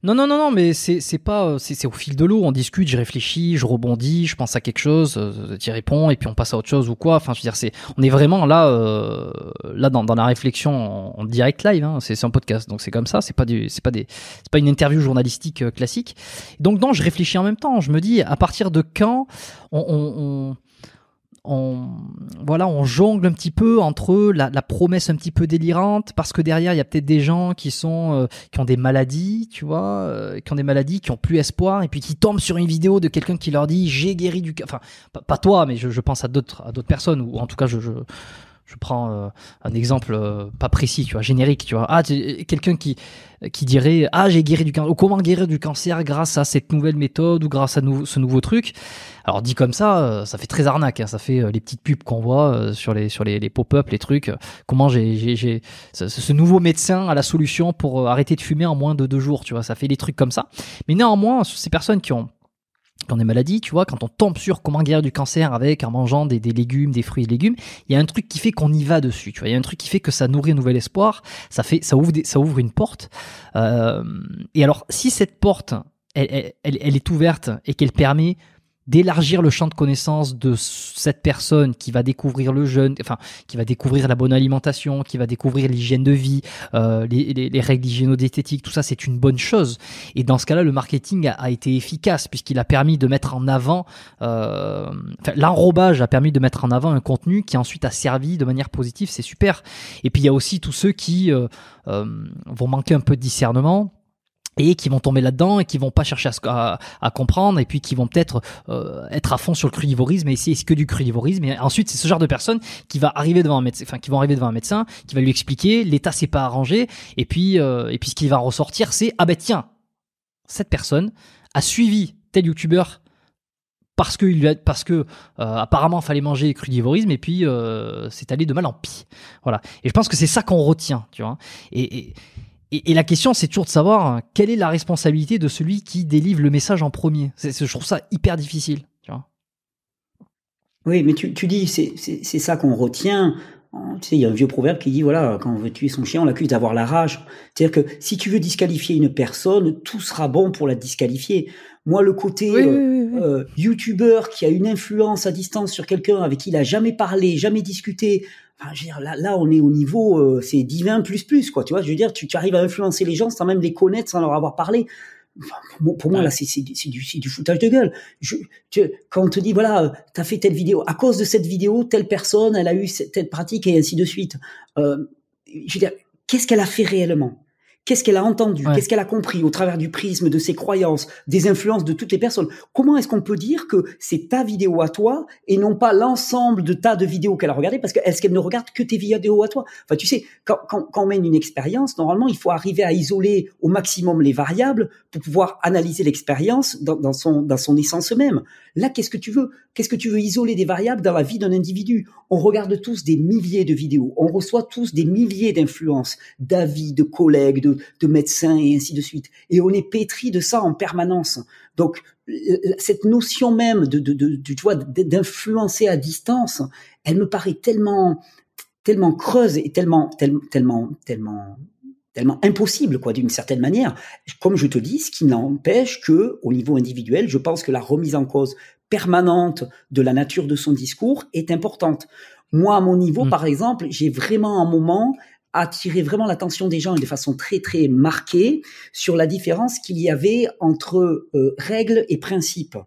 Non, non, non, non, mais c'est pas. Euh, c'est au fil de l'eau, on discute, je réfléchis, je rebondis, je pense à quelque chose, euh, tu y réponds, et puis on passe à autre chose ou quoi. Enfin, je veux dire, c'est on est vraiment là, euh, là dans, dans, la réflexion en, direct live, hein. c'est un podcast, donc c'est comme ça, c'est pas, du, c'est pas, des, pas une interview journalistique euh, classique. Donc, non, je réfléchis en même temps, je me dis à partir de quand on, on, on on, voilà, on jongle un petit peu entre la, la promesse un petit peu délirante, parce que derrière, il y a peut-être des gens qui sont, euh, qui ont des maladies, tu vois, euh, qui ont des maladies, qui ont plus espoir, et puis qui tombent sur une vidéo de quelqu'un qui leur dit j'ai guéri du, enfin, pas, toi, mais je, pense à d'autres, à d'autres personnes, ou en tout cas, je, je, je prends euh, un exemple euh, pas précis, tu vois, générique, tu vois. Ah, quelqu'un qui qui dirait ah j'ai guéri du cancer, comment guérir du cancer grâce à cette nouvelle méthode ou grâce à ce nouveau truc. Alors dit comme ça, euh, ça fait très arnaque, hein. ça fait les petites pubs qu'on voit sur les sur les, les pop-up, les trucs. comment j'ai j'ai ce, nouveau médecin a la solution pour arrêter de fumer en moins de deux jours, tu vois. Ça fait des trucs comme ça. Mais néanmoins, ces personnes qui ont qu'on est malade, tu vois, quand on tombe sur comment guérir du cancer avec en mangeant des, légumes, des fruits et légumes, il y a un truc qui fait qu'on y va dessus, tu vois, il y a un truc qui fait que ça nourrit un nouvel espoir, ça fait, ça ouvre, ça ouvre une porte. Euh, et alors, si cette porte, elle est ouverte et qu'elle permet d'élargir le champ de connaissances de cette personne qui va découvrir le jeûne, enfin qui va découvrir la bonne alimentation, qui va découvrir l'hygiène de vie, euh, les, les, les, règles hygiéno tout ça c'est une bonne chose. Et dans ce cas-là, le marketing a, été efficace puisqu'il a permis de mettre en avant, euh, l'enrobage a permis de mettre en avant un contenu qui ensuite a servi de manière positive, c'est super. Et puis il y a aussi tous ceux qui euh, vont manquer un peu de discernement et qui vont tomber là-dedans et qui vont pas chercher à, à, comprendre et puis qui vont peut-être euh, être à fond sur le crudivorisme et essayer que du crudivorisme et ensuite c'est ce genre de personne qui va arriver devant un médecin enfin qui vont arriver devant un médecin qui va lui expliquer l'état s'est pas arrangé et puis euh, et puis ce qui va ressortir c'est ah ben tiens cette personne a suivi tel youtubeur parce que il parce que euh, apparemment fallait manger crudivorisme et puis c'est allé de mal en pis voilà et je pense que c'est ça qu'on retient tu vois et, et et, la question, c'est toujours de savoir hein, quelle est la responsabilité de celui qui délivre le message en premier. C'est, je trouve ça hyper difficile. Oui, mais tu, dis, c'est ça qu'on retient. Tu il y a un vieux proverbe qui dit, voilà, quand on veut tuer son chien, on l'accuse d'avoir la rage. C'est-à-dire que si tu veux disqualifier une personne, tout sera bon pour la disqualifier. Moi, le côté euh, euh, youtubeur qui a une influence à distance sur quelqu'un avec qui il a jamais parlé, jamais discuté, là, là, on est au niveau, euh, c'est divin plus plus, quoi. Tu vois, je veux dire, tu, tu, arrives à influencer les gens sans même les connaître, sans leur avoir parlé. pour, moi, là, c'est du, du, foutage de gueule. Je, quand on te dit, voilà, euh, tu as fait telle vidéo, à cause de cette vidéo, telle personne, elle a eu cette, pratique et ainsi de suite. Euh, je veux dire, qu'est-ce qu'elle a fait réellement Qu'est-ce qu'elle a entendu Qu'est-ce qu'elle a compris au travers du prisme de ses croyances, des influences de toutes les personnes Comment est-ce qu'on peut dire que c'est ta vidéo à toi et non pas l'ensemble de tas de vidéos qu'elle a regardées Parce que est-ce qu'elle ne regarde que tes vidéos à toi Enfin, tu sais, quand, on mène une expérience, normalement, il faut arriver à isoler au maximum les variables pour pouvoir analyser l'expérience dans, son, dans son essence même. Là, qu'est-ce que tu veux Qu'est-ce que tu veux isoler des variables dans la vie d'un individu On regarde tous des milliers de vidéos, on reçoit tous des milliers d'influences, d'avis, de collègues, de, médecins et ainsi de suite. Et on est pétri de ça en permanence. Donc euh, euh, cette notion même de, tu vois, d'influencer à distance, elle me paraît tellement, tellement creuse et tellement, tellement, tellement, tellement tellement impossible, quoi, d'une certaine manière. Comme je te dis, ce qui n'empêche que, au niveau individuel, je pense que la remise en cause permanente de la nature de son discours est importante. Moi, à mon niveau, mm. par exemple, j'ai vraiment un moment attiré vraiment l'attention des gens et de façon très très marquée sur la différence qu'il y avait entre euh, règles et principes.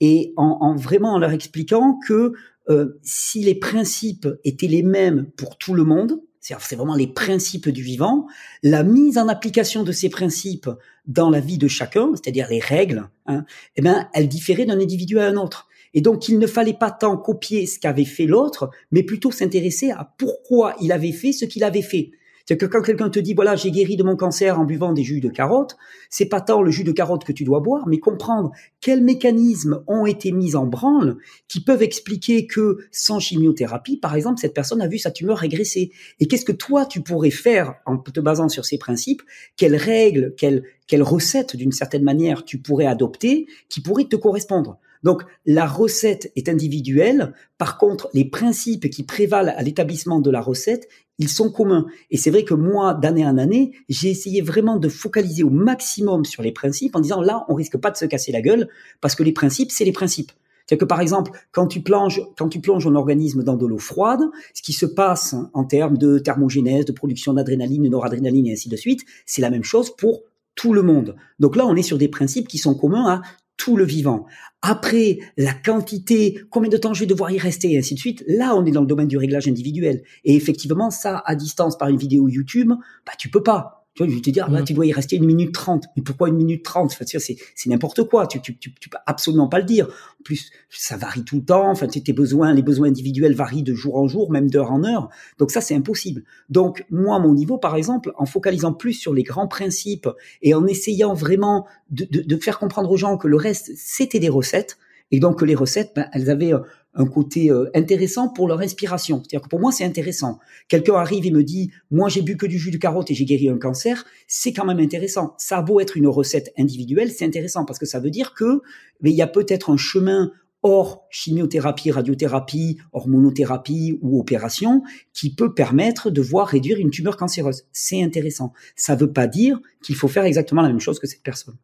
Et en, vraiment en leur expliquant que euh, si les principes étaient les mêmes pour tout le monde, c'est vraiment les principes du vivant, la mise en application de ces principes dans la vie de chacun, c'est-à-dire les règles, hein, eh ben, elles différaient d'un individu à un autre. Et donc, il ne fallait pas tant copier ce qu'avait fait l'autre, mais plutôt s'intéresser à pourquoi il avait fait ce qu'il avait fait. C'est que quand quelqu'un te dit voilà j'ai guéri de mon cancer en buvant des jus de carotte, c'est pas tant le jus de carotte que tu dois boire, mais comprendre quels mécanismes ont été mis en branle qui peuvent expliquer que sans chimiothérapie, par exemple, cette personne a vu sa tumeur régresser. Et qu'est-ce que toi tu pourrais faire en te basant sur ces principes Quelles règles, quelles quelles recettes d'une certaine manière tu pourrais adopter qui pourraient te correspondre donc la recette est individuelle, par contre les principes qui prévalent à l'établissement de la recette, ils sont communs. Et c'est vrai que moi, d'année en année, j'ai essayé vraiment de focaliser au maximum sur les principes en disant là, on risque pas de se casser la gueule parce que les principes, c'est les principes. C'est-à-dire que par exemple, quand tu plonges, quand tu plonges un organisme dans de l'eau froide, ce qui se passe en termes de thermogénèse, de production d'adrénaline, de noradrénaline et ainsi de suite, c'est la même chose pour tout le monde. Donc là, on est sur des principes qui sont communs à tout le vivant. Après, la quantité, combien de temps je vais devoir y rester, et ainsi de suite. Là, on est dans le domaine du réglage individuel. Et effectivement, ça, à distance par une vidéo YouTube, bah, tu peux pas. Tu je vais te dire, là, mm. tu dois y rester une minute trente. Mais pourquoi une minute trente enfin, C'est n'importe quoi. Tu, tu, tu, tu, peux absolument pas le dire. En plus, ça varie tout le temps. Enfin, tes besoins, les besoins individuels varient de jour en jour, même d'heure en heure. Donc ça, c'est impossible. Donc moi, mon niveau, par exemple, en focalisant plus sur les grands principes et en essayant vraiment de faire comprendre aux gens que le reste, c'était des recettes et donc les recettes, ben, elles avaient euh, un côté euh, intéressant pour leur inspiration. C'est-à-dire que pour moi, c'est intéressant. Quelqu'un arrive et me dit, moi j'ai bu que du jus de carotte et j'ai guéri un cancer, c'est quand même intéressant. Ça vaut être une recette individuelle, c'est intéressant parce que ça veut dire que mais il y a peut-être un chemin hors chimiothérapie, radiothérapie, hormonothérapie ou opération qui peut permettre de voir réduire une tumeur cancéreuse. C'est intéressant. Ça ne veut pas dire qu'il faut faire exactement la même chose que cette personne.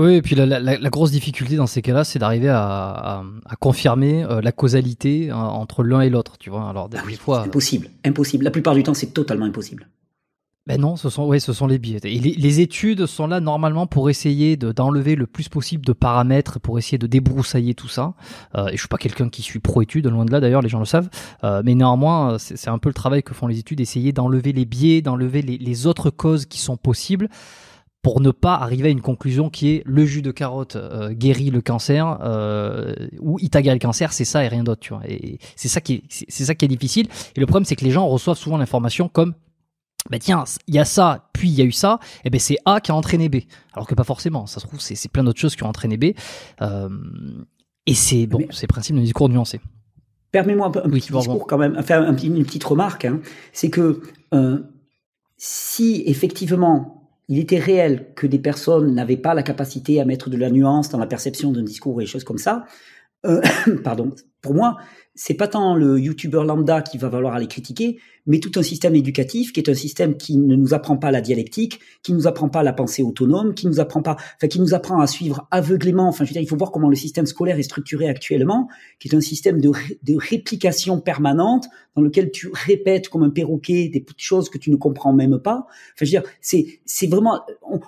Oui, et puis la, la, la grosse difficulté dans ces cas-là, c'est d'arriver à, à, confirmer euh, la causalité euh, entre l'un et l'autre, tu vois. Alors des, ah fois, euh, impossible, impossible. La plupart du temps, c'est totalement impossible. Ben non, ce sont, ouais, ce sont les biais. Et les, études sont là normalement pour essayer d'enlever le plus possible de paramètres, pour essayer de débroussailler tout ça. Euh, et je suis pas quelqu'un qui suis pro-études, loin de là d'ailleurs, les gens le savent. Euh, mais néanmoins, c'est un peu le travail que font les études, essayer d'enlever les biais, d'enlever les, les, autres causes qui sont possibles pour ne pas arriver à une conclusion qui est le jus de carotte euh, guérit le cancer euh, ou Itaga le cancer, c'est ça et rien d'autre, Et c'est ça qui est, difficile. Et le problème, c'est que les gens reçoivent souvent l'information comme bah tiens, il y a ça, puis il y a eu ça, et eh ben c'est A qui a entraîné B. Alors que pas forcément, ça se trouve, c'est, plein d'autres choses qui ont entraîné B. Euh, et c'est bon, c'est le principe d'un discours nuancé. Permets-moi un, petit discours quand même, faire une petite remarque, hein. c'est que si effectivement il était réel que des personnes n'avaient pas la capacité à mettre de la nuance dans la perception d'un discours et des choses comme ça. Euh, *coughs* pardon, pour moi, c'est pas tant le YouTuber lambda qui va valoir à les critiquer, mais tout un système éducatif qui est un système qui ne nous apprend pas la dialectique, qui nous apprend pas la pensée autonome, qui nous apprend pas, enfin, qui nous apprend à suivre aveuglément. Enfin, je veux dire, il faut voir comment le système scolaire est structuré actuellement, qui est un système de, réplication permanente dans lequel tu répètes comme un perroquet des choses que tu ne comprends même pas. Enfin, je veux dire, c'est, c'est vraiment, on,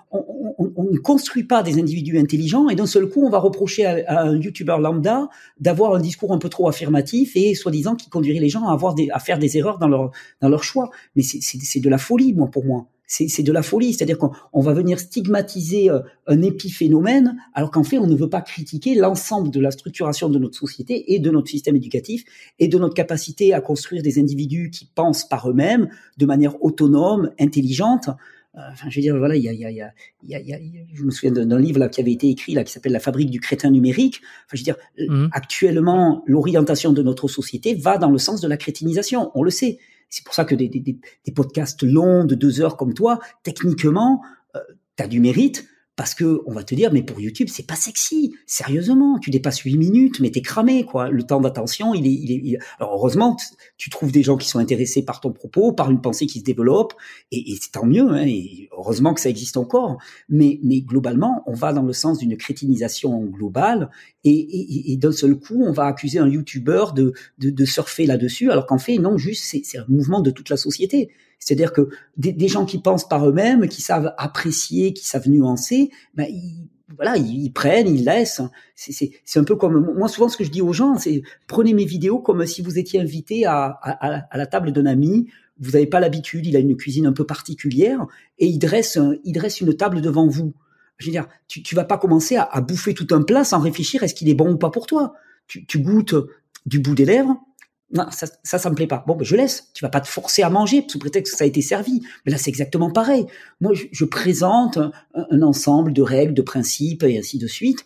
ne construit pas des individus intelligents et d'un seul coup, on va reprocher à, un YouTuber lambda d'avoir un discours un trop affirmatif et soi-disant qui conduirait les gens à, avoir à faire des erreurs dans leur, dans choix. Mais c'est de la folie, moi, pour moi. C'est de la folie, c'est-à-dire qu'on va venir stigmatiser euh, un épiphénomène, alors qu'en fait, on ne veut pas critiquer l'ensemble de la structuration de notre société et de notre système éducatif et de notre capacité à construire des individus qui pensent par eux-mêmes de manière autonome, intelligente, enfin, je veux dire, voilà, il y a, il y a, il y a, il y a je me souviens d'un livre là, qui avait été écrit là, qui s'appelle La fabrique du crétin numérique. Enfin, je veux dire, euh, mhm. actuellement, l'orientation de notre société va dans le sens de la crétinisation. On le sait. C'est pour ça que des, des, des podcasts longs de deux heures comme toi, techniquement, euh, tu as du mérite parce que on va te dire, mais pour YouTube, c'est pas sexy. Sérieusement, tu dépasses 8 minutes, mais t'es cramé, quoi. Le temps d'attention, il est, il est Alors heureusement, tu trouves des gens qui sont intéressés par ton propos, par une pensée qui se développe, et, c'est tant mieux. Hein, et heureusement que ça existe encore. Mais, mais globalement, on va dans le sens d'une crétinisation globale, et, et, et d'un seul coup, on va accuser un YouTuber de, de, de surfer là-dessus, alors qu'en fait, non, juste c'est un mouvement de toute la société. C'est-à-dire que des, gens qui pensent par eux-mêmes, qui savent apprécier, qui savent nuancer, ben, ils, voilà, ils, prennent, ils laissent. C'est un peu comme moi souvent ce que je dis aux gens, c'est prenez mes vidéos comme si vous étiez invité à, à, la table d'un ami. Vous n'avez pas l'habitude, il a une cuisine un peu particulière et il dresse, il dresse une table devant vous. Je veux dire, tu, tu vas pas commencer à, à bouffer tout un plat sans réfléchir est-ce qu'il est bon ou pas pour toi. Tu, tu goûtes du bout des lèvres, non, ça, ça, ça me plaît pas. Bon, ben, je laisse. Tu vas pas te forcer à manger sous prétexte que ça a été servi. Mais là, c'est exactement pareil. Moi, je, présente un, ensemble de règles, de principes et ainsi de suite.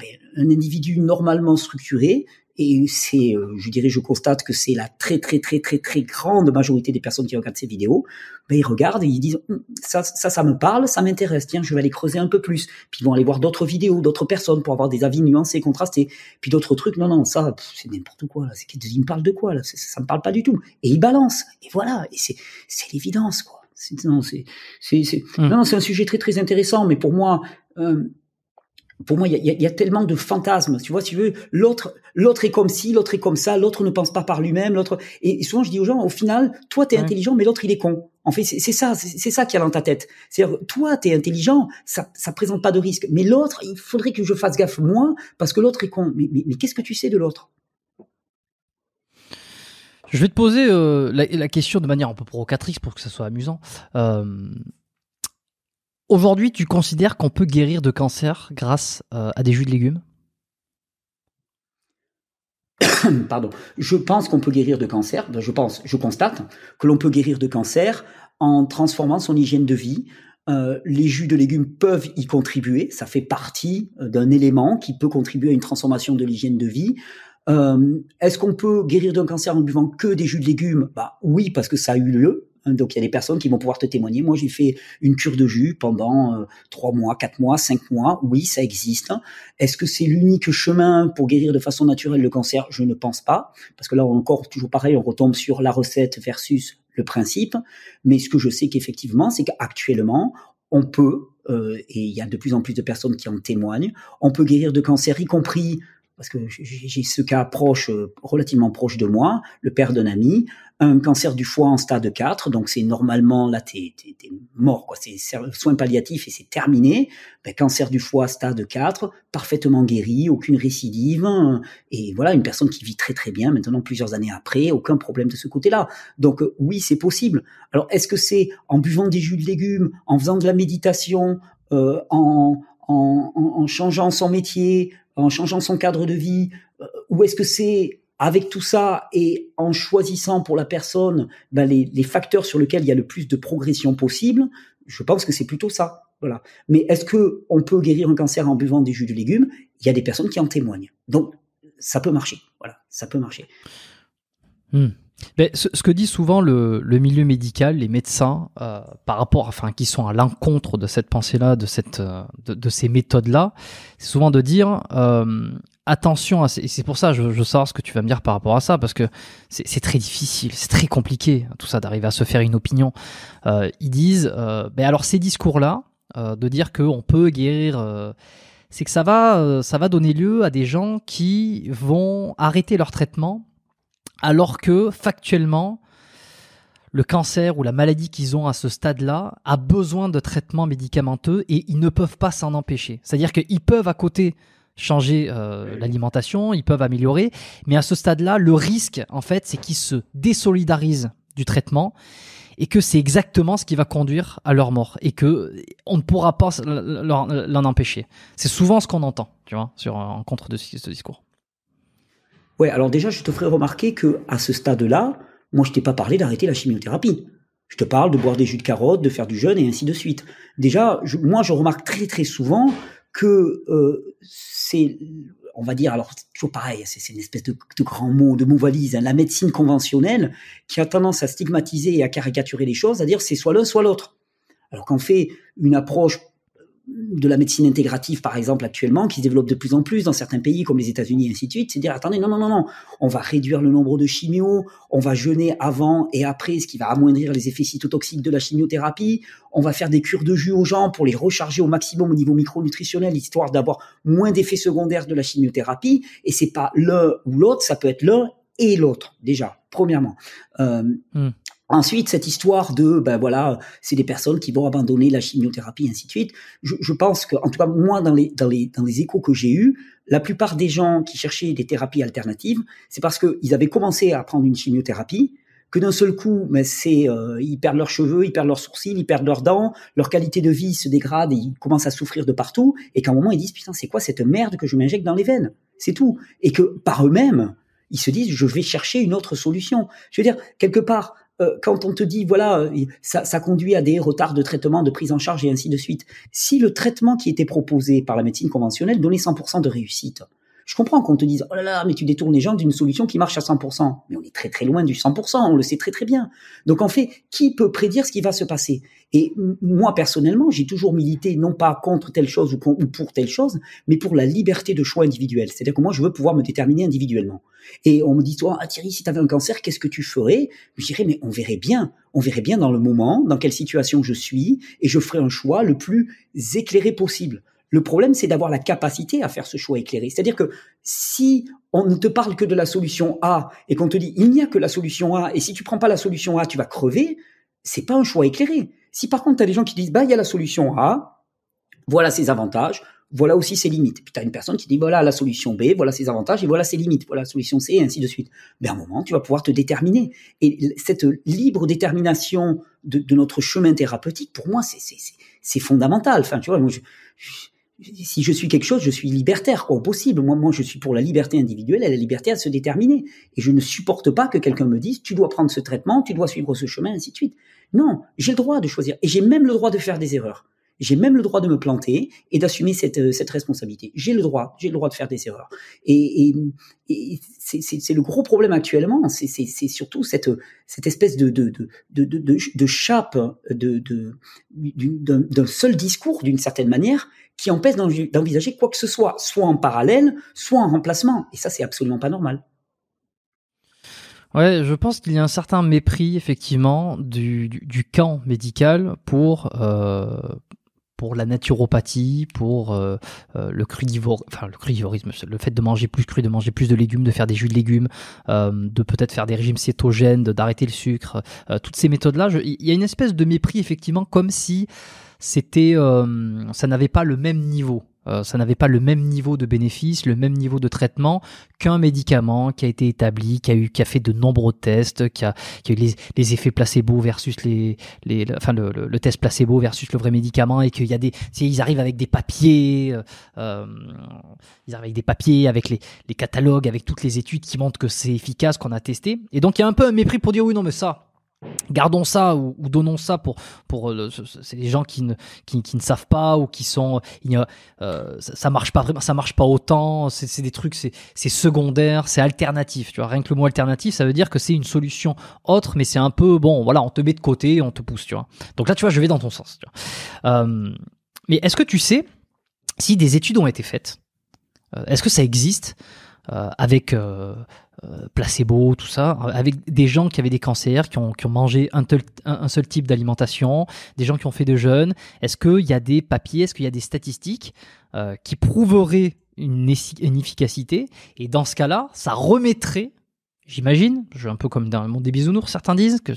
Ben, un individu normalement structuré, et c'est, euh, je dirais, je constate que c'est la très très très très très grande majorité des personnes qui regardent ces vidéos. Ben ils regardent et ils disent hum, ça ça ça me parle, ça m'intéresse. Tiens, je vais aller creuser un peu plus. Puis ils vont aller voir d'autres vidéos, d'autres personnes pour avoir des avis nuancés, contrastés. Puis d'autres trucs. Non non, ça c'est n'importe quoi. Là. Ils me parlent de quoi là ça, ça, me parle pas du tout. Et ils balancent. Et voilà. Et c'est c'est l'évidence quoi. Non c'est c'est mmh. non c'est un sujet très très intéressant. Mais pour moi euh, pour moi, il y a, tellement de fantasmes. Tu vois, si tu veux, l'autre, est comme ci, l'autre est comme ça, l'autre ne pense pas par lui-même, l'autre. Et souvent, je dis aux gens, au final, toi, t'es es intelligent, mais l'autre, il est con. En fait, c'est ça, c'est ça qu'il y a dans ta tête. C'est-à-dire, toi, t'es intelligent, ça, ça présente pas de risque. Mais l'autre, il faudrait que je fasse gaffe moi, parce que l'autre est con. Mais, qu'est-ce que tu sais de l'autre Je vais te poser euh, la, question de manière un peu provocatrice pour que ça soit amusant. Euh, Aujourd'hui, tu considères qu'on peut guérir de cancer grâce euh, à des jus de légumes *coughs* Pardon. Je pense qu'on peut guérir de cancer. Ben, je pense, je constate que l'on peut guérir de cancer en transformant son hygiène de vie. Euh, les jus de légumes peuvent y contribuer. Ça fait partie euh, d'un élément qui peut contribuer à une transformation de l'hygiène de vie. Est-ce qu'on peut guérir d'un cancer en buvant que des jus de légumes Bah oui, parce que ça a eu lieu. Hein, donc il y a des personnes qui vont pouvoir te témoigner. Moi, j'ai fait une cure de jus pendant euh, trois mois, quatre mois, cinq mois. Oui, ça existe. Est-ce que c'est l'unique chemin pour guérir de façon naturelle le cancer Je ne pense pas, parce que là encore, toujours pareil, on retombe sur la recette versus le principe. Mais ce que je sais qu'effectivement, c'est qu'actuellement, on peut, euh, et il y a de plus en plus de personnes qui en témoignent, on peut guérir de cancer, y compris parce que j'ai ce cas proche, euh, relativement proche de moi, le père d'un ami, un cancer du foie en stade 4, donc c'est normalement, là, t'es es, mort, quoi, c'est soins palliatifs et c'est terminé. Ben, cancer du foie stade 4, parfaitement guéri, aucune récidive, et voilà, une personne qui vit très très bien maintenant, plusieurs années après, aucun problème de ce côté-là. Donc euh, oui, c'est possible. Alors, est-ce que c'est en buvant des jus de légumes, en faisant de la méditation, euh, en, en, en, changeant son métier, en changeant son cadre de vie, euh, ou est-ce que c'est avec tout ça et en choisissant pour la personne ben, les, facteurs sur lesquels il y a le plus de progression possible, je pense que c'est plutôt ça. Voilà. Mais est-ce que on peut guérir un cancer en buvant des jus de légumes Il y a des personnes qui en témoignent. Donc ça peut marcher. Voilà, ça peut marcher. Hmm ce, ce, que dit souvent le, le milieu médical, les médecins, euh, par rapport, enfin, qui sont à l'encontre de cette pensée-là, de cette, euh, de, ces méthodes-là, c'est souvent de dire euh, attention à et c'est pour ça je, je veux savoir ce que tu vas me dire par rapport à ça parce que c'est, c'est très difficile c'est très compliqué hein, tout ça d'arriver à se faire une opinion euh, ils disent euh, mais alors ces discours là euh, de dire qu'on peut guérir euh, c'est que ça va euh, ça va donner lieu à des gens qui vont arrêter leur traitement alors que factuellement, le cancer ou la maladie qu'ils ont à ce stade-là a besoin de traitements médicamenteux et ils ne peuvent pas s'en empêcher. C'est-à-dire qu'ils peuvent à côté changer euh, l'alimentation, ils peuvent améliorer, mais à ce stade-là, le risque, en fait, c'est qu'ils se désolidarisent du traitement et que c'est exactement ce qui va conduire à leur mort et que on ne pourra pas l'en empêcher. C'est souvent ce qu'on entend, tu vois, sur, en contre de ce discours. Ouais, alors déjà, je te ferai remarquer que à ce stade-là, moi, je t'ai pas parlé d'arrêter la chimiothérapie. Je te parle de boire des jus de carotte, de faire du jeûne et ainsi de suite. Déjà, moi, je remarque très très souvent que euh, c'est, on va dire, alors c'est toujours pareil, c'est une espèce de, grand mot, de mot valise, hein, la médecine conventionnelle qui a tendance à stigmatiser et à caricaturer les choses, à dire c'est soit l'un, soit l'autre. Alors qu'en fait, une approche de la médecine intégrative, par exemple, actuellement, qui se développe de plus en plus dans certains pays comme les États-Unis, ainsi de suite, c'est dire attendez, non, non, non, non, on va réduire le nombre de chimio, on va jeûner avant et après, ce qui va amoindrir les effets cytotoxiques de la chimiothérapie, on va faire des cures de jus aux gens pour les recharger au maximum au niveau micronutritionnel, histoire d'avoir moins d'effets secondaires de la chimiothérapie, et c'est pas l'un ou l'autre, ça peut être l'un et l'autre, déjà, premièrement. Euh, hmm. Ensuite, cette histoire de, ben voilà, c'est des personnes qui vont abandonner la chimiothérapie, ainsi de suite. Je, pense que, en tout cas, moi, dans les, dans les, dans les échos que j'ai eus, la plupart des gens qui cherchaient des thérapies alternatives, c'est parce qu'ils avaient commencé à prendre une chimiothérapie, que d'un seul coup, mais ben, c'est, euh, ils perdent leurs cheveux, ils perdent leurs sourcils, ils perdent leurs dents, leur qualité de vie se dégrade et ils commencent à souffrir de partout, et qu'à un moment, ils disent, putain, c'est quoi cette merde que je m'injecte dans les veines C'est tout. Et que, par eux-mêmes, ils se disent, je vais chercher une autre solution. Je veux dire, quelque part, euh, quand on te dit, voilà, euh, ça, ça, conduit à des retards de traitement, de prise en charge et ainsi de suite, si le traitement qui était proposé par la médecine conventionnelle donnait 100% de réussite, je comprends qu'on te dise, oh là là, mais tu détournes les gens d'une solution qui marche à 100%. Mais on est très très loin du 100%, on le sait très très bien. Donc en fait, qui peut prédire ce qui va se passer Et moi personnellement, j'ai toujours milité non pas contre telle chose ou pour telle chose, mais pour la liberté de choix individuel. C'est-à-dire que moi, je veux pouvoir me déterminer individuellement. Et on me dit, toi, ah, Thierry, si tu avais un cancer, qu'est-ce que tu ferais Je dirais, mais on verrait bien. On verrait bien dans le moment, dans quelle situation je suis, et je ferai un choix le plus éclairé possible. Le problème, c'est d'avoir la capacité à faire ce choix éclairé. C'est-à-dire que si on ne te parle que de la solution A et qu'on te dit il n'y a que la solution A et si tu ne prends pas la solution A, tu vas crever, c'est pas un choix éclairé. Si par contre, tu as des gens qui disent bah il y a la solution A, voilà ses avantages, voilà aussi ses limites. Puis tu as une personne qui dit voilà la solution B, voilà ses avantages et voilà ses limites, voilà la solution C et ainsi de suite. Mais à un moment, tu vas pouvoir te déterminer. Et cette libre détermination de, notre chemin thérapeutique, pour moi, c'est fondamental. Enfin, tu vois, si je suis quelque chose, je suis libertaire, quoi, au possible. Moi, moi, je suis pour la liberté individuelle et la liberté à se déterminer. Et je ne supporte pas que quelqu'un me dise, tu dois prendre ce traitement, tu dois suivre ce chemin, ainsi de suite. Non, j'ai le droit de choisir. Et j'ai même le droit de faire des erreurs. J'ai même le droit de me planter et d'assumer cette, euh, cette responsabilité. J'ai le droit, j'ai le droit de faire des erreurs. Et, c'est le gros problème actuellement. Hein. C'est surtout cette, cette espèce de, de, de, de, de, de chape d'un seul discours, d'une certaine manière, qui empêche d'envisager quoi que ce soit, soit en parallèle, soit en remplacement. Et ça, c'est absolument pas normal. Ouais, je pense qu'il y a un certain mépris effectivement du, du, camp médical pour euh, pour la naturopathie, pour euh, euh, le crudivore, enfin le crudivorisme, le fait de manger plus cru, de manger plus de légumes, de faire des jus de légumes, euh, de peut-être faire des régimes cétogènes, d'arrêter le sucre, toutes ces méthodes-là, il y a une espèce de mépris effectivement, comme si c'était, ça n'avait pas le même niveau. Euh, ça n'avait pas le même niveau de bénéfice, le même niveau de traitement qu'un médicament qui a été établi, qui a, eu, qui a fait de nombreux tests, qui a, eu les, les, effets placebo versus les, les enfin le, le, test placebo versus le vrai médicament et qu'il y a des, ils arrivent avec des papiers, euh, euh, ils arrivent avec des papiers, avec les, les catalogues, avec toutes les études qui montrent que c'est efficace, qu'on a testé. Et donc il y a un peu un mépris pour dire oui non mais ça, gardons ça ou, donnons ça pour pour euh, c'est les gens qui ne qui, ne savent pas ou qui sont il, euh, ça, ça, marche pas vraiment ça marche pas autant c'est, c'est des trucs c'est c'est secondaire c'est alternatif tu vois rien que le mot alternatif ça veut dire que c'est une solution autre mais c'est un peu bon voilà on te met de côté on te pousse tu vois donc là tu vois je vais dans ton sens euh, mais est-ce que tu sais si des études ont été faites est-ce que ça existe avec euh, placebo, tout ça, avec des gens qui avaient des cancers, qui ont, mangé un, un, seul type d'alimentation, des gens qui ont fait de jeûne. Est-ce qu'il y a des papiers, est-ce qu'il y a des statistiques euh, qui prouveraient une, efficacité Et dans ce cas-là, ça remettrait J'imagine, un peu comme dans le monde des bisounours, certains disent, que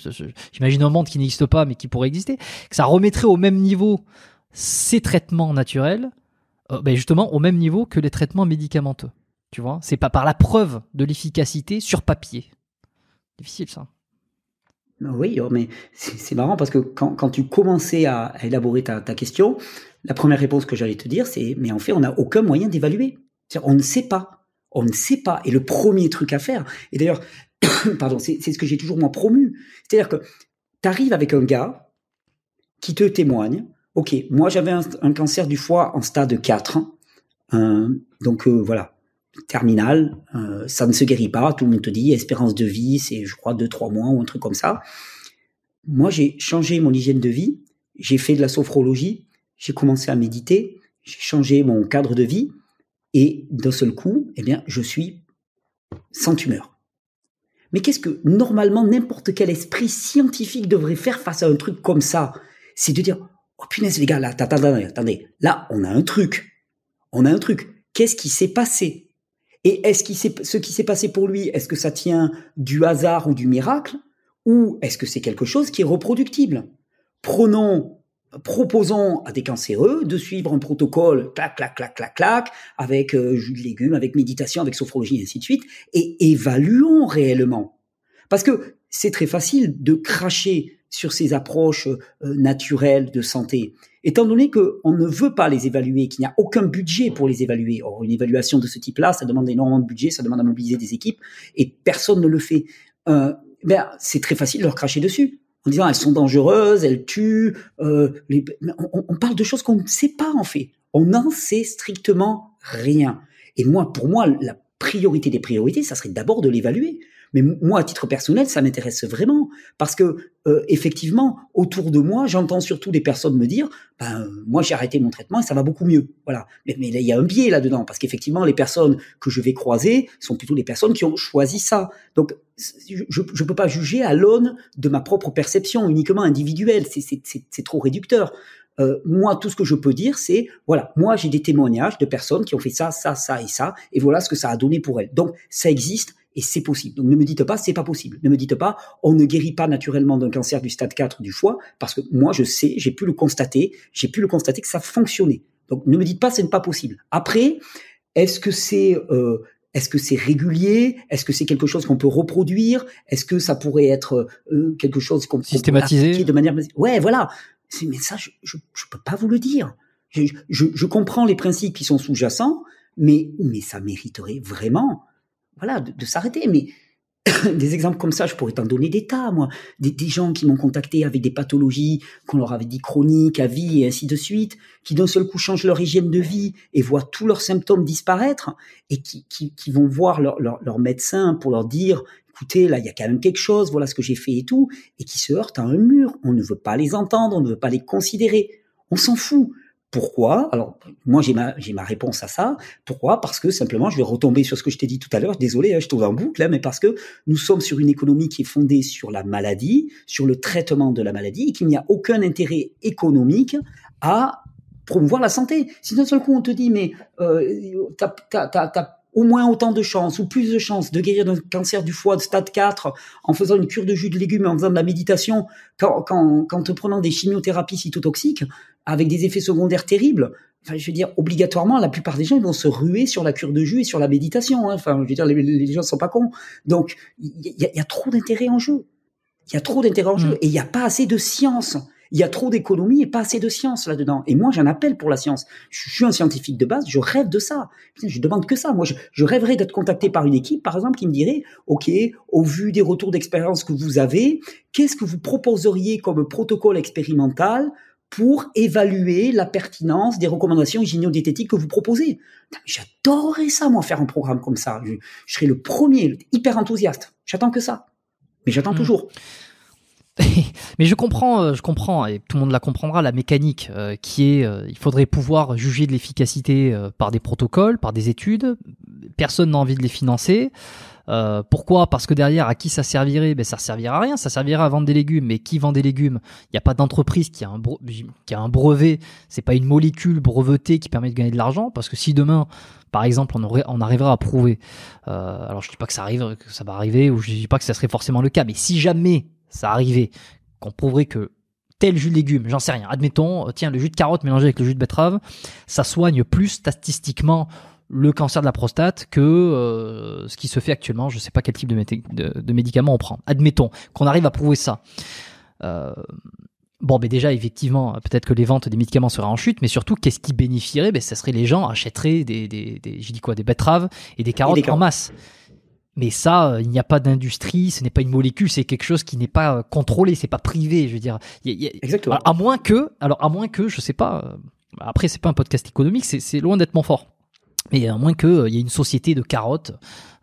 j'imagine un monde qui n'existe pas mais qui pourrait exister, que ça remettrait au même niveau ces traitements naturels, euh, ben justement au même niveau que les traitements médicamenteux. Tu vois, c'est pas par la preuve de l'efficacité sur papier. Difficile ça. Oui, oh, mais c'est marrant parce que quand, tu commençais à, élaborer ta, question, la première réponse que j'allais te dire, c'est mais en fait, on n'a aucun moyen d'évaluer. On ne sait pas. On ne sait pas. Et le premier truc à faire, et d'ailleurs, *coughs* pardon, c'est ce que j'ai toujours moins promu. C'est-à-dire que tu arrives avec un gars qui te témoigne, ok, moi j'avais un, cancer du foie en stade 4, hein. euh, donc euh, voilà, Terminal, euh, ça ne se guérit pas, tout le monde te dit, espérance de vie, c'est je crois 2-3 mois ou un truc comme ça. Moi, j'ai changé mon hygiène de vie, j'ai fait de la sophrologie, j'ai commencé à méditer, j'ai changé mon cadre de vie, et d'un seul coup, eh bien, je suis sans tumeur. Mais qu'est-ce que normalement n'importe quel esprit scientifique devrait faire face à un truc comme ça C'est de dire, oh punaise les gars, là, attendez, attendez, là, on a un truc. On a un truc. Qu'est-ce qui s'est passé et ce qui ce qui s'est passé pour lui, est-ce que ça tient du hasard ou du miracle Ou est-ce que c'est quelque chose qui est reproductible Prenons, proposons à des cancéreux de suivre un protocole clac, clac, clac, clac, clac, avec euh, jus de légumes, avec méditation, avec sophrologie, et ainsi de suite, et évaluons réellement. Parce que c'est très facile de cracher sur ces approches euh, naturelles de santé. Étant donné qu'on ne veut pas les évaluer, qu'il n'y a aucun budget pour les évaluer, or une évaluation de ce type-là, ça demande énormément de budget, ça demande à mobiliser des équipes, et personne ne le fait, euh, ben, c'est très facile de leur cracher dessus en disant elles sont dangereuses, elles tuent. Euh, on, parle de choses qu'on ne sait pas en fait. On n'en sait strictement rien. Et moi, pour moi, la priorité des priorités, ça serait d'abord de l'évaluer. Mais moi, à titre personnel, ça m'intéresse vraiment parce que euh, effectivement, autour de moi, j'entends surtout des personnes me dire, ben euh, moi j'ai arrêté mon traitement et ça va beaucoup mieux. Voilà. Mais, là, il y a un biais là-dedans parce qu'effectivement, les personnes que je vais croiser sont plutôt des personnes qui ont choisi ça. Donc je ne peux pas juger à l'aune de ma propre perception uniquement individuelle. C'est trop réducteur. Euh, moi, tout ce que je peux dire, c'est voilà, moi j'ai des témoignages de personnes qui ont fait ça, ça, ça et ça, et voilà ce que ça a donné pour elles. Donc ça existe et c'est possible. Donc ne me dites pas, c'est pas possible. Ne me dites pas, on ne guérit pas naturellement d'un cancer du stade 4 du foie, parce que moi, je sais, j'ai pu le constater, j'ai pu le constater que ça fonctionnait. Donc ne me dites pas, c'est pas possible. Après, est-ce que c'est euh, est-ce que c'est régulier Est-ce que c'est quelque chose qu'on peut reproduire Est-ce que ça pourrait être euh, quelque chose qu'on systématiser de manière Ouais, voilà. Mais ça, je, je, peux pas vous le dire. Je, je, je comprends les principes qui sont sous-jacents, mais mais ça mériterait vraiment voilà, de, s'arrêter. Mais *laughs* des exemples comme ça, je pourrais t'en donner des tas, moi. Des, gens qui m'ont contacté avec des pathologies qu'on leur avait dit chroniques, à vie et ainsi de suite, qui d'un seul coup changent leur hygiène de vie et voient tous leurs symptômes disparaître et qui, vont voir leur, leur, médecin pour leur dire écoutez, là, il y a quand même quelque chose, voilà ce que j'ai fait et tout, et qui se heurtent à un mur. On ne veut pas les entendre, on ne veut pas les considérer. On s'en fout. Pourquoi Alors, moi, j'ai ma, j'ai ma réponse à ça. Pourquoi Parce que simplement, je vais retomber sur ce que je t'ai dit tout à l'heure. Désolé, hein, je tourne en boucle, hein, mais parce que nous sommes sur une économie qui est fondée sur la maladie, sur le traitement de la maladie, et qu'il n'y a aucun intérêt économique à promouvoir la santé. Si d'un seul coup, on te dit, mais euh, t'as au moins autant de chances ou plus de chances de guérir d'un cancer du foie de stade 4 en faisant une cure de jus de légumes, en faisant de la méditation, qu'en, te prenant des chimiothérapies cytotoxiques avec des effets secondaires terribles. Enfin, je veux dire, obligatoirement, la plupart des gens ils vont se ruer sur la cure de jus et sur la méditation. Hein. Enfin, je veux dire, les, gens ne sont pas cons. Donc, il y, y, a trop d'intérêt en jeu. Il y a trop d'intérêt en jeu mmh. et il n'y a pas assez de science. Il y a trop d'économie et pas assez de science là-dedans. Et moi, j'en appelle pour la science. Je suis un scientifique de base, je rêve de ça. je demande que ça. Moi, je, rêverais d'être contacté par une équipe, par exemple, qui me dirait, OK, au vu des retours d'expérience que vous avez, qu'est-ce que vous proposeriez comme protocole expérimental pour évaluer la pertinence des recommandations hygiéno-diététiques que vous proposez. J'adorerais ça, moi, faire un programme comme ça. Je, serais le premier, hyper enthousiaste. J'attends que ça. Mais j'attends hmm. toujours. *laughs* mais je comprends, euh, je comprends, et tout le monde la comprendra, la mécanique euh, qui est, euh, il faudrait pouvoir juger de l'efficacité par des protocoles, par des études. Personne n'a envie de les financer. pourquoi Parce que derrière, à qui ça servirait Ben ça servira à rien. Ça servirait à vendre des légumes, mais qui vend des légumes Il n'y a pas d'entreprise qui a un qui a un brevet. C'est pas une molécule brevetée qui permet de gagner de l'argent, parce que si demain par exemple, on, aurait, on arrivera à prouver. alors, je dis pas que ça arrive, que ça va arriver, ou je dis pas que ça serait forcément le cas, mais si jamais ça arrivait, qu'on prouverait que tel jus de légumes, j'en sais rien, admettons, euh, tiens, le jus de carotte mélangé avec le jus de betterave, ça soigne plus statistiquement le cancer de la prostate que euh, ce qui se fait actuellement. Je ne sais pas quel type de, médicament médicaments on prend. Admettons qu'on arrive à prouver ça. Euh, bon, mais déjà, effectivement, peut-être que les ventes des médicaments seraient en chute, mais surtout, qu'est-ce qui bénéficierait ben, Ça serait les gens achèteraient des, des, des, quoi, betteraves et des carottes en masse. Mais ça, euh, il n'y a pas d'industrie, ce n'est pas une molécule, c'est quelque chose qui n'est pas euh, contrôlé, c'est pas privé, je veux dire. À, moins que, alors à moins que, je sais pas. Euh, après, c'est pas un podcast économique, c'est loin d'être mon fort. Mais à moins qu'il il y ait une société de carottes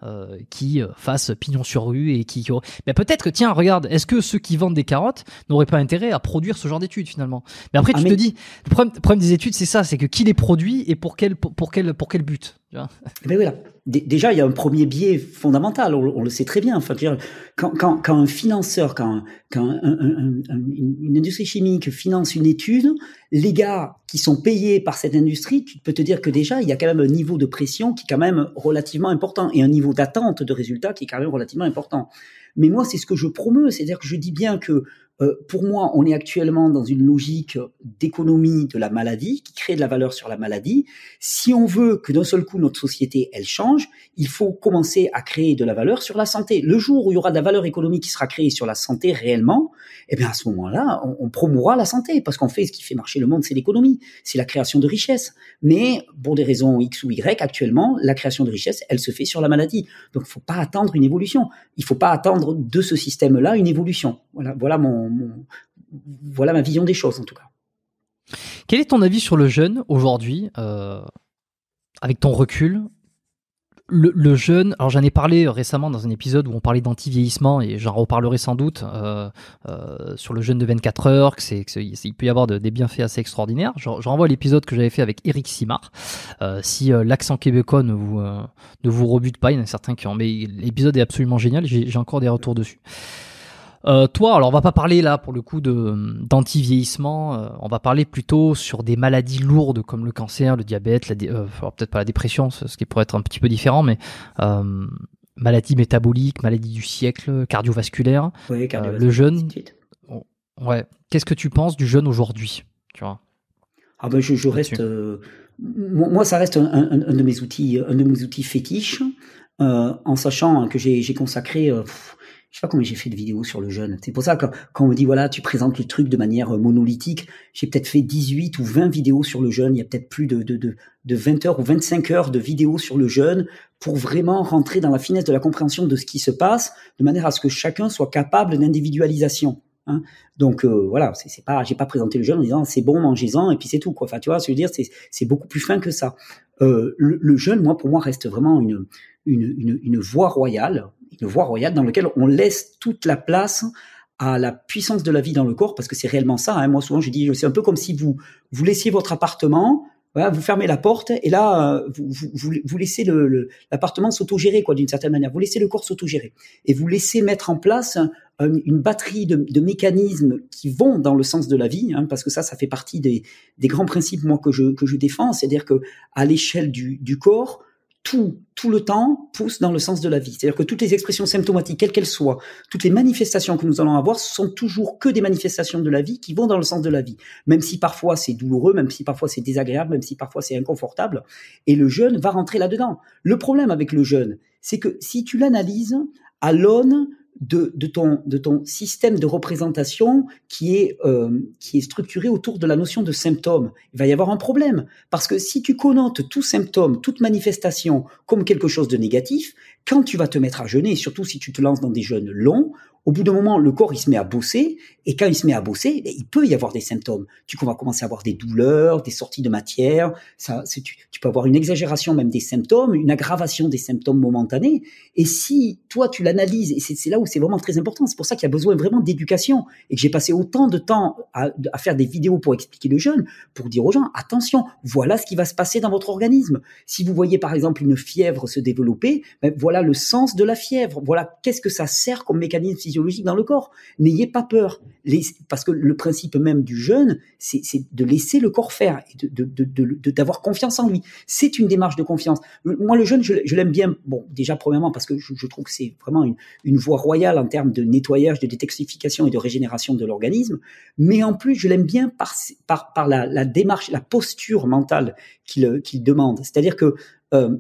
euh, qui euh, fassent pignon sur rue et qui, mais peut-être que tiens regarde est-ce que ceux qui vendent des carottes n'auraient pas intérêt à produire ce genre d'études finalement mais après ah, tu te dis le problème, des études c'est ça c'est que qui les produit et pour quel pour quel pour quel but tu vois eh ben déjà il y a un premier biais fondamental on, le sait très bien enfin dire, quand, quand, un financeur quand, quand une industrie chimique finance une étude les gars qui sont payés par cette industrie tu peux te dire que déjà il y a quand même un niveau de pression qui est quand même relativement important et un niveau d'attente de résultats qui est quand même relativement important. Mais moi, c'est ce que je promeux, c'est-à-dire que je dis bien que euh, pour moi, on est actuellement dans une logique d'économie de la maladie qui crée de la valeur sur la maladie. Si on veut que d'un seul coup notre société elle change, il faut commencer à créer de la valeur sur la santé. Le jour où il y aura de la valeur économique qui sera créée sur la santé réellement, eh bien à ce moment-là, on, on la santé parce qu'en fait, ce qui fait marcher le monde, c'est l'économie, c'est la création de richesses. Mais pour des raisons X ou Y, actuellement, la création de richesses, elle se fait sur la maladie. Donc, il faut pas attendre une évolution. Il faut pas attendre de ce système-là une évolution. Voilà, voilà mon mon, voilà ma vision des choses en tout cas. Quel est ton avis sur le jeûne aujourd'hui, euh, avec ton recul le, le, jeune, alors j'en ai parlé euh, récemment dans un épisode où on parlait d'anti-vieillissement et j'en reparlerai sans doute euh, sur le jeûne de 24 heures, que il peut y avoir des bienfaits assez extraordinaires. Je, renvoie à l'épisode que j'avais fait avec Eric Simard. si l'accent québécois ne vous, rebute pas, il y en a certains qui en, mais l'épisode est absolument génial, j'ai, encore des retours dessus. Euh, toi, alors on va pas parler là pour le coup de d'anti-vieillissement, euh, on va parler plutôt sur des maladies lourdes comme le cancer, le diabète, euh, peut-être pas la dépression, ce qui pourrait être un petit peu différent, mais maladies métaboliques, maladies du siècle, cardiovasculaires, le jeûne. ouais. Qu'est-ce que tu penses du jeûne aujourd'hui Tu vois ah ben, je, reste. moi, ça reste un, de mes outils, un de mes outils fétiches, en sachant que j'ai consacré je sais pas combien j'ai fait de vidéos sur le jeûne. C'est pour ça que quand on me dit voilà, tu présentes le truc de manière euh, monolithique, j'ai peut-être fait 18 ou 20 vidéos sur le jeûne. Il y a peut-être plus de, 20 heures ou 25 heures de vidéos sur le jeûne pour vraiment rentrer dans la finesse de la compréhension de ce qui se passe, de manière à ce que chacun soit capable d'individualisation. Hein Donc euh, voilà, c'est pas, j'ai pas présenté le jeûne en disant c'est bon, mangez-en et puis c'est tout quoi. Enfin tu vois, je veux dire c'est beaucoup plus fin que ça. Euh, le, le jeûne, moi pour moi reste vraiment une une, une, une voie royale une voie royale dans laquelle on laisse toute la place à la puissance de la vie dans le corps, parce que c'est réellement ça. Hein. Moi, souvent, je dis, c'est un peu comme si vous, vous laissiez votre appartement, vous fermez la porte, et là, euh, vous, vous, vous laissez l'appartement le, s'autogérer, quoi, d'une certaine manière. Vous laissez le corps s'autogérer. Et vous laissez mettre en place euh, une, batterie de, mécanismes qui vont dans le sens de la vie, hein, parce que ça, ça fait partie des, grands principes, moi, que je, que je défends. C'est-à-dire que à l'échelle du corps, tout, tout le temps pousse dans le sens de la vie. C'est-à-dire que toutes les expressions symptomatiques, quelles qu'elles soient, toutes les manifestations que nous allons avoir sont toujours que des manifestations de la vie qui vont dans le sens de la vie. Même si parfois c'est douloureux, même si parfois c'est désagréable, même si parfois c'est inconfortable. Et le jeûne va rentrer là-dedans. Le problème avec le jeûne, c'est que si tu l'analyses à l'aune de, ton, de ton système de représentation qui est, euh, qui est structuré autour de la notion de symptôme. Il va y avoir un problème, parce que si tu connotes tout symptôme, toute manifestation comme quelque chose de négatif, quand tu vas te mettre à jeûner, surtout si tu te lances dans des jeûnes longs, au bout d'un moment, le corps, il se met à bosser, et quand il se met à bosser, eh ben, il peut y avoir des symptômes. Tu va commencer à avoir des douleurs, des sorties de matière, ça, tu, peux avoir une exagération même des symptômes, une aggravation des symptômes momentanés. Et si toi, tu l'analyses, et c'est là où c'est vraiment très important, c'est pour ça qu'il y a besoin vraiment d'éducation, et que j'ai passé autant de temps à, faire des vidéos pour expliquer le jeûne, pour dire aux gens, attention, voilà ce qui va se passer dans votre organisme. Si vous voyez par exemple une fièvre se développer, ben, voilà le sens de la fièvre, voilà qu'est-ce que ça sert comme mécanisme dans le corps. N'ayez pas peur, parce que le principe même du jeûne, c'est de laisser le corps faire et d'avoir de, confiance en lui. C'est une démarche de confiance. Moi, le jeûne, je, l'aime bien. Bon, déjà premièrement parce que je, trouve que c'est vraiment une, voie royale en termes de nettoyage, de détoxification et de régénération de l'organisme. Mais en plus, je l'aime bien par, par, par la, démarche, la posture mentale qu'il demande. C'est-à-dire que euh,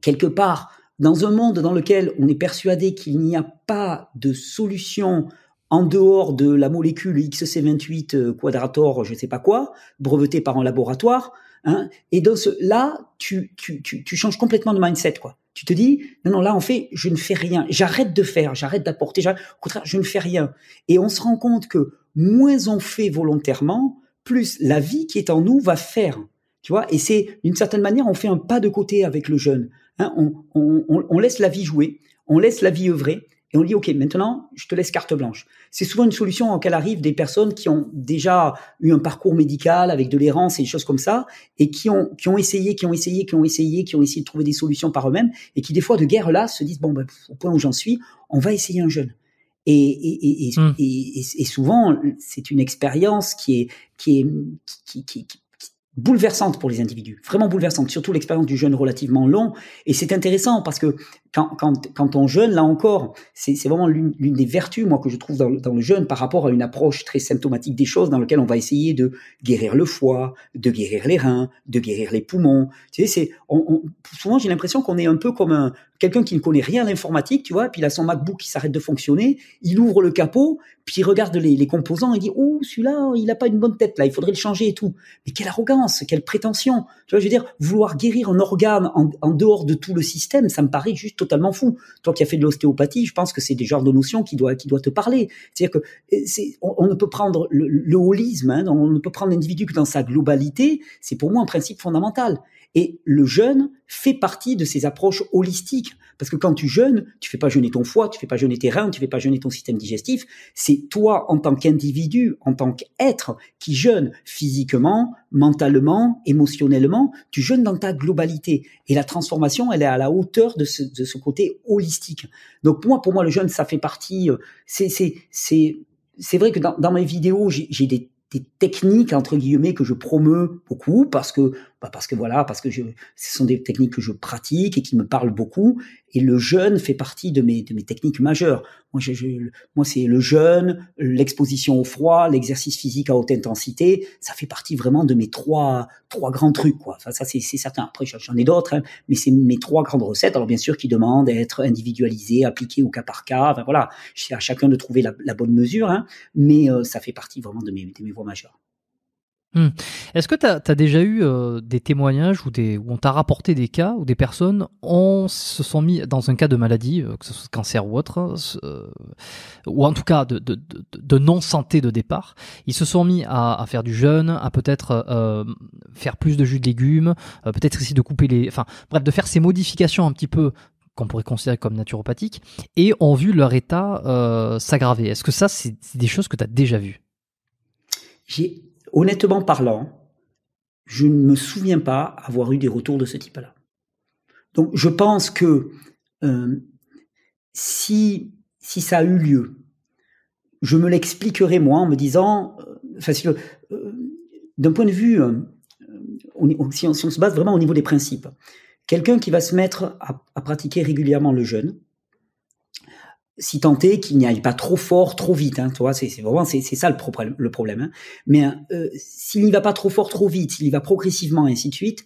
quelque part dans un monde dans lequel on est persuadé qu'il n'y a pas de solution en dehors de la molécule XC28 euh, quadrator, je ne sais pas quoi, brevetée par un laboratoire, hein, et dans ce, là, tu, tu, tu, tu, changes complètement de mindset, quoi. Tu te dis, non, non, là, on fait, je ne fais rien, j'arrête de faire, j'arrête d'apporter, au contraire, je ne fais rien. Et on se rend compte que moins on fait volontairement, plus la vie qui est en nous va faire. Tu vois, et c'est d'une certaine manière, on fait un pas de côté avec le jeune. Hein, on, on, on, laisse la vie jouer, on laisse la vie œuvrer, et on dit ok, maintenant je te laisse carte blanche. C'est souvent une solution en qu'elle arrivent des personnes qui ont déjà eu un parcours médical avec de l'errance et des choses comme ça, et qui ont qui ont essayé, qui ont essayé, qui ont essayé, qui ont essayé de trouver des solutions par eux-mêmes, et qui des fois de guerre là se disent bon ben, au point où j'en suis, on va essayer un jeune. Et, et, et, et, mmh. souvent, c'est une expérience qui est, qui est, qui, qui, bouleversante pour les individus, vraiment bouleversante, surtout l'expérience du jeûne relativement long. Et c'est intéressant parce que quand, quand, quand on jeûne, là encore, c'est vraiment l'une des vertus, moi, que je trouve dans, dans, le jeûne par rapport à une approche très symptomatique des choses dans laquelle on va essayer de guérir le foie, de guérir les reins, de guérir les poumons. Tu sais, c'est, souvent j'ai l'impression qu'on est un peu comme un, quelqu'un qui ne connaît rien à l'informatique, tu vois, puis il a son MacBook qui s'arrête de fonctionner, il ouvre le capot, puis il regarde les, les composants et dit Oh, celui-là, il n'a pas une bonne tête, là, il faudrait le changer et tout. Mais quelle arrogance, quelle prétention. Tu je veux dire, vouloir guérir un organe en, en dehors de tout le système, ça me paraît juste totalement fou. Toi qui as fait de l'ostéopathie, je pense que c'est des genres de notions qui doit qui doit te parler. C'est-à-dire que euh, c'est, on, ne peut prendre le, holisme, hein, on ne peut prendre l'individu que dans sa globalité. C'est pour moi un principe fondamental. Et le jeûne fait partie de ces approches holistiques. Parce que quand tu jeûnes, tu fais pas jeûner ton foie, tu fais pas jeûner tes reins, tu fais pas jeûner ton système digestif. C'est toi, en tant qu'individu, en tant qu'être, qui jeûne physiquement, mentalement, émotionnellement. Tu jeûnes dans ta globalité. Et la transformation, elle est à la hauteur de ce, côté holistique. Donc, moi, pour moi, le jeûne, ça fait partie, euh, c'est, vrai que dans, mes vidéos, j'ai des des techniques entre guillemets que je promeux beaucoup parce que bah, parce que voilà, parce que je, ce sont des techniques que je pratique et qui me parlent beaucoup. Et le jeûne fait partie de mes, de mes techniques majeures. Moi, je, moi c'est le jeûne, l'exposition au froid, l'exercice physique à haute intensité. Ça fait partie vraiment de mes trois, trois grands trucs, quoi. Enfin, ça, c'est certain. Après, j'en ai d'autres, hein. mais c'est mes trois grandes recettes. Alors, bien sûr, qui demandent à être individualisées, appliquées au cas par cas. Enfin, voilà, c'est à chacun de trouver la, bonne mesure, hein. mais euh, ça fait partie vraiment de mes, de mes voies majeures. Hmm. Est-ce que tu as, déjà eu euh, des témoignages ou où on t'a rapporté des cas où des personnes ont, se sont mis dans un cas de maladie, euh, que ce soit cancer ou autre, hein, euh, ou en tout cas de, non-santé de départ, ils se sont mis à, faire du jeûne, à peut-être faire plus de jus de légumes, peut-être essayer de couper les... Enfin bref, de faire ces modifications un petit peu qu'on pourrait considérer comme naturopathiques, et ont vu leur état s'aggraver. Est-ce que ça, c'est des choses que tu as déjà vues J'ai honnêtement parlant, je ne me souviens pas avoir eu des retours de ce type-là. Donc je pense que euh, si, si ça a eu lieu, je me l'expliquerai moi en me disant, euh, euh, d'un point de vue, on, si, on, se base vraiment au niveau des principes, quelqu'un qui va se mettre à pratiquer régulièrement le jeûne, si tenter, qu'il n'y aille pas trop fort, trop vite. Hein, toi, c'est vraiment c'est ça le, problème le problème. Hein. Mais hein, euh, s'il n'y va pas trop fort, trop vite, s'il y va progressivement, et ainsi de suite,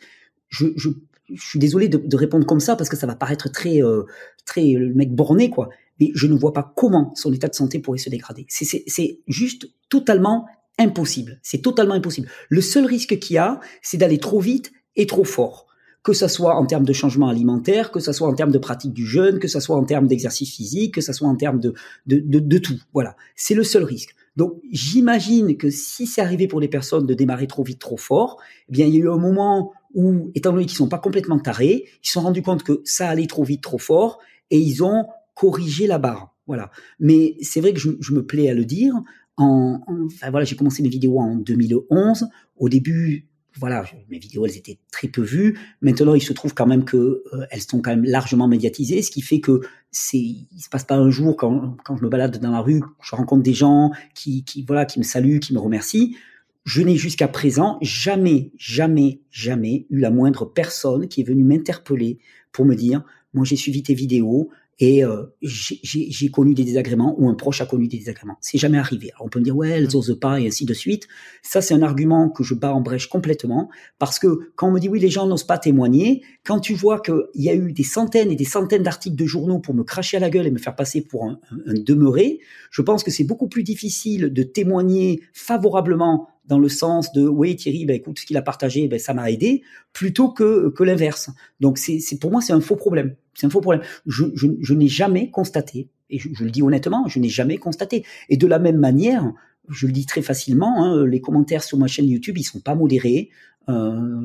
je, je, suis désolé de, répondre comme ça parce que ça va paraître très euh, très euh, le mec borné quoi. Mais je ne vois pas comment son état de santé pourrait se dégrader. C'est juste totalement impossible. C'est totalement impossible. Le seul risque qu'il y a, c'est d'aller trop vite et trop fort que ça soit en termes de changement alimentaire, que ce soit en termes de pratique du jeûne, que ce soit en termes d'exercice physique, que ce soit en termes de, de, tout. Voilà, c'est le seul risque. Donc j'imagine que si c'est arrivé pour les personnes de démarrer trop vite, trop fort, eh bien il y a eu un moment où, étant donné qu'ils sont pas complètement tarés, ils se sont rendus compte que ça allait trop vite, trop fort, et ils ont corrigé la barre. Voilà. Mais c'est vrai que je, me plais à le dire. En, enfin, voilà, j'ai commencé mes vidéos en 2011. Au début, voilà, mes vidéos, elles étaient très peu vues. Maintenant, il se trouve quand même que euh, elles sont quand même largement médiatisées, ce qui fait que c'est, il se passe pas un jour quand, quand je me balade dans la rue, je rencontre des gens qui, qui voilà, qui me saluent, qui me remercient. Je n'ai jusqu'à présent jamais, jamais, jamais eu la moindre personne qui est venue m'interpeller pour me dire, moi j'ai suivi tes vidéos, et euh, j'ai connu des désagréments ou un proche a connu des désagréments. C'est jamais arrivé. Alors on peut me dire ouais, elles mmh. osent pas et ainsi de suite. Ça c'est un argument que je bats en brèche complètement parce que quand on me dit oui, les gens n'osent pas témoigner, quand tu vois qu'il y a eu des centaines et des centaines d'articles de journaux pour me cracher à la gueule et me faire passer pour un demeuré, je pense que c'est beaucoup plus difficile de témoigner favorablement dans le sens de oui Thierry, ben écoute ce qu'il a partagé, ben ça m'a aidé, plutôt que que l'inverse. Donc c'est pour moi c'est un faux problème. C'est un faux problème. Je, je, n'ai jamais constaté, et je, je, le dis honnêtement, je n'ai jamais constaté. Et de la même manière, je le dis très facilement, hein, les commentaires sur ma chaîne YouTube, ils sont pas modérés. Euh,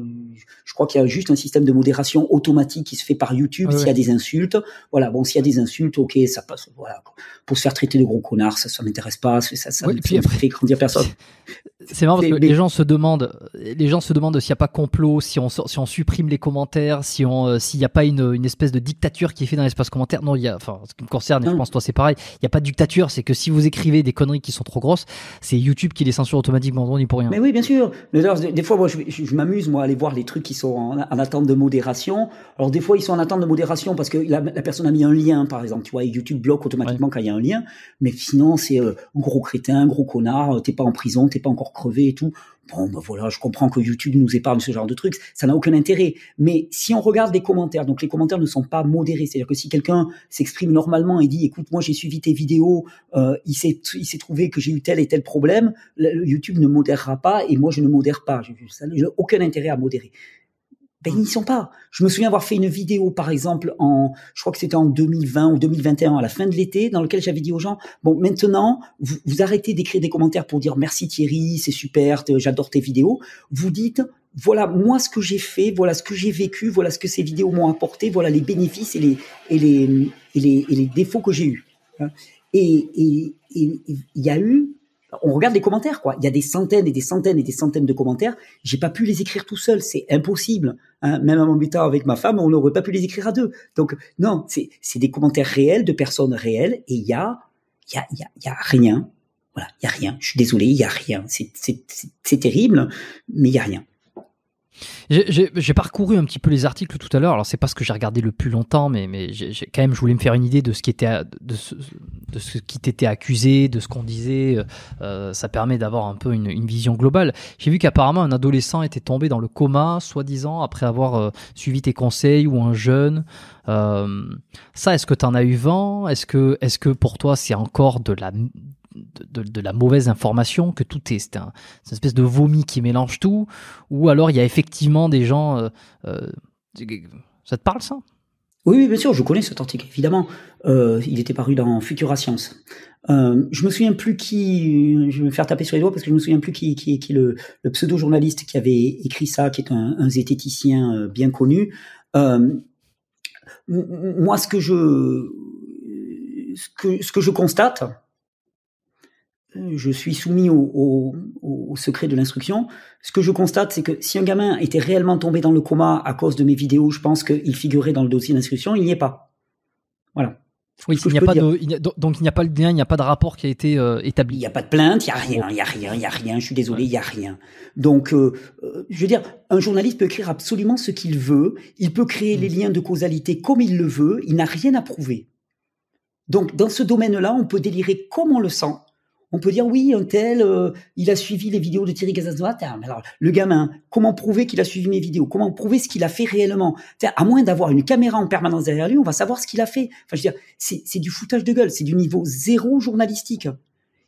je crois qu'il y a juste un système de modération automatique qui se fait par YouTube ah s'il y a des insultes. Voilà, bon, s'il y a des insultes, ok, ça passe. Voilà, pour se faire traiter de gros connards, ça, ça m'intéresse pas, ça, ça, ça, fait grandir personne. *laughs* C'est marrant parce que les gens se demandent, les gens se demandent s'il n'y a pas complot, si on, si on supprime les commentaires, si on, euh, s'il n'y a pas une, une, espèce de dictature qui est faite dans l'espace commentaire. Non, il y a, enfin, ce qui me concerne, et je pense toi c'est pareil, il n'y a pas de dictature, c'est que si vous écrivez des conneries qui sont trop grosses, c'est YouTube qui les censure automatiquement, on n'y pour rien. Mais oui, bien sûr. Mais des fois, moi, je, m'amuse, moi, à aller voir les trucs qui sont en, attente de modération. Alors, des fois, ils sont en attente de modération parce que la, personne a mis un lien, par exemple, tu vois, YouTube bloque automatiquement quand il y a un lien. Mais sinon, c'est euh, gros crétin, gros connard, euh, t'es pas en prison, t'es pas encore crever et tout. Bon, ben voilà, je comprends que YouTube nous épargne ce genre de trucs, ça n'a aucun intérêt. Mais si on regarde les commentaires, donc les commentaires ne sont pas modérés, c'est-à-dire que si quelqu'un s'exprime normalement et dit, écoute, moi j'ai suivi tes vidéos, euh, il s'est trouvé que j'ai eu tel et tel problème, YouTube ne modérera pas et moi je ne modère pas. je n'ai aucun intérêt à modérer ben mm. ils n'y sont pas. Je me souviens avoir fait une vidéo, par exemple, en, je crois que c'était en 2020 ou 2021, à la fin de l'été, dans laquelle j'avais dit aux gens, bon, maintenant, vous, vous arrêtez d'écrire des commentaires pour dire merci Thierry, c'est super, j'adore tes vidéos. Vous dites, voilà, moi, ce que j'ai fait, voilà ce que j'ai vécu, voilà ce que ces vidéos m'ont apporté, voilà les bénéfices et les, et les, et les, et les défauts que j'ai eus. Et il y a eu on regarde les commentaires, quoi. Il y a des centaines et des centaines et des centaines de commentaires. J'ai pas pu les écrire tout seul, c'est impossible. Hein. même à mon butin avec ma femme, on n'aurait pas pu les écrire à deux. Donc non, c'est des commentaires réels de personnes réelles, et il y a, il y a, il rien. Voilà, il y a rien. Je suis désolé, il y a rien. C'est terrible, mais il y a rien. J'ai parcouru un petit peu les articles tout à l'heure. Alors c'est pas ce que j'ai regardé le plus longtemps, mais, mais j'ai quand même je voulais me faire une idée de ce qui était de, ce, de ce, qui t'était accusé, de ce qu'on disait. Euh, ça permet d'avoir un peu une, une vision globale. J'ai vu qu'apparemment un adolescent était tombé dans le coma, soi-disant après avoir euh, suivi tes conseils ou un jeune. Euh, ça, est-ce que t'en as eu vent Est-ce que est-ce que pour toi c'est encore de la de, la mauvaise information que tout est. C'est un, une espèce de vomi qui mélange tout. Ou alors il y a effectivement des gens. Euh, euh, ça te parle ça oui, bien sûr, je connais cet article, évidemment. Euh, il était paru dans Futura Science. je me souviens plus qui, je vais me faire taper sur les doigts parce que je me souviens plus qui, est le, pseudo-journaliste qui avait écrit ça, qui est un, zététicien bien connu. moi, ce que je, ce que, ce que je constate, je suis soumis au, au, secret de l'instruction. Ce que je constate, c'est que si un gamin était réellement tombé dans le coma à cause de mes vidéos, je pense qu'il figurait dans le dossier d'instruction. Il n'y est pas. Voilà. Donc il n'y a pas de, il il n'y a pas lien, il n'y a pas de rapport qui a été euh, établi. Il n'y a pas de plainte, il n'y a rien, il n'y a rien, il n'y a rien. Je suis désolé, il n'y a rien. Donc, euh, euh, je veux dire, un journaliste peut écrire absolument ce qu'il veut. Il peut créer les mm. liens de causalité comme il le veut. Il n'a rien à prouver. Donc, dans ce domaine-là, on peut délirer comme on le sent on peut dire oui, un tel, euh, il a suivi les vidéos de Thierry Mais Alors, le gamin, comment prouver qu'il a suivi mes vidéos Comment prouver ce qu'il a fait réellement À moins d'avoir une caméra en permanence derrière lui, on va savoir ce qu'il a fait. Enfin, je veux dire, c'est du foutage de gueule, c'est du niveau zéro journalistique.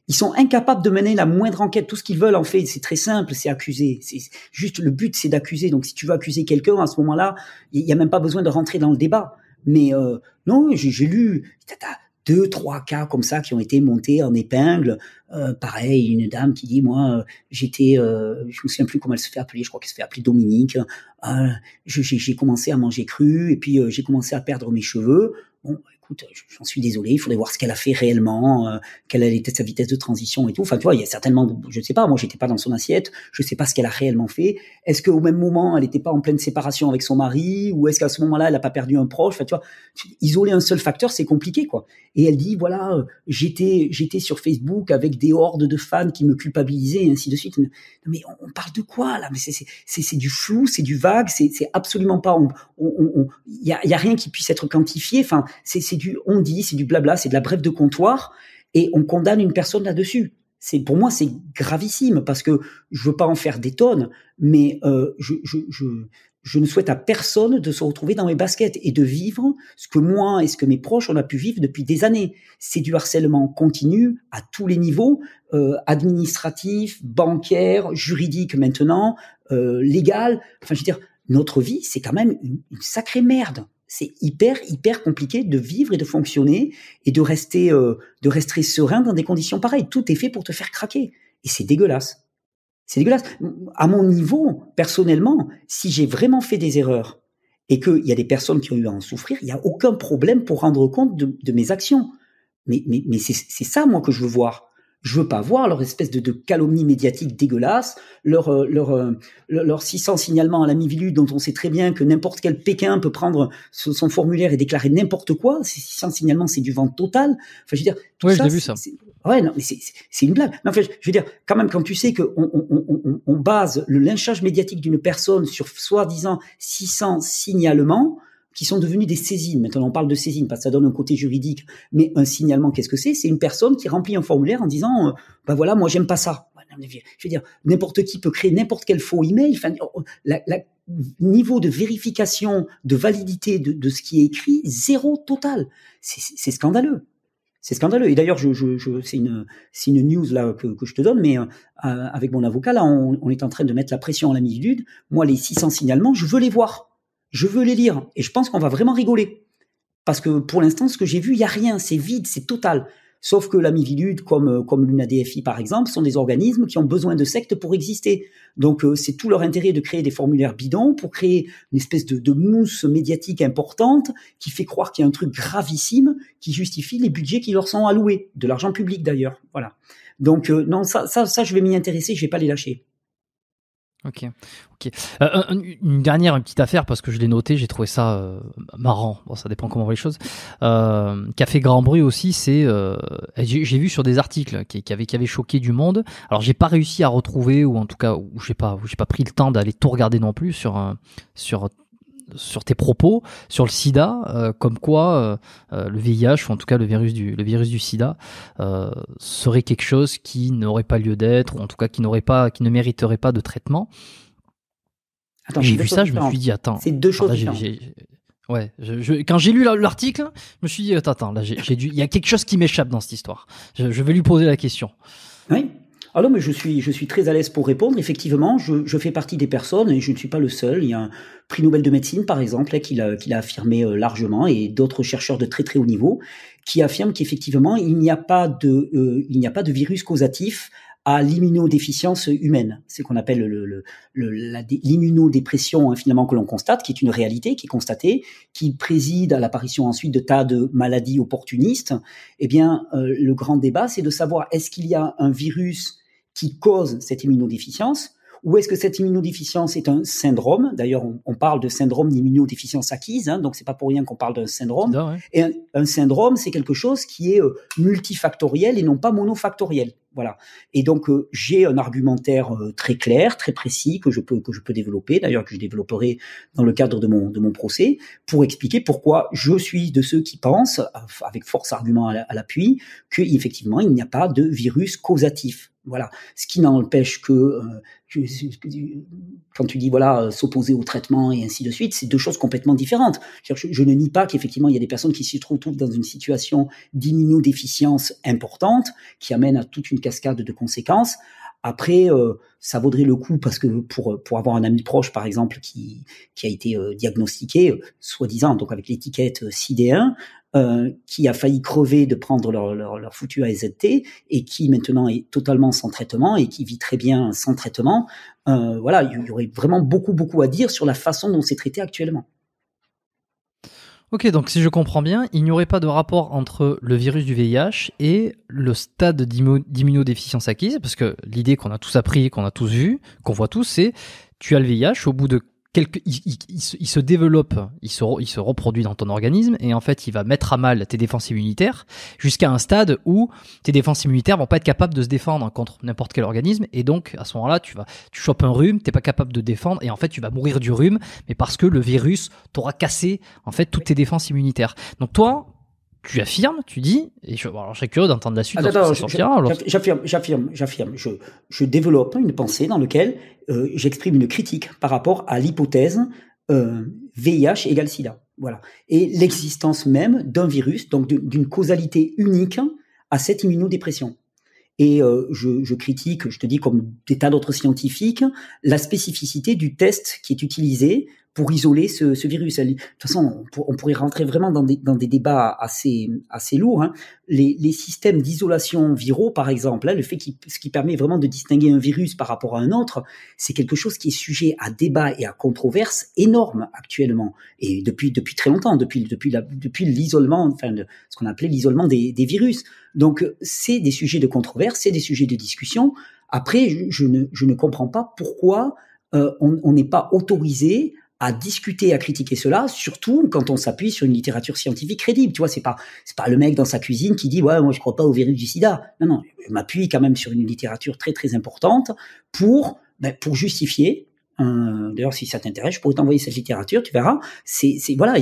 Ils sont incapables de mener la moindre enquête. Tout ce qu'ils veulent, en fait, c'est très simple, c'est accuser. C'est juste le but, c'est d'accuser. Donc, si tu veux accuser quelqu'un à ce moment-là, il n'y a même pas besoin de rentrer dans le débat. Mais euh, non, j'ai lu deux, trois cas comme ça qui ont été montés en épingle euh, pareil, une dame qui dit moi euh, j'étais, Je euh, je me souviens plus comment elle se fait appeler, je crois qu'elle se fait appeler Dominique. j'ai commencé à manger cru et puis j'ai commencé à perdre mes cheveux. Bon, écoute, j'en suis désolé, il faudrait voir ce qu'elle a fait réellement, quelle était sa vitesse de transition et tout. Enfin, tu vois, il y a certainement, je ne sais pas, moi j'étais pas dans son assiette, je ne sais pas ce qu'elle a réellement fait. Est-ce qu'au même moment, elle n'était pas en pleine séparation avec son mari, ou est-ce qu'à ce, moment-là, elle n'a pas perdu un proche Enfin, tu vois, isoler un seul facteur, c'est compliqué, quoi. Et elle dit, voilà, j'étais, j'étais sur Facebook avec des des hordes de fans qui me culpabilisaient et ainsi de suite. mais on, parle de quoi là Mais c'est du flou, c'est du vague, c'est absolument pas. Il y a, y a, rien qui puisse être quantifié. Enfin, c'est du on dit, c'est du blabla, c'est de la brève de comptoir, et on condamne une personne là-dessus. C'est pour moi c'est gravissime parce que je veux pas en faire des tonnes, mais euh, je, je, je ne souhaite à personne de se retrouver dans mes baskets et de vivre ce que moi et ce que mes proches on a pu vivre depuis des années. C'est du harcèlement continu à tous les niveaux, euh, administratif, bancaire, juridique maintenant, euh, légal. Enfin, je veux dire, notre vie, c'est quand même une, sacrée merde. C'est hyper, hyper compliqué de vivre et de fonctionner et de rester, euh, de rester serein dans des conditions pareilles. Tout est fait pour te faire craquer. Et c'est dégueulasse. C'est dégueulasse. À mon niveau, personnellement, si j'ai vraiment fait des erreurs et qu'il y a des personnes qui ont eu à en souffrir, il n'y a aucun problème pour rendre compte de, mes actions. Mais, mais c'est ça, moi, que je veux voir je veux pas voir leur espèce de, de calomnie médiatique dégueulasse, leur, euh, leur, euh, leur 600 signalements à la Mivilu dont on sait très bien que n'importe quel Pékin peut prendre son formulaire et déclarer n'importe quoi. Ces 600 signalements, c'est du vent total. Enfin, je veux dire, tout vu ça. Ouais, non, mais c'est une blague. enfin, je veux dire, quand même, quand tu sais qu'on on, on, on, base le lynchage médiatique d'une personne sur soi-disant 600 signalements, qui sont devenus des saisines. Maintenant, on parle de saisine parce que ça donne un côté juridique. Mais un signalement, qu'est-ce que c'est C'est une personne qui remplit un formulaire en disant, "Bah ben voilà, moi j'aime pas ça. Je veux dire, n'importe qui peut créer n'importe quel faux email. Enfin, oh, oh, la, niveau de vérification, de validité de, de, ce qui est écrit, zéro total. C'est scandaleux. C'est scandaleux. Et d'ailleurs, je, je, je c'est une, une, news là que, que, je te donne, mais euh, avec mon avocat, là, on, est en train de mettre la pression à la d'une. Moi, les 600 signalements, je veux les voir je veux les lire et je pense qu'on va vraiment rigoler. Parce que pour l'instant, ce que j'ai vu, il n'y a rien, c'est vide, c'est total. Sauf que l'amivilude, comme, euh, comme l'UNADFI par exemple, sont des organismes qui ont besoin de sectes pour exister. Donc euh, c'est tout leur intérêt de créer des formulaires bidons pour créer une espèce de, mousse médiatique importante qui fait croire qu'il y a un truc gravissime qui justifie les budgets qui leur sont alloués, de l'argent public d'ailleurs. Voilà. Donc euh, non, ça, ça, ça, je vais m'y intéresser, je vais pas les lâcher. Ok. ok. Euh, une dernière une petite affaire, parce que je l'ai noté, j'ai trouvé ça euh, marrant. Bon, ça dépend comment on voit les choses. Euh, Café Grand Bruit aussi, c'est. Euh, j'ai vu sur des articles qui, qui, avaient, qui choqué du monde. Alors, j'ai pas réussi à retrouver, ou en tout cas, où j'ai pas, pas pris le temps d'aller tout regarder non plus sur, sur sur tes propos sur le sida, euh, comme quoi euh, euh, le VIH, ou en tout cas le virus du, le virus du sida, serait quelque chose qui n'aurait pas lieu d'être, ou en tout cas qui, n'aurait pas, qui ne mériterait pas de traitement. J'ai vu ça, je me suis dit, attends. C'est deux choses Ouais, quand j'ai lu l'article, je me suis dit, attends, là, j'ai, dû, il y a quelque chose qui m'échappe dans cette histoire. Je, je vais lui poser la question. Oui, alors, ah mais je suis, je suis très à l'aise pour répondre. Effectivement, je, fais partie des personnes et je ne suis pas le seul. Il y a un prix Nobel de médecine, par exemple, qui l'a, affirmé euh, largement et d'autres chercheurs de très très haut niveau qui affirment qu'effectivement, il n'y a pas de, euh, il n'y a pas de virus causatif à l'immunodéficience humaine. C'est qu'on appelle le, l'immunodépression hein, finalement que l'on constate, qui est une réalité, qui est constatée, qui préside à l'apparition ensuite de tas de maladies opportunistes. Eh bien, euh, le grand débat, c'est de savoir est-ce qu'il y a un virus qui cause cette immunodéficience ou est-ce que cette immunodéficience est un syndrome D'ailleurs, on, parle de syndrome d'immunodéficience acquise, hein, donc c'est pas pour rien qu'on parle d'un syndrome. Et un, syndrome, c'est quelque chose qui est euh, multifactoriel et non pas monofactoriel. Voilà. Et donc euh, j'ai un argumentaire euh, très clair, très précis que je peux que je peux développer, d'ailleurs que je développerai dans le cadre de mon de mon procès pour expliquer pourquoi je suis de ceux qui pensent avec force argument à l'appui qu'effectivement effectivement il n'y a pas de virus causatif. Voilà, ce qui n'empêche que euh, quand tu dis voilà s'opposer au traitement et ainsi de suite, c'est deux choses complètement différentes. Je, je ne nie pas qu'effectivement il y a des personnes qui se trouvent dans une situation d'immunodéficience importante qui amène à toute une cascade de conséquences. Après, euh, ça vaudrait le coup parce que pour pour avoir un ami proche, par exemple, qui qui a été euh, diagnostiqué, euh, soi-disant, donc avec l'étiquette CD1, qui a failli crever de prendre leur, leur, leur foutu AZT et qui maintenant est totalement sans traitement et qui vit très bien sans traitement. voilà, il y aurait vraiment beaucoup beaucoup à dire sur la façon dont c'est traité actuellement. Ok, donc si je comprends bien, il n'y aurait pas de rapport entre le virus du VIH et le stade d'immunodéficience acquise, parce que l'idée qu'on a tous appris, qu'on a tous vu, qu'on voit tous, c'est tu as le VIH, au bout de il, se, développe, il se, reproduit dans ton organisme et en fait il va mettre à mal tes défenses immunitaires jusqu'à un stade où tes défenses immunitaires vont pas être capables de se défendre contre n'importe quel organisme et donc à ce moment-là tu vas tu chopes un rhume, t'es pas capable de défendre et en fait tu vas mourir du rhume mais parce que le virus t'aura cassé en fait toutes tes défenses immunitaires. Donc toi tu affirmes, tu dis, et je, alors serais curieux d'entendre la suite. j'affirme, j'affirme, j'affirme. Je, développe une pensée dans laquelle euh, j'exprime une critique par rapport à l'hypothèse VIH euh, égale SIDA. Voilà. Et l'existence même d'un virus, donc d'une causalité unique à cette immunodépression. Et euh, je, je, critique, je te dis comme des tas d'autres scientifiques, la spécificité du test qui est utilisé pour isoler ce, ce virus. De toute façon, on, pourrait rentrer vraiment dans des, dans des débats assez, assez lourds. Hein. Les, les, systèmes d'isolation viraux, par exemple, hein, le fait qui, ce qui permet vraiment de distinguer un virus par rapport à un autre, c'est quelque chose qui est sujet à débat et à controverse énorme actuellement et depuis depuis très longtemps, depuis depuis la, depuis l'isolement, enfin de ce qu'on appelait l'isolement des, des virus. Donc c'est des sujets de controverse, c'est des sujets de discussion. Après, je, ne je ne comprends pas pourquoi euh, on n'est pas autorisé à discuter, à critiquer cela, surtout quand on s'appuie sur une littérature scientifique crédible. Tu vois, c'est pas c'est pas le mec dans sa cuisine qui dit ouais moi je crois pas au virus du SIDA. Non non, je m'appuie quand même sur une littérature très très importante pour ben, pour justifier. Euh, D'ailleurs, si ça t'intéresse, je pourrais t'envoyer cette littérature, tu verras. C'est voilà,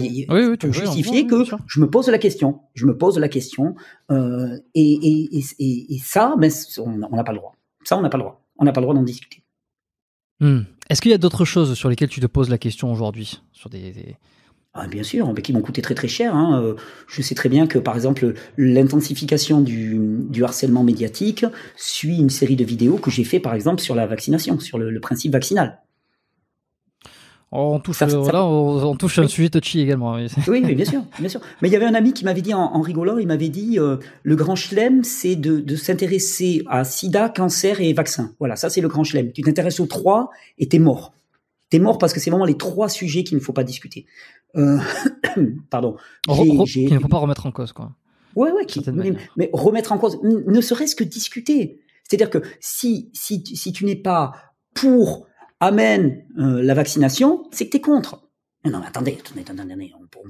pour justifier que je me pose la question, je me pose la question, euh, et, et, et, et, ça, ben, on n'a pas le droit. Ça, on n'a pas le droit. On n'a pas le droit d'en discuter. Hmm. Est-ce qu'il y a d'autres choses sur lesquelles tu te poses la question aujourd'hui sur des, ah, bien sûr, mais qui m'ont coûté très très cher. Hein. Euh, je sais très bien que par exemple l'intensification du, du, harcèlement médiatique suit une série de vidéos que j'ai fait par exemple sur la vaccination, sur le principe vaccinal. On touche, ça, là, on, touche un sujet touchy également. Oui, *laughs* bien, sûr, bien sûr. Mais il y avait un ami qui m'avait dit en, rigolant, il m'avait dit euh, le grand chelem, c'est de, s'intéresser à sida, cancer et vaccin. Voilà, ça c'est le grand chelem. Tu t'intéresses aux trois et t'es mort. T'es mort parce que c'est vraiment les trois sujets qu'il ne faut pas discuter. Euh, *coughs* pardon. Qu'il ne faut pas remettre en cause, quoi. Ouais, ouais. mais, remettre en cause, ne serait-ce que discuter. C'est-à-dire que si, si, si tu n'es pas pour amène euh, la vaccination, c'est que tu es contre. Non, mais attendez, on,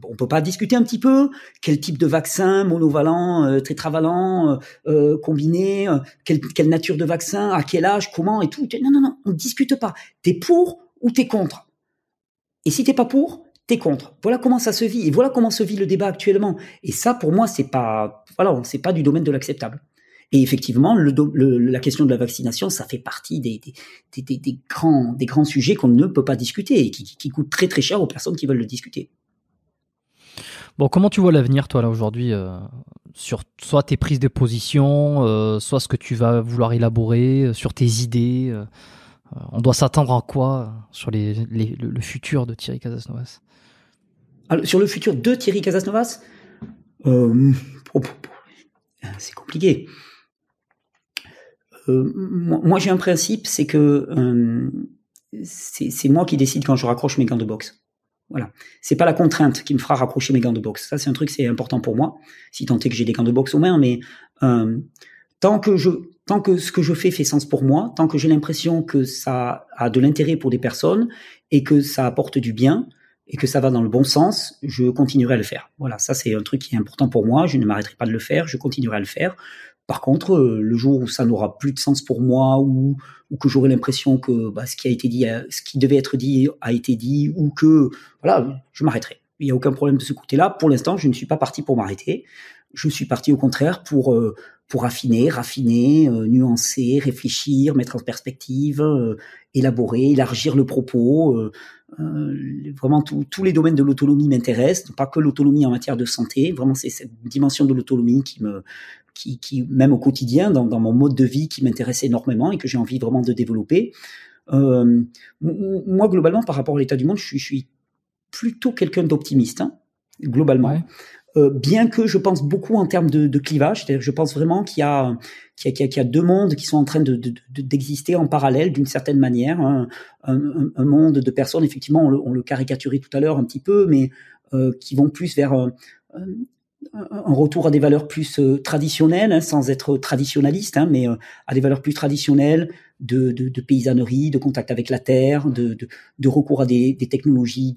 ne peut pas discuter un petit peu quel type de vaccin, monovalent, euh, tétravalent, euh, combiné, quelle, nature de vaccin, à quel âge, comment et tout. Non, non, non, on discute pas. Tu es pour ou tu es contre. Et si t'es pas pour, tu es contre. Voilà comment ça se vit et voilà comment se vit le débat actuellement. Et ça, pour moi, c'est pas, voilà, pas du domaine de l'acceptable. Et effectivement, la question de la vaccination, ça fait partie des, des, grands, des grands sujets qu'on ne peut pas discuter et qui, qui, coûtent très très cher aux personnes qui veulent le discuter. Bon, comment tu vois l'avenir, toi, là, aujourd'hui, euh, sur soit tes prises de position, euh, soit ce que tu vas vouloir élaborer, euh, sur tes idées On doit s'attendre à quoi sur le, futur de Thierry Casasnovas Sur le oh, futur oh, de oh, Thierry Casasnovas C'est compliqué. Euh, moi, j'ai un principe, c'est que euh, c'est moi qui décide quand je raccroche mes gants de boxe. Voilà. C'est pas la contrainte qui me fera raccrocher mes gants de boxe. Ça, c'est un truc, c'est important pour moi. Si tant est que j'ai des gants de boxe aux mains, mais euh, tant que je, tant que ce que je fais fait sens pour moi, tant que j'ai l'impression que ça a de l'intérêt pour des personnes et que ça apporte du bien et que ça va dans le bon sens, je continuerai à le faire. Voilà. Ça, c'est un truc qui est important pour moi. Je ne m'arrêterai pas de le faire. Je continuerai à le faire. Par contre, euh, le jour où ça n'aura plus de sens pour moi, ou, ou que j'aurai l'impression que bah, ce qui a été dit, ce qui devait être dit a été dit, ou que voilà, je m'arrêterai. Il n'y a aucun problème de ce côté-là. Pour l'instant, je ne suis pas parti pour m'arrêter. Je suis parti au contraire pour euh, pour affiner, raffiner, euh, nuancer, réfléchir, mettre en perspective, élaborer, élargir le propos. vraiment, tous les domaines de l'autonomie m'intéressent, pas que l'autonomie en matière de santé. Vraiment, c'est cette dimension de l'autonomie qui me qui, même au quotidien, dans, mon mode de vie qui m'intéresse énormément et que j'ai envie vraiment de développer. Euh, moi, globalement, par rapport à l'état du monde, je suis, je suis plutôt quelqu'un d'optimiste, hein, globalement. Euh, bien que je pense beaucoup en termes de, de clivage, je pense vraiment qu'il y, a deux mondes qui sont en train d'exister en parallèle d'une certaine manière. Hein. Un, monde de personnes, effectivement, on le, on caricaturait tout à l'heure un petit peu, mais euh, qui vont plus vers un retour à des valeurs plus euh, traditionnelles, hein, sans être traditionaliste hein, mais euh, à des valeurs plus traditionnelles de, de, paysannerie, de contact avec la terre, de, de recours à des, des technologies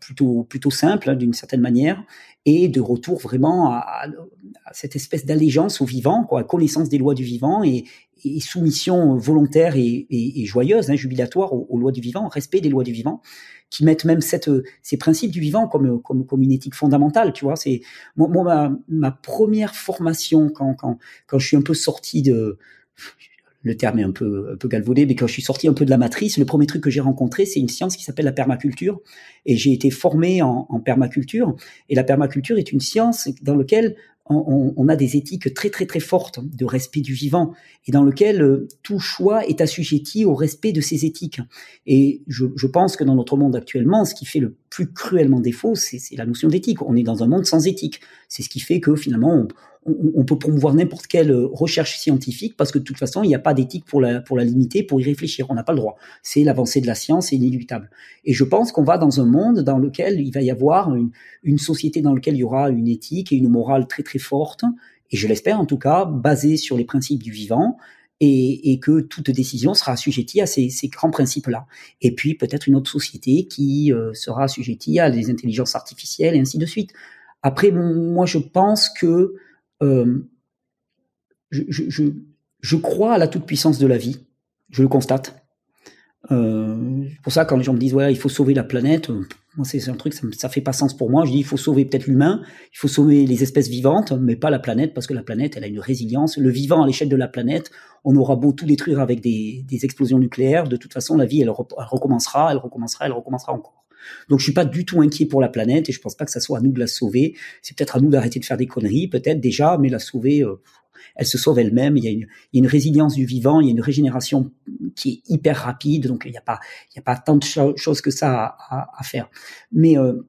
plutôt, plutôt simples hein, d'une certaine manière, et de retour vraiment à, cette espèce d'allégeance au vivant, quoi, la connaissance des lois du vivant et, et soumission volontaire et, joyeuse, hein, jubilatoire aux, lois du vivant, respect des lois du vivant, qui mettent même cette, ces principes du vivant comme, comme, comme une éthique fondamentale. Tu vois, c'est moi, ma, première formation quand, quand, quand je suis un peu sorti de le terme est un peu, peu galvaudé, mais quand je suis sorti un peu de la matrice, le premier truc que j'ai rencontré, c'est une science qui s'appelle la permaculture. Et j'ai été formé en, en, permaculture. Et la permaculture est une science dans laquelle on, a des éthiques très très très fortes hein, de respect du vivant et dans lequel euh, tout choix est assujetti au respect de ces éthiques. Et je, je pense que dans notre monde actuellement, ce qui fait le plus cruellement défaut, c'est la notion d'éthique. On est dans un monde sans éthique. C'est ce qui fait que finalement, on, peut promouvoir n'importe quelle euh, recherche scientifique parce que de toute façon, il n'y a pas d'éthique pour la, pour la limiter, pour y réfléchir. On n'a pas le droit. C'est l'avancée de la science, c'est inéluctable. Et je pense qu'on va dans un monde dans lequel il va y avoir une, société dans laquelle il y aura une éthique et une morale très très forte et je l'espère en tout cas, basée sur les principes du vivant, et, et, que toute décision sera assujettie à ces, ces grands principes-là. Et puis peut-être une autre société qui euh, sera assujettie à des intelligences artificielles et ainsi de suite. Après, moi, je pense que euh, je, je, je, crois à la toute-puissance de la vie. Je le constate. Euh, c'est pour ça, quand les gens me disent, ouais, il faut sauver la planète, euh, moi, c'est un truc, ça, fait pas sens pour moi. Je dis, il faut sauver peut-être l'humain, il faut sauver les espèces vivantes, mais pas la planète, parce que la planète, elle a une résilience. Le vivant à l'échelle de la planète, on aura beau tout détruire avec des, des explosions nucléaires, de toute façon, la vie, elle, recommencera, elle recommencera, elle recommencera encore. Donc, je suis pas du tout inquiet pour la planète, et je pense pas que ça soit à nous de la sauver. C'est peut-être à nous d'arrêter de faire des conneries, peut-être déjà, mais la sauver, euh, elle se sauve elle-même. Il, y a une résilience du vivant, il y a une régénération qui est hyper rapide, donc il n'y a pas, il a pas tant de choses que ça à, faire. Mais euh,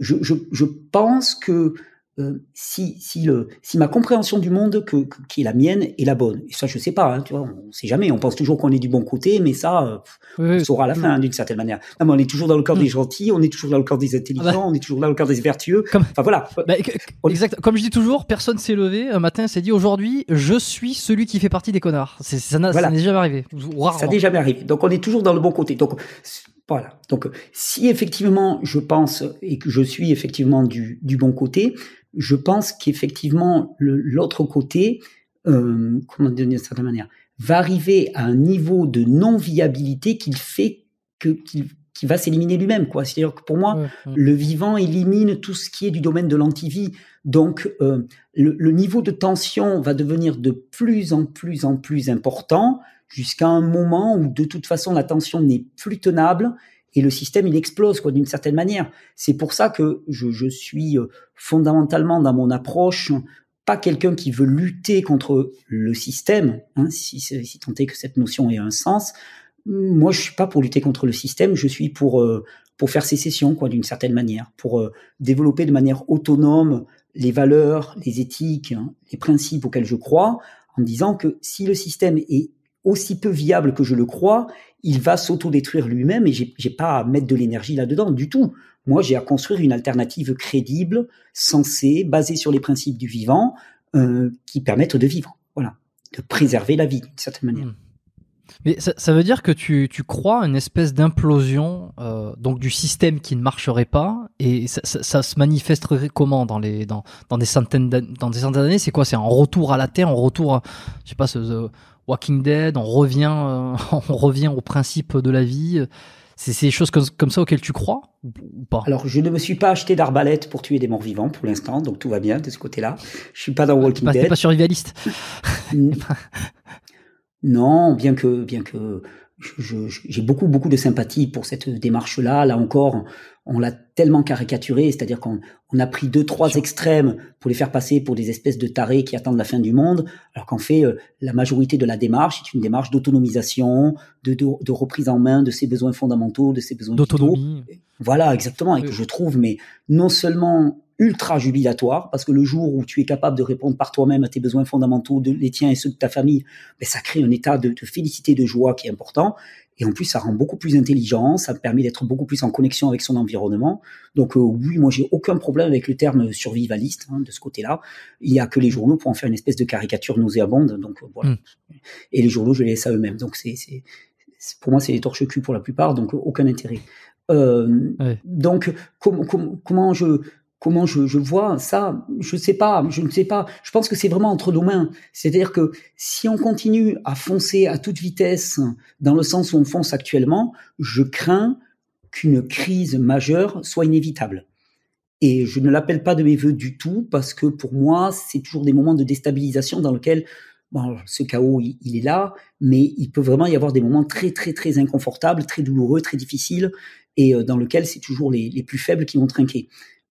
je, je, pense que euh, si, si, le, si ma compréhension du monde, que, qui est la mienne, est la bonne. Et ça, je sais pas, hein, tu vois, on ne sait jamais. On pense toujours qu'on est du bon côté, mais ça, euh, on saura à la fin, mm. d'une certaine manière. Non, mais on est toujours dans le corps mm. des gentils, on est toujours dans le corps des intelligents, ah bah. on est toujours dans le corps des vertueux. Comme, enfin, voilà. Bah, exact. Comme je dis toujours, personne s'est levé un matin s'est dit aujourd'hui, je suis celui qui fait partie des connards. ça n'est jamais arrivé. Rarement. Ça n'est jamais arrivé. Donc, on est toujours dans le bon côté. Donc, voilà. Donc, si effectivement je pense et que je suis effectivement du, bon côté, je pense qu'effectivement l'autre côté, euh, comment dire d'une certaine manière, va arriver à un niveau de non-viabilité qu'il fait que qu'il va s'éliminer lui-même. quoi. C'est-à-dire que pour moi, mmh, mmh. le vivant élimine tout ce qui est du domaine de l'antivie. Donc, euh, le, le niveau de tension va devenir de plus en plus en plus important jusqu'à un moment où de toute façon la tension n'est plus tenable et le système il explose quoi d'une certaine manière. C'est pour ça que je, je, suis euh, fondamentalement dans mon approche pas quelqu'un qui veut lutter contre le système, hein, si, si tant est que cette notion ait un sens. Moi, je suis pas pour lutter contre le système, je suis pour euh, pour faire sécession quoi d'une certaine manière, pour euh, développer de manière autonome les valeurs, les éthiques, hein, les principes auxquels je crois, en disant que si le système est aussi peu viable que je le crois, il va s'autodétruire lui-même et j'ai pas à mettre de l'énergie là-dedans du tout. Moi, j'ai à construire une alternative crédible, sensée, basée sur les principes du vivant, euh, qui permettent de vivre, voilà, de préserver la vie d'une certaine manière. Hmm. Mais ça, veut dire que tu, crois une espèce d'implosion euh, donc du système qui ne marcherait pas et ça, se manifesterait comment dans les dans, dans des centaines dans des centaines d'années c'est quoi c'est un retour à la terre un retour à, je sais pas ce, Walking Dead, on revient, euh, *laughs* on revient au principe de la vie. C'est ces choses comme, ça auxquelles tu crois ou pas Alors, je ne me suis pas acheté d'arbalète pour tuer des morts vivants pour l'instant, donc tout va bien de ce côté-là. Je suis pas dans Walking Dead. Bah, Dead. pas survivaliste. *laughs* non, bien que, bien que j'ai beaucoup beaucoup de sympathie pour cette démarche là là encore on l'a tellement caricaturé, c'est-à-dire qu'on a pris deux, trois extrêmes pour les faire passer pour des espèces de tarés qui attendent la fin du monde, alors qu'en fait, euh, la majorité de la démarche est une démarche d'autonomisation, de, de, reprise en main de ses besoins fondamentaux, de ses besoins d'autonomie. Voilà, exactement, et que je trouve, mais non seulement ultra jubilatoire, parce que le jour où tu es capable de répondre par toi-même à tes besoins fondamentaux, de les tiens et ceux de ta famille, ben, ça crée un état de félicité, de joie qui est important, et en plus, ça rend beaucoup plus intelligent, ça permet d'être beaucoup plus en connexion avec son environnement. Donc euh, oui, moi j'ai aucun problème avec le terme survivaliste hein, de ce côté-là. Il n'y a que les journaux pour en faire une espèce de caricature nauséabonde. Donc euh, voilà. Hmm. Et les journaux, je les laisse à eux-mêmes. Donc c'est, c'est, pour moi, c'est des torches cul pour la plupart, donc aucun intérêt. Euh, Donc comment je comment je, vois ça, je sais pas, je ne sais pas. Je pense que c'est vraiment entre nos mains. C'est-à-dire que si on continue à foncer à toute vitesse dans le sens où on fonce actuellement, je crains qu'une crise majeure soit inévitable. Et je ne l'appelle pas de mes voeux du tout parce que pour moi, c'est toujours des moments de déstabilisation dans lesquels bon, ce chaos, il, est là, mais il peut vraiment y avoir des moments très, très, très inconfortables, très douloureux, très difficiles, et euh, dans lesquels c'est toujours les plus faibles qui vont trinquer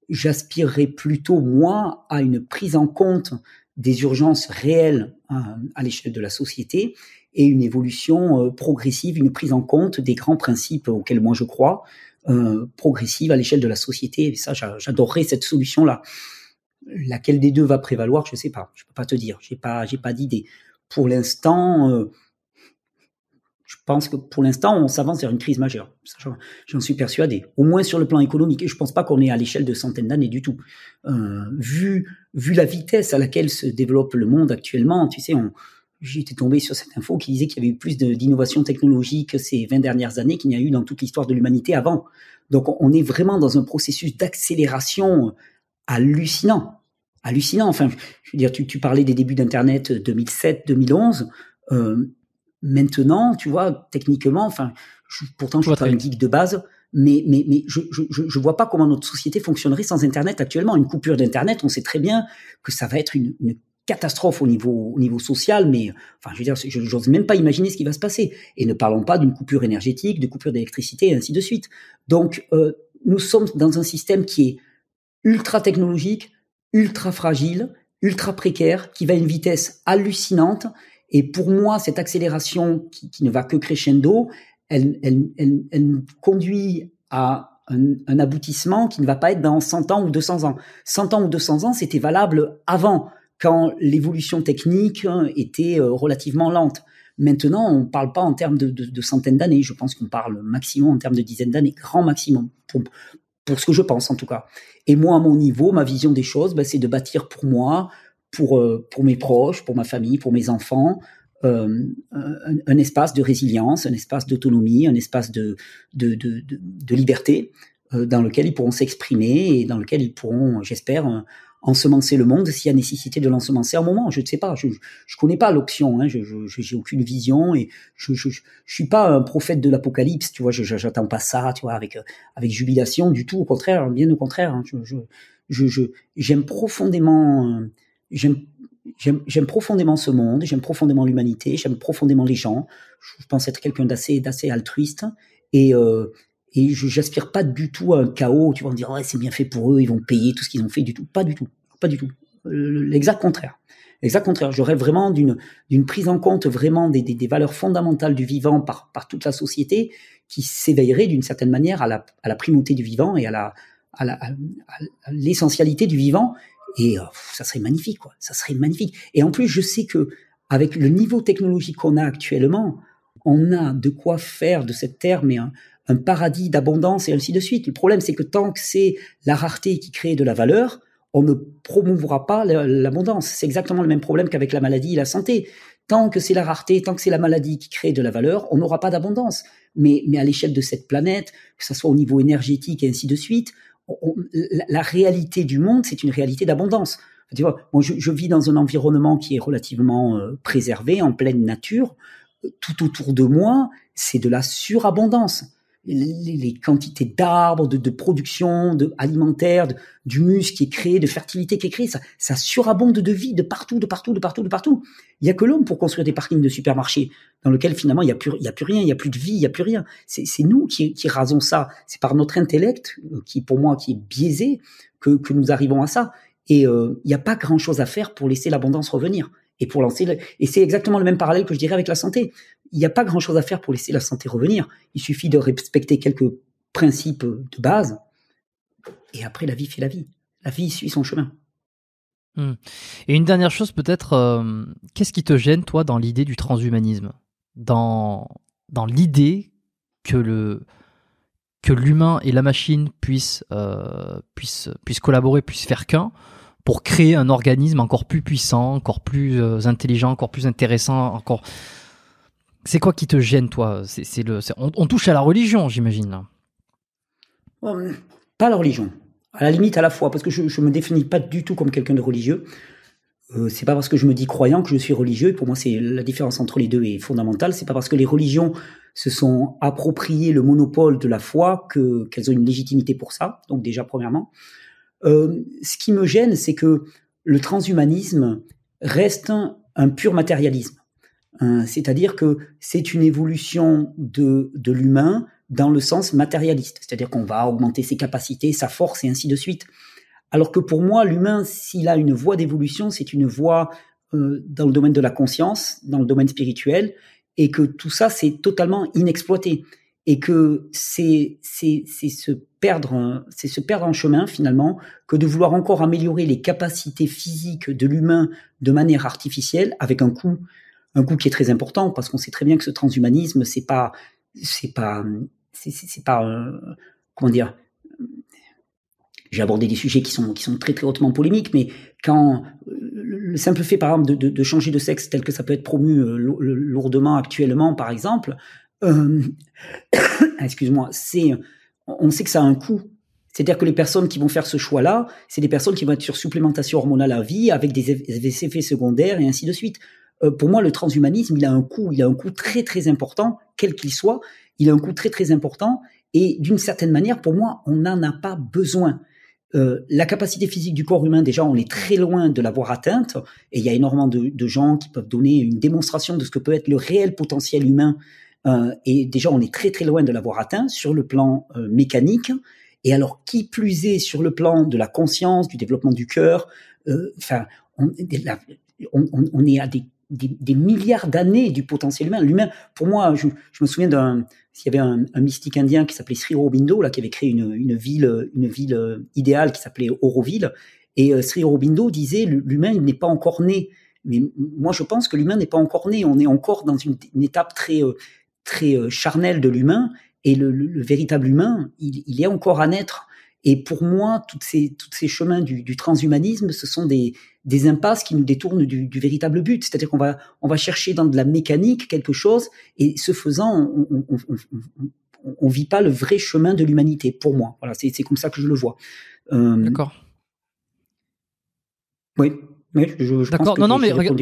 j'aspirerais plutôt, moi, à une prise en compte des urgences réelles euh, à, l'échelle de la société et une évolution euh, progressive, une prise en compte des grands principes auxquels moi je crois, euh, progressive à l'échelle de la société. Et ça, j'adorerais cette solution-là. Laquelle des deux va prévaloir, je ne sais pas. Je ne peux pas te dire. J'ai pas, j'ai pas d'idée. Pour l'instant, euh, pense que pour l'instant, on s'avance vers une crise majeure. J'en suis persuadé, au moins sur le plan économique. Et je ne pense pas qu'on est à l'échelle de centaines d'années du tout. Euh, vu, vu la vitesse à laquelle se développe le monde actuellement, tu sais, j'étais tombé sur cette info qui disait qu'il y avait eu plus d'innovations technologiques ces 20 dernières années qu'il n'y a eu dans toute l'histoire de l'humanité avant. Donc on est vraiment dans un processus d'accélération hallucinant. Hallucinant, enfin, je veux dire, tu, parlais des débuts d'Internet 2007-2011. Maintenant, tu vois, techniquement, enfin, je, pourtant je suis pas un geek de base, mais, mais, mais je, je, je vois pas comment notre société fonctionnerait sans Internet actuellement. Une coupure d'Internet, on sait très bien que ça va être une, une catastrophe au niveau, au niveau social, mais enfin, je veux dire, je n'ose même pas imaginer ce qui va se passer. Et ne parlons pas d'une coupure énergétique, de coupure d'électricité, et ainsi de suite. Donc, euh, nous sommes dans un système qui est ultra technologique, ultra fragile, ultra précaire, qui va à une vitesse hallucinante et pour moi, cette accélération qui, ne va que crescendo, elle, elle, elle, conduit à un, aboutissement qui ne va pas être dans 100 ans ou 200 ans. 100 ans ou 200 ans, c'était valable avant, quand l'évolution technique hein, était euh, relativement lente. Maintenant, on ne parle pas en termes de, centaines d'années, je pense qu'on parle maximum en termes de dizaines d'années, grand maximum, pour, ce que je pense en tout cas. Et moi, à mon niveau, ma vision des choses, ben, c'est de bâtir pour moi pour, euh, pour mes proches, pour ma famille, pour mes enfants, euh, un, espace de résilience, un espace d'autonomie, un espace de, de, de, de, liberté euh, dans lequel ils pourront s'exprimer et dans lequel ils pourront, j'espère, ensemencer le monde s'il y a nécessité de l'ensemencer à un moment. Je ne sais pas, je ne connais pas l'option, hein, je n'ai aucune vision et je ne suis pas un prophète de l'apocalypse, tu vois, je n'attends pas ça, tu vois, avec, avec jubilation du tout, au contraire, bien au contraire, hein, je, je, je, j'aime profondément j'aime j'aime, profondément ce monde, j'aime profondément l'humanité, j'aime profondément les gens. Je pense être quelqu'un d'assez d'assez altruiste et euh, et j'aspire pas du tout à un chaos. Tu vas me dire ouais c'est bien fait pour eux, ils vont payer tout ce qu'ils ont fait du tout. Pas du tout, pas du tout. Euh, l'exact contraire. L'exact contraire. J'aurais vraiment d'une d'une prise en compte vraiment des, des, valeurs fondamentales du vivant par par toute la société qui s'éveillerait d'une certaine manière à la à la primauté du vivant et à la à l'essentialité du vivant et euh, ça serait magnifique, quoi. Ça serait magnifique. Et en plus, je sais que avec le niveau technologique qu'on a actuellement, on a de quoi faire de cette terre, mais un, paradis d'abondance et ainsi de suite. Le problème, c'est que tant que c'est la rareté qui crée de la valeur, on ne promouvra pas l'abondance. C'est exactement le même problème qu'avec la maladie et la santé. Tant que c'est la rareté, tant que c'est la maladie qui crée de la valeur, on n'aura pas d'abondance. Mais, mais à l'échelle de cette planète, que ce soit au niveau énergétique et ainsi de suite, la, réalité du monde, c'est une réalité d'abondance. Tu vois, moi, je, vis dans un environnement qui est relativement euh, préservé, en pleine nature. Tout autour de moi, c'est de la surabondance les, quantités d'arbres, de, production de, alimentaire, de, d'humus qui est créé, de fertilité qui est créée, ça, ça surabonde de vie de partout, de partout, de partout, de partout. Il y a que l'homme pour construire des parkings de supermarchés dans lequel finalement il n'y a, plus, y a plus rien, il n'y a plus de vie, il n'y a plus rien. C'est, nous qui, rasons ça. C'est par notre intellect, euh, qui pour moi qui est biaisé, que, que nous arrivons à ça. Et euh, il n'y a pas grand-chose à faire pour laisser l'abondance revenir et pour lancer. Et c'est exactement le même parallèle que je dirais avec la santé. Il n'y a pas grand-chose à faire pour laisser la santé revenir. Il suffit de respecter quelques principes de base, et après la vie fait la vie. La vie suit son chemin. Hmm. Et une dernière chose peut-être, euh, qu'est-ce qui te gêne toi dans l'idée du transhumanisme Dans, dans l'idée que le que l'humain et la machine puissent, euh, puissent collaborer, puissent faire qu'un, pour créer un organisme encore plus puissant, encore plus euh, intelligent, encore plus intéressant, encore. C'est quoi qui te gêne, toi C'est le. On, touche à la religion, j'imagine. Oh, pas la religion. À la limite, à la foi, parce que je, ne me définis pas du tout comme quelqu'un de religieux. Euh, c'est pas parce que je me dis croyant que je suis religieux. Pour moi, c'est la différence entre les deux est fondamentale. C'est pas parce que les religions se sont appropriées le monopole de la foi que qu'elles ont une légitimité pour ça. Donc déjà, premièrement. Euh, ce qui me gêne, c'est que le transhumanisme reste un, pur matérialisme. Hein. c'est-à-dire que c'est une évolution de, l'humain dans le sens matérialiste, c'est-à-dire qu'on va augmenter ses capacités, sa force et ainsi de suite. Alors que pour moi, l'humain, s'il a une voie d'évolution, c'est une voie euh, dans le domaine de la conscience, dans le domaine spirituel, et que tout ça, c'est totalement inexploité et que c'est c'est c'est se perdre en, c'est se perdre en chemin finalement que de vouloir encore améliorer les capacités physiques de l'humain de manière artificielle avec un coût un coût qui est très important parce qu'on sait très bien que ce transhumanisme c'est pas c'est pas c'est, pas euh, comment dire j'ai abordé des sujets qui sont qui sont très très hautement polémiques mais quand euh, le simple fait, par exemple, de, de, changer de sexe tel que ça peut être promu euh, lourdement actuellement, par exemple, euh, *coughs* excuse-moi, on sait que ça a un coût. C'est-à-dire que les personnes qui vont faire ce choix-là, c'est des personnes qui vont être sur supplémentation hormonale à vie, avec des effets secondaires et ainsi de suite. Euh, pour moi, le transhumanisme, il a un coût, il a un coût très très important, quel qu'il soit, il a un coût très très important. Et d'une certaine manière, pour moi, on n'en a pas besoin. Euh, la capacité physique du corps humain, déjà, on est très loin de l'avoir atteinte, et il y a énormément de, gens qui peuvent donner une démonstration de ce que peut être le réel potentiel humain euh, et déjà, on est très très loin de l'avoir atteint sur le plan euh, mécanique. Et alors, qui plus est sur le plan de la conscience, du développement du cœur, euh, enfin, on, est à des, milliards d'années du potentiel humain. L'humain, pour moi, je, me souviens d'un, il y avait un, mystique indien qui s'appelait Sri Aurobindo, là, qui avait créé une, ville, une ville idéale qui s'appelait Auroville. Et Sri Aurobindo disait, l'humain, n'est pas encore né. Mais moi, je pense que l'humain n'est pas encore né. On est encore dans une étape très, très euh, charnel de l'humain, et le, véritable humain, il, il, est encore à naître. Et pour moi, toutes ces, tous ces chemins du, transhumanisme, ce sont des, impasses qui nous détournent du, véritable but. C'est-à-dire qu'on va, chercher dans de la mécanique quelque chose, et ce faisant, on, ne vit pas le vrai chemin de l'humanité, pour moi. Voilà, c'est, comme ça que je le vois. Euh, D'accord. Oui, mais je, D'accord, non, non, mais regarde.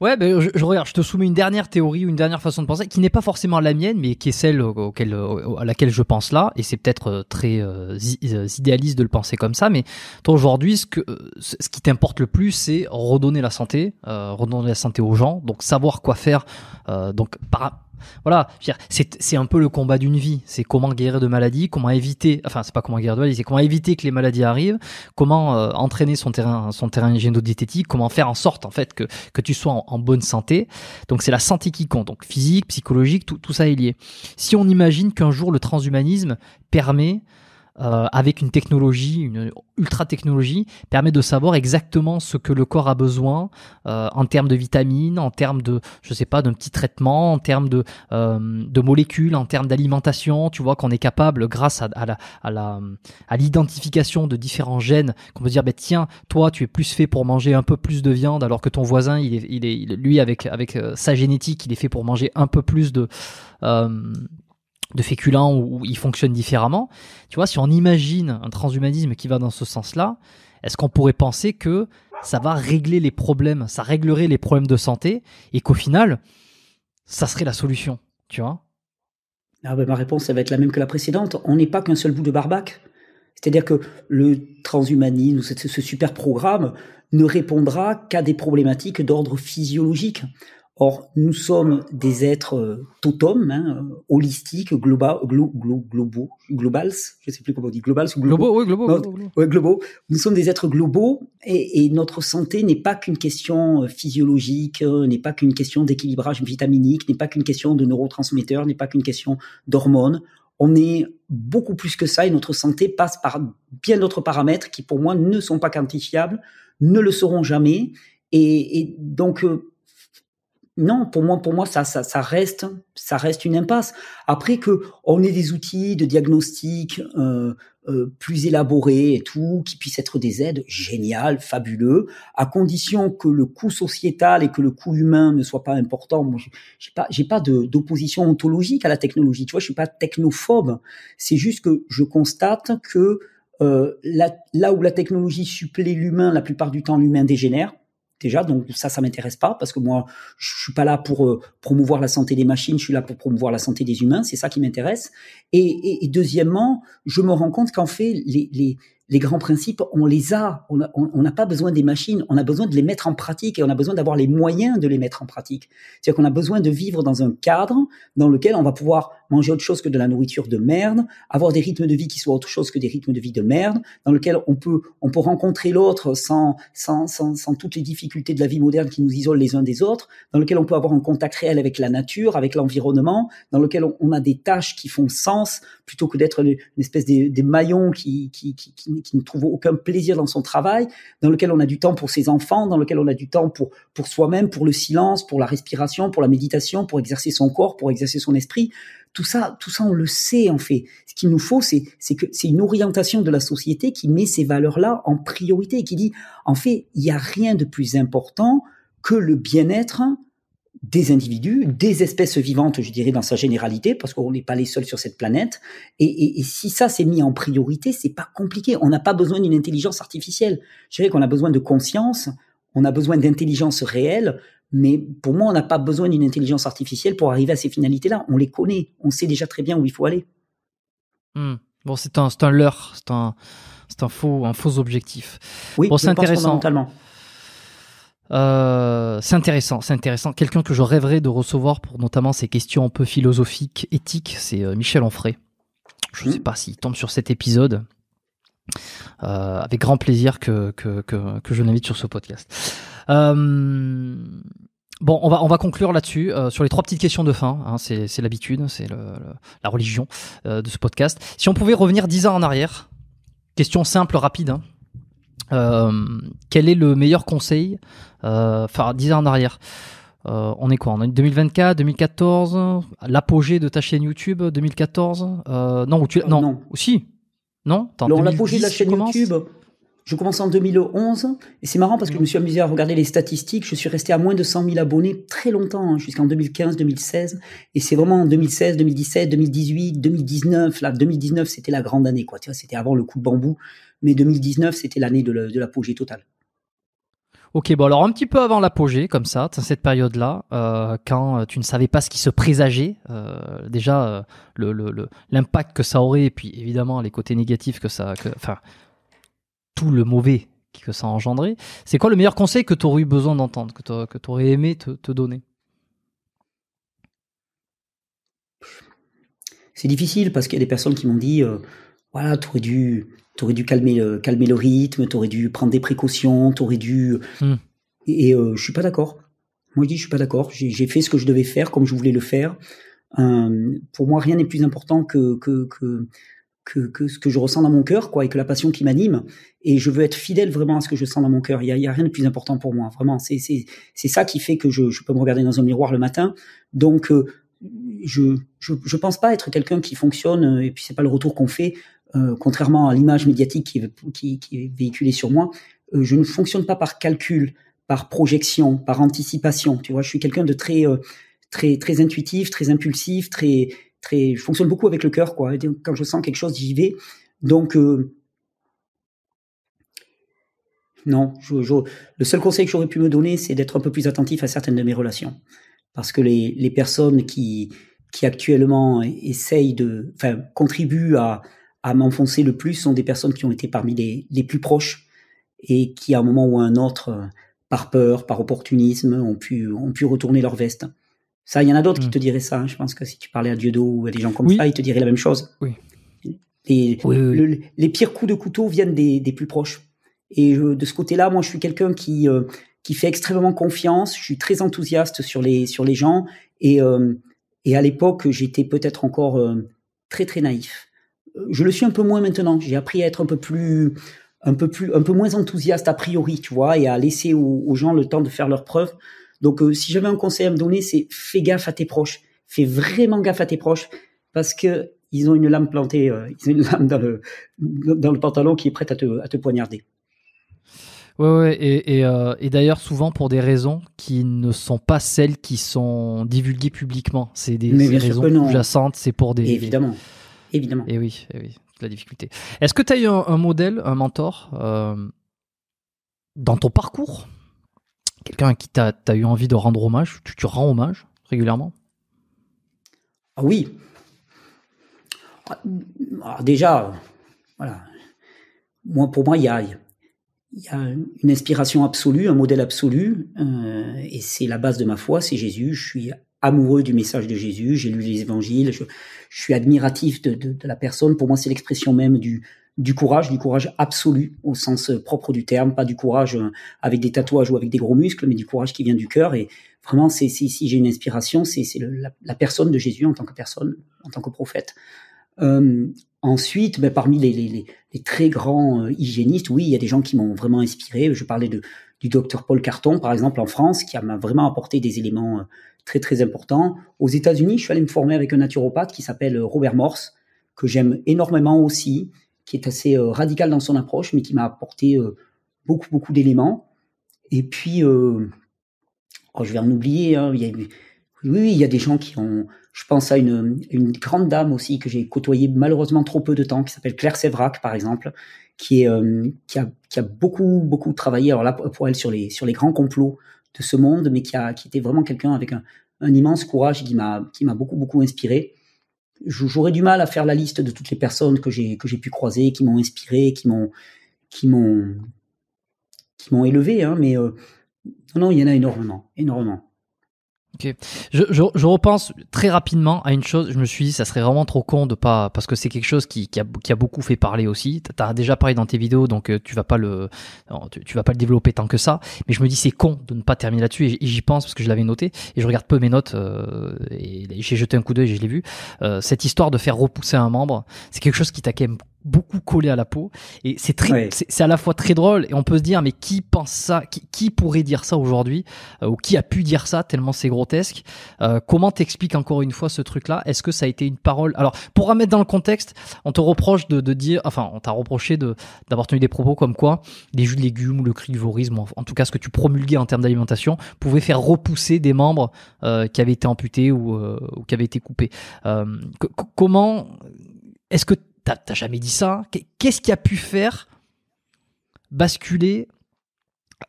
Ouais, ben, je, regarde, je te soumets une dernière théorie ou une dernière façon de penser qui n'est pas forcément la mienne, mais qui est celle auquel, à laquelle je pense là, et c'est peut-être euh, très euh, euh, idéaliste de le penser comme ça, mais toi aujourd'hui, ce, que, ce qui t'importe le plus, c'est redonner la santé, redonner la santé aux gens, donc savoir quoi faire, donc par, voilà, c'est un peu le combat d'une vie. C'est comment guérir de maladies, comment éviter, enfin c'est pas comment guérir de maladies, c'est comment éviter que les maladies arrivent, comment euh, entraîner son terrain, son terrain génodiététique, comment faire en sorte en fait que, que tu sois en, bonne santé. Donc c'est la santé qui compte, donc physique, psychologique, tout, tout ça est lié. Si on imagine qu'un jour le transhumanisme permet euh, avec une technologie, une ultra technologie, permet de savoir exactement ce que le corps a besoin euh, en termes de vitamines, en termes de, je sais pas, d'un petit traitement, en termes de, euh, molécules, en termes d'alimentation. Tu vois qu'on est capable, grâce à, la, à, l'identification de différents gènes, qu'on peut dire, ben tiens, toi, tu es plus fait pour manger un peu plus de viande, alors que ton voisin, il est, il est lui, avec, avec sa génétique, il est fait pour manger un peu plus de de féculents où, ils fonctionnent différemment. Tu vois, si on imagine un transhumanisme qui va dans ce sens-là, est-ce qu'on pourrait penser que ça va régler les problèmes, ça réglerait les problèmes de santé et qu'au final, ça serait la solution, tu vois ah ben, Ma réponse, ça va être la même que la précédente. On n'est pas qu'un seul bout de barbac. C'est-à-dire que le transhumanisme, ce super programme, ne répondra qu'à des problématiques d'ordre physiologique. Or, nous sommes des êtres euh, totums, hein, euh, holistiques, globaux, glo, globaux, globals, je ne sais plus comment on dit, globals ou globaux. oui, globaux. Nous sommes des êtres globaux et, notre santé n'est pas qu'une question euh, physiologique, n'est pas qu'une question d'équilibrage vitaminique, n'est pas qu'une question de neurotransmetteurs, n'est pas qu'une question d'hormones. On est beaucoup plus que ça et notre santé passe par bien d'autres paramètres qui, pour moi, ne sont pas quantifiables, ne le seront jamais. Et, et donc, non, pour moi, pour moi, ça, ça, reste, ça reste une impasse. Après que on ait des outils de diagnostic euh, euh, plus élaborés et tout, qui puissent être des aides, géniales, fabuleux, à condition que le coût sociétal et que le coût humain ne soit pas important. Moi, j'ai pas, j'ai pas d'opposition ontologique à la technologie. Tu vois, je suis pas technophobe. C'est juste que je constate que euh, là, là où la technologie supplée l'humain, la plupart du temps, l'humain dégénère déjà, donc ça, ça m'intéresse pas parce que moi, je suis pas là pour euh, promouvoir la santé des machines, je suis là pour promouvoir la santé des humains, c'est ça qui m'intéresse. Et, deuxièmement, je me rends compte qu'en fait, les, grands principes, on les a, on n'a pas besoin des machines, on a besoin de les mettre en pratique et on a besoin d'avoir les moyens de les mettre en pratique. C'est-à-dire qu'on a besoin de vivre dans un cadre dans lequel on va pouvoir manger autre chose que de la nourriture de merde, avoir des rythmes de vie qui soient autre chose que des rythmes de vie de merde, dans lequel on peut on peut rencontrer l'autre sans, sans sans sans toutes les difficultés de la vie moderne qui nous isolent les uns des autres, dans lequel on peut avoir un contact réel avec la nature, avec l'environnement, dans lequel on, a des tâches qui font sens plutôt que d'être une espèce de des maillons qui qui, qui qui, qui ne trouve aucun plaisir dans son travail, dans lequel on a du temps pour ses enfants, dans lequel on a du temps pour pour soi-même, pour le silence, pour la respiration, pour la méditation, pour exercer son corps, pour exercer son esprit. Tout ça, tout ça, on le sait en fait. Ce qu'il nous faut, c'est que c'est une orientation de la société qui met ces valeurs-là en priorité et qui dit, en fait, il n'y a rien de plus important que le bien-être des individus, des espèces vivantes, je dirais, dans sa généralité, parce qu'on n'est pas les seuls sur cette planète. Et, si ça s'est mis en priorité, c'est pas compliqué. On n'a pas besoin d'une intelligence artificielle. Je dirais qu'on a besoin de conscience, on a besoin d'intelligence réelle. Mais pour moi, on n'a pas besoin d'une intelligence artificielle pour arriver à ces finalités-là. On les connaît, on sait déjà très bien où il faut aller. Hmm. Bon, c'est un, leurre, c'est un, faux, un faux objectif. Oui, c'est intéressant. Euh, c'est intéressant, c'est intéressant. Quelqu'un que je rêverais de recevoir pour notamment ces questions un peu philosophiques, éthiques, c'est euh, Michel Onfray. Je ne hmm. sais pas s'il tombe sur cet épisode. Euh, avec grand plaisir que, que, que, que je l'invite sur ce podcast. Euh, Bon, on va, on va conclure là-dessus, euh, sur les trois petites questions de fin, hein, c'est, c'est l'habitude, c'est la religion euh, de ce podcast. Si on pouvait revenir dix ans en arrière, question simple, rapide, hein, euh, quel est le meilleur conseil, enfin dix ans en arrière On est quoi On est 2024, 2014, l'apogée de ta chaîne YouTube, 2014 Non, où tu, non, non. aussi non L'apogée de la chaîne YouTube, je commence en 2011. Et c'est marrant parce que je me suis amusé à regarder les statistiques. Je suis resté à moins de 100 000 abonnés très longtemps, jusqu'en 2015-2016. Et c'est vraiment en 2016, 2017, 2018, 2019. Là, 2019, c'était la grande année. c'était avant le coup de bambou. Mais 2019, c'était l'année de l'apogée totale. Ok, bon alors un petit peu avant l'apogée, comme ça, cette période-là, euh, quand euh, tu ne savais pas ce qui se présageait, euh, déjà l'impact que ça aurait, et puis évidemment les côtés négatifs que ça, enfin tout le mauvais que ça engendrait. C'est quoi le meilleur conseil que tu aurais eu besoin d'entendre, que tu aurais aimé te, te donner C'est difficile parce qu'il y a des personnes qui m'ont dit, voilà, tu aurais dû t'aurais dû calmer, calmer le rythme, t'aurais dû prendre des précautions, t'aurais dû. Hmm. Et, je ne euh, je suis pas d'accord. Moi, je dis, je suis pas d'accord. J'ai fait ce que je devais faire, comme je voulais le faire. Euh, pour moi, rien n'est plus important que que, que, ce que je ressens dans mon cœur, quoi, et que la passion qui m'anime. Et je veux être fidèle vraiment à ce que je sens dans mon cœur. Il y a, rien de plus important pour moi, vraiment. C'est ça qui fait que je, je, peux me regarder dans un miroir le matin. Donc, euh, je, je, je pense pas être quelqu'un qui fonctionne, et puis c'est pas le retour qu'on fait, euh, contrairement à l'image médiatique qui est, qui, véhiculée sur moi, euh, je ne fonctionne pas par calcul, par projection, par anticipation. Tu vois, je suis quelqu'un de très, euh, très, très intuitif, très impulsif, très, très. Je fonctionne beaucoup avec le cœur, quoi. quand je sens quelque chose, j'y vais. Donc non, le seul conseil que j'aurais pu me donner, c'est d'être un peu plus attentif à certaines de mes relations, parce que les, les personnes qui qui actuellement essayent de, enfin, contribuent à, à m'enfoncer le plus sont des personnes qui ont été parmi les, plus proches et qui, à un moment ou un autre, euh, par peur, par opportunisme, ont pu, ont pu retourner leur veste. Ça, il y en a d'autres qui mm. te diraient ça. Hein. Je pense que si tu parlais à Dieudo ou à des gens comme ça, ils te diraient la même chose. Oui. Les, pires coups de couteau viennent des, plus proches. Et de ce côté-là, moi, je suis quelqu'un qui, euh, qui fait extrêmement confiance. Je suis très enthousiaste sur les, sur les gens. Et, euh, et à l'époque, j'étais peut-être encore très, très naïf je le suis un peu moins maintenant. J'ai appris à être un peu plus, un peu plus, un peu moins enthousiaste a priori, tu vois, et à laisser aux, gens le temps de faire leurs preuves. Donc, euh, si j'avais un conseil à me donner, c'est fais gaffe à tes proches. Fais vraiment gaffe à tes proches parce que ils ont une lame plantée, euh, ils ont une lame dans le, dans le pantalon qui est prête à te, à te poignarder. Ouais, ouais, et, euh, d'ailleurs souvent pour des raisons qui ne sont pas celles qui sont divulguées publiquement. C'est des, des raisons sous-jacentes, c'est pour des, évidemment. Évidemment. Et eh oui, eh la difficulté. Est-ce que tu as eu un, modèle, un mentor euh, dans ton parcours Quelqu'un à qui tu as, eu envie de rendre hommage tu, rends hommage régulièrement ah Oui. Ah, ah, déjà, voilà. Moi, pour moi, il y a, il une inspiration absolue, un modèle absolu, euh, et c'est la base de ma foi, c'est Jésus. Je suis amoureux du message de Jésus, j'ai lu les évangiles, je, suis admiratif de, la personne. Pour moi, c'est l'expression même du, du courage, du courage absolu au sens propre du terme, pas du courage euh, avec des tatouages ou avec des gros muscles, mais du courage qui vient du cœur. Et vraiment, c'est si j'ai une inspiration, c'est la, personne de Jésus en tant que personne, en tant que prophète. Euh, ensuite, ben, parmi les, les, très grands euh, hygiénistes, oui, il y a des gens qui m'ont vraiment inspiré. Je parlais de, du docteur Paul Carton, par exemple, en France, qui m'a vraiment apporté des éléments euh, très, très importants. Aux États-Unis, je suis allé me former avec un naturopathe qui s'appelle euh, Robert Morse, que j'aime énormément aussi, qui est assez euh, radical dans son approche, mais qui m'a apporté beaucoup, beaucoup d'éléments. Et puis, oh, je vais en oublier, hein, il y a, oui, il y des gens qui ont, je pense à une, une grande dame aussi que j'ai côtoyée malheureusement trop peu de temps, qui s'appelle Claire Sévrac, par exemple, qui euh, qui a, qui a beaucoup beaucoup travaillé alors là pour elle sur les sur les grands complots de ce monde, mais qui a qui était vraiment quelqu'un avec un, immense courage qui m'a qui m'a beaucoup beaucoup inspiré. J'aurais du mal à faire la liste de toutes les personnes que j'ai que j'ai pu croiser, qui m'ont inspiré, qui m'ont qui m'ont qui m'ont élevé, hein, mais euh, non, non, il y en a énormément, énormément. Ok. Je, repense très rapidement à une chose. Je me suis dit, ça serait vraiment trop con de pas, parce que c'est quelque chose qui, qui, a, beaucoup fait parler aussi. t'as as déjà parlé dans tes vidéos, donc euh, tu vas pas le, tu, vas pas le développer tant que ça. Mais je me dis, c'est con de ne pas terminer là-dessus. Et, j'y pense parce que je l'avais noté et je regarde peu mes notes euh, et, j'ai jeté un coup d'œil et je l'ai vu. Euh, cette histoire de faire repousser un membre, c'est quelque chose qui t'a quand même beaucoup collé à la peau. Et c'est très, c'est à la fois très drôle et on peut se dire, mais qui pense ça, qui, pourrait dire ça aujourd'hui, euh, ou qui a pu dire ça tellement c'est grotesque. Euh, comment t'expliques encore une fois ce truc-là Est-ce que ça a été une parole Alors, pour remettre dans le contexte, on te reproche de, de dire, enfin, on t'a reproché de d'avoir tenu des propos comme quoi les jus de légumes ou le crivorisme, en, tout cas ce que tu promulguais en termes d'alimentation, pouvait faire repousser des membres euh, qui avaient été amputés ou, ou qui avaient été coupés. comment est-ce que t'as jamais dit ça. Qu'est-ce qui a pu faire basculer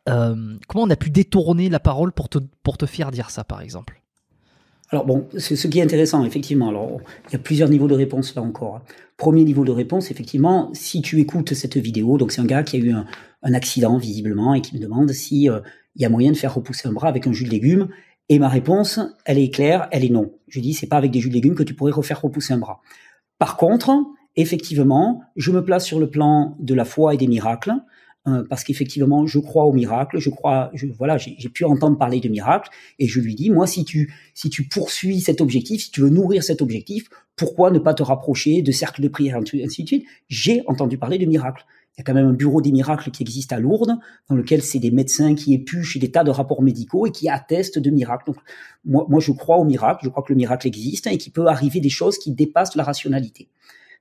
euh, Comment on a pu détourner la parole pour te, pour te faire dire ça, par exemple alors bon, ce qui est intéressant, effectivement. Alors, il y a plusieurs niveaux de réponse là encore. Premier niveau de réponse, effectivement, si tu écoutes cette vidéo, donc c'est un gars qui a eu un, accident visiblement et qui me demande s'il euh, y a moyen de faire repousser un bras avec un jus de légumes. Et ma réponse, elle est claire, elle est non. Je dis, c'est pas avec des jus de légumes que tu pourrais refaire repousser un bras. Par contre, effectivement, je me place sur le plan de la foi et des miracles, euh, parce qu'effectivement, je crois aux miracles, je crois, je, voilà, j'ai pu entendre parler de miracles, et je lui dis, moi, si tu, si tu poursuis cet objectif, si tu veux nourrir cet objectif, pourquoi ne pas te rapprocher de cercles de prière, ainsi de suite J'ai entendu parler de miracles. Il y a quand même un bureau des miracles qui existe à Lourdes, dans lequel c'est des médecins qui épuchent des tas de rapports médicaux et qui attestent de miracles. Donc, moi, je crois aux miracles, je crois que le miracle existe et qu'il peut arriver des choses qui dépassent la rationalité.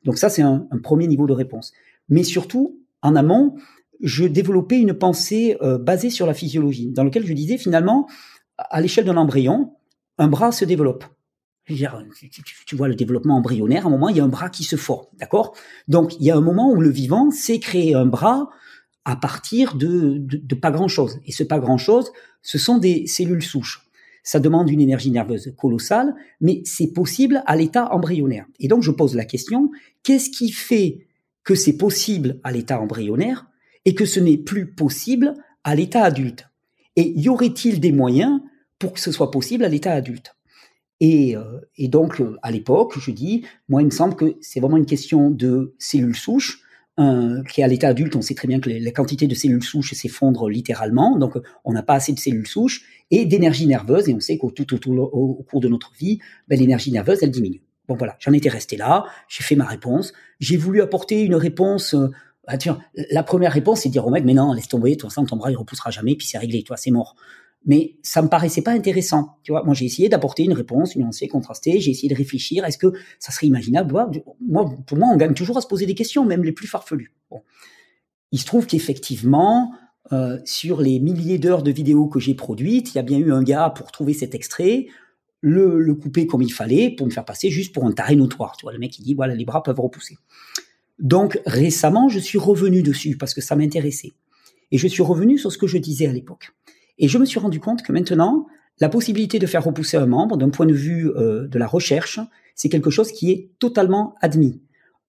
Donc ça, c'est un, premier niveau de réponse. Mais surtout, en amont, je développais une pensée euh, basée sur la physiologie, dans laquelle je disais finalement, à l'échelle d'un embryon, un bras se développe. tu vois le développement embryonnaire, à un moment, il y a un bras qui se forme, d'accord Donc, il y a un moment où le vivant sait créer un bras à partir de pas grand-chose. Et ce pas grand-chose, ce sont des cellules souches ça demande une énergie nerveuse colossale, mais c'est possible à l'état embryonnaire. Et donc je pose la question, qu'est-ce qui fait que c'est possible à l'état embryonnaire et que ce n'est plus possible à l'état adulte Et y aurait-il des moyens pour que ce soit possible à l'état adulte et, euh, donc euh, à l'époque, je dis, moi il me semble que c'est vraiment une question de cellules souches, qui est à l'état adulte, on sait très bien que la quantité de cellules souches s'effondre littéralement, donc on n'a pas assez de cellules souches, et d'énergie nerveuse, et on sait qu'au tout, au, cours de notre vie, ben, l'énergie nerveuse, elle diminue. Bon voilà, j'en étais resté là, j'ai fait ma réponse, j'ai voulu apporter une réponse... Euh, ah, la première réponse, c'est de dire au mec, mais non, laisse tomber, toi, ça, ton bras, il repoussera jamais, puis c'est réglé, toi, c'est mort mais ça me paraissait pas intéressant. Tu vois, moi j'ai essayé d'apporter une réponse nuancée, contrastée. J'ai essayé de réfléchir. Est-ce que ça serait imaginable Moi, pour moi, on gagne toujours à se poser des questions, même les plus farfelues. Il se trouve qu'effectivement, euh, sur les milliers d'heures de vidéos que j'ai produites, il y a bien eu un gars pour trouver cet extrait, le, le, couper comme il fallait pour me faire passer juste pour un taré notoire. Tu vois, le mec il dit voilà, les bras peuvent repousser. Donc récemment, je suis revenu dessus parce que ça m'intéressait. Et je suis revenu sur ce que je disais à l'époque. Et je me suis rendu compte que maintenant, la possibilité de faire repousser un membre, d'un point de vue euh, de la recherche, c'est quelque chose qui est totalement admis.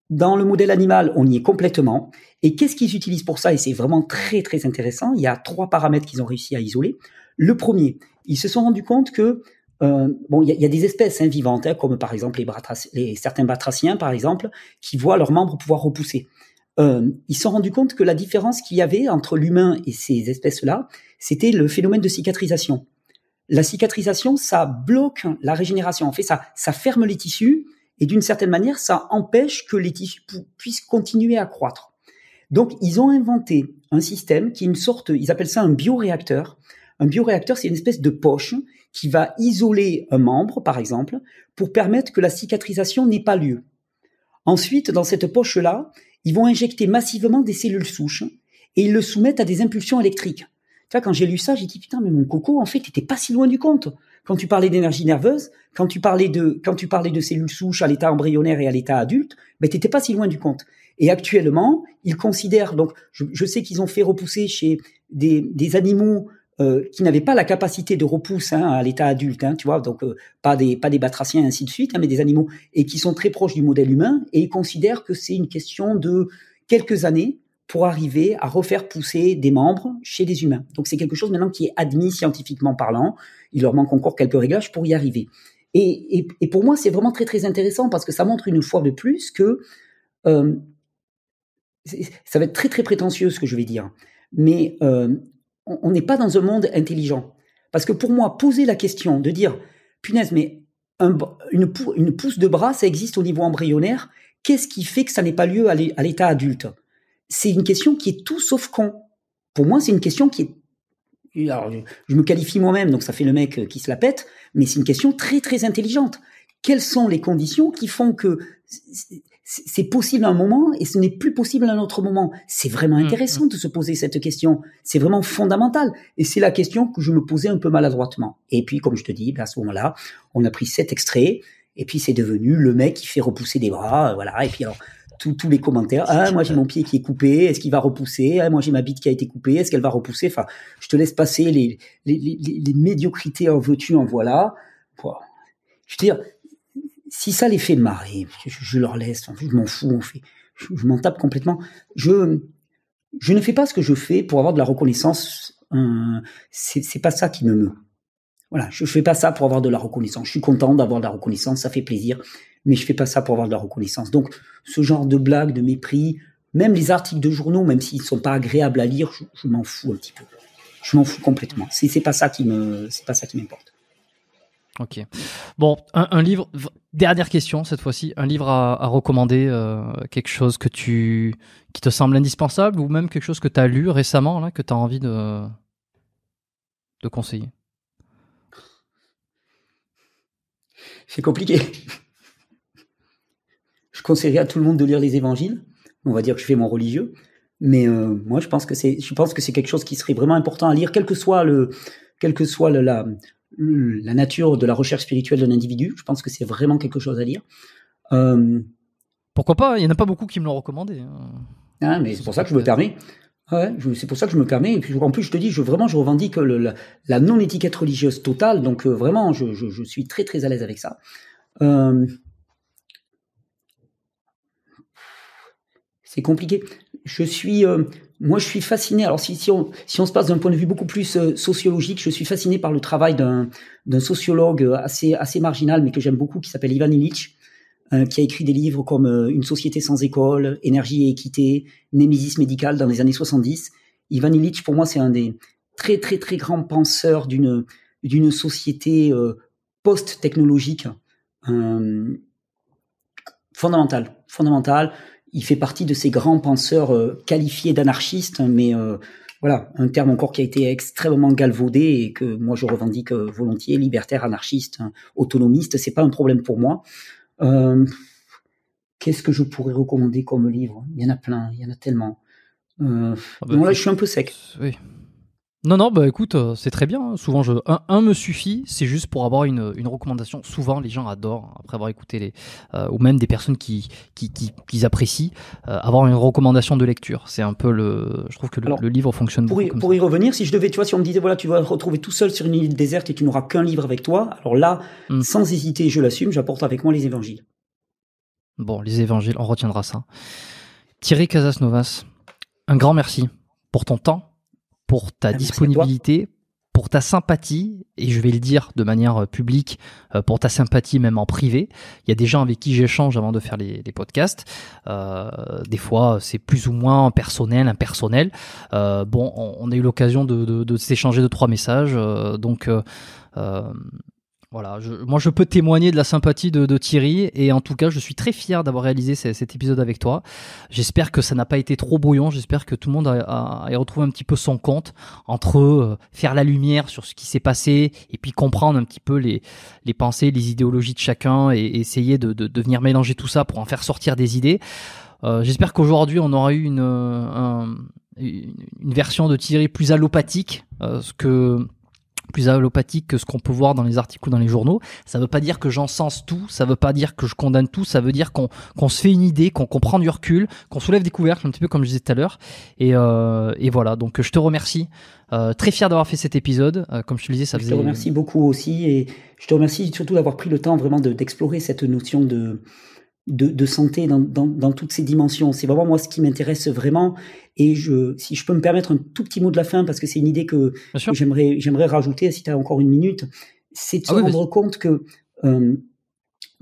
Dans le modèle animal, on y est complètement. Et qu'est-ce qu'ils utilisent pour ça Et c'est vraiment très très intéressant. Il y a trois paramètres qu'ils ont réussi à isoler. Le premier, ils se sont rendus compte que euh, bon, il y, a des espèces vivantes, hein, comme par exemple les, certains batraciens, par exemple, qui voient leurs membres pouvoir repousser. Euh, ils se sont rendus compte que la différence qu'il y avait entre l'humain et ces espèces-là, c'était le phénomène de cicatrisation. La cicatrisation, ça bloque la régénération. En fait, ça, ça ferme les tissus et d'une certaine manière, ça empêche que les tissus puissent continuer à croître. Donc, ils ont inventé un système qui est une sorte, ils appellent ça un bioréacteur. Un bioréacteur, c'est une espèce de poche qui va isoler un membre, par exemple, pour permettre que la cicatrisation n'ait pas lieu. Ensuite, dans cette poche-là, ils vont injecter massivement des cellules souches et ils le soumettent à des impulsions électriques. Tu vois, quand j'ai lu ça, j'ai dit putain, mais mon coco, en fait, t'étais pas si loin du compte. Quand tu parlais d'énergie nerveuse, quand tu parlais de, quand tu parlais de cellules souches à l'état embryonnaire et à l'état adulte, ben t'étais pas si loin du compte. Et actuellement, ils considèrent donc, je, sais qu'ils ont fait repousser chez des animaux euh, qui n'avaient pas la capacité de repousse hein, à l'état adulte, hein, tu vois, donc euh, pas des pas des batraciens ainsi de suite, hein, mais des animaux et qui sont très proches du modèle humain et ils considèrent que c'est une question de quelques années pour arriver à refaire pousser des membres chez des humains. Donc c'est quelque chose maintenant qui est admis scientifiquement parlant. Il leur manque encore quelques réglages pour y arriver. Et, et, pour moi c'est vraiment très très intéressant parce que ça montre une fois de plus que euh, ça va être très très prétentieux ce que je vais dire, mais on n'est pas dans un monde intelligent. Parce que pour moi, poser la question de dire, punaise, mais une, une, pousse de bras, ça existe au niveau embryonnaire, qu'est-ce qui fait que ça n'est pas lieu à l'état adulte C'est une question qui est tout sauf con. Pour moi, c'est une question qui est... Alors, je me qualifie moi-même, donc ça fait le mec euh, qui se la pète, mais c'est une question très très intelligente quelles sont les conditions qui font que c'est possible à un moment et ce n'est plus possible à un autre moment. C'est vraiment mmh, intéressant mmh. de se poser cette question. C'est vraiment fondamental. Et c'est la question que je me posais un peu maladroitement. Et puis, comme je te dis, ben, à ce moment-là, on a pris sept extraits et puis c'est devenu le mec qui fait repousser des bras. Euh, voilà. Et puis alors, tous les commentaires. Ah, moi j'ai mon pied qui est coupé. Est-ce qu'il va repousser Ah, moi j'ai ma bite qui a été coupée. Est-ce qu'elle va repousser Enfin, je te laisse passer les, les, les, les médiocrités en veux-tu, en voilà. Je veux dire, si ça les fait marrer, je, leur laisse, je m'en fous, en fait, je, m'en tape complètement. Je, je ne fais pas ce que je fais pour avoir de la reconnaissance. Euh, c'est pas ça qui me meut. Voilà, je fais pas ça pour avoir de la reconnaissance. Je suis content d'avoir de la reconnaissance, ça fait plaisir, mais je fais pas ça pour avoir de la reconnaissance. Donc, ce genre de blagues, de mépris, même les articles de journaux, même s'ils sont pas agréables à lire, je, m'en fous un petit peu. Je m'en fous complètement. C'est pas ça qui me, c'est pas ça qui m'importe. Ok. Bon, un, livre. Dernière question cette fois-ci. Un livre à, recommander, euh, quelque chose que tu qui te semble indispensable ou même quelque chose que tu as lu récemment là que tu as envie de de conseiller. C'est compliqué. *laughs* Je conseillerais à tout le monde de lire les Évangiles. On va dire que je fais mon religieux, mais euh, moi je pense que c'est je pense que c'est quelque chose qui serait vraiment important à lire, quel que soit le quel que soit la, euh, la nature de la recherche spirituelle d'un individu. Je pense que c'est vraiment quelque chose à lire. Euh, Pourquoi pas Il n'y en a pas beaucoup qui me l'ont recommandé. Hein. Ah, mais c'est pour ça que je me permets. Ah c'est pour ça que je me permets. Et puis, en plus, je te dis, je, vraiment, je revendique la, non-étiquette religieuse totale. Donc, euh, vraiment, je, suis très, très à l'aise avec ça. c'est compliqué. Je suis, euh, moi, je suis fasciné. Alors, si, si, on, si on se passe d'un point de vue beaucoup plus euh, sociologique, je suis fasciné par le travail d'un sociologue euh, assez, assez marginal, mais que j'aime beaucoup, qui s'appelle Ivan Illich, euh, qui a écrit des livres comme Une société sans école, Énergie et équité, Némésis médical » dans les années 70. Ivan Illich, pour moi, c'est un des très, très, très grands penseurs d'une d'une société post-technologique fondamentale. Fondamentale il fait partie de ces grands penseurs euh, qualifiés d'anarchistes, mais euh, voilà, un terme encore qui a été extrêmement galvaudé et que moi je revendique euh, volontiers, libertaire, anarchiste, autonomiste, c'est pas un problème pour moi. Qu'est-ce que je pourrais recommander comme livre Il y en a plein, il y en a tellement. Ah ben, là, je suis un peu sec. Oui, non, non, bah écoute, euh, c'est très bien. Hein. Souvent, je, un, me suffit. C'est juste pour avoir une, recommandation. Souvent, les gens adorent, hein, après avoir écouté les, euh, ou même des personnes qui, qui, apprécient, euh, avoir une recommandation de lecture. C'est un peu le, je trouve que le, livre fonctionne pour Y, pour y revenir, si je devais, tu vois, si on me disait, voilà, tu vas te retrouver tout seul sur une île déserte et tu n'auras qu'un livre avec toi. Alors là, hmm. sans hésiter, je l'assume, j'apporte avec moi les évangiles. Bon, les évangiles, on retiendra ça. Thierry Casasnovas, un grand merci pour ton temps pour ta ah, disponibilité, pour ta sympathie, et je vais le dire de manière euh, publique, euh, pour ta sympathie même en privé. Il y a des gens avec qui j'échange avant de faire les, podcasts. Euh, des fois, c'est plus ou moins personnel, impersonnel. bon, on, a eu l'occasion de, s'échanger de trois messages, euh, donc voilà, moi je peux témoigner de la sympathie de, Thierry et en tout cas je suis très fier d'avoir réalisé cet épisode avec toi. J'espère que ça n'a pas été trop brouillon, j'espère que tout le monde a, retrouvé un petit peu son compte entre euh, faire la lumière sur ce qui s'est passé et puis comprendre un petit peu les, pensées, les idéologies de chacun et, essayer de, de, venir mélanger tout ça pour en faire sortir des idées. Euh, j'espère qu'aujourd'hui on aura eu euh, une, une, version de Thierry plus allopathique, ce que plus allopathique que ce qu'on peut voir dans les articles ou dans les journaux. Ça ne veut pas dire que j'encense tout, ça ne veut pas dire que je condamne tout, ça veut dire qu'on se fait une idée, qu'on comprend prend du recul, qu'on soulève des couvercles, un petit peu comme je disais tout à l'heure. Et, euh, et, voilà, donc je te remercie. Euh, très fier d'avoir fait cet épisode. Euh, comme je te disais, ça je faisait... Je te remercie beaucoup aussi et je te remercie surtout d'avoir pris le temps vraiment d'explorer cette notion de de, santé dans, toutes ces dimensions. C'est vraiment moi ce qui m'intéresse vraiment. Et je, si je peux me permettre un tout petit mot de la fin, parce que c'est une idée que, j'aimerais, j'aimerais rajouter, si tu as encore une minute, c'est de ah se rendre compte que euh,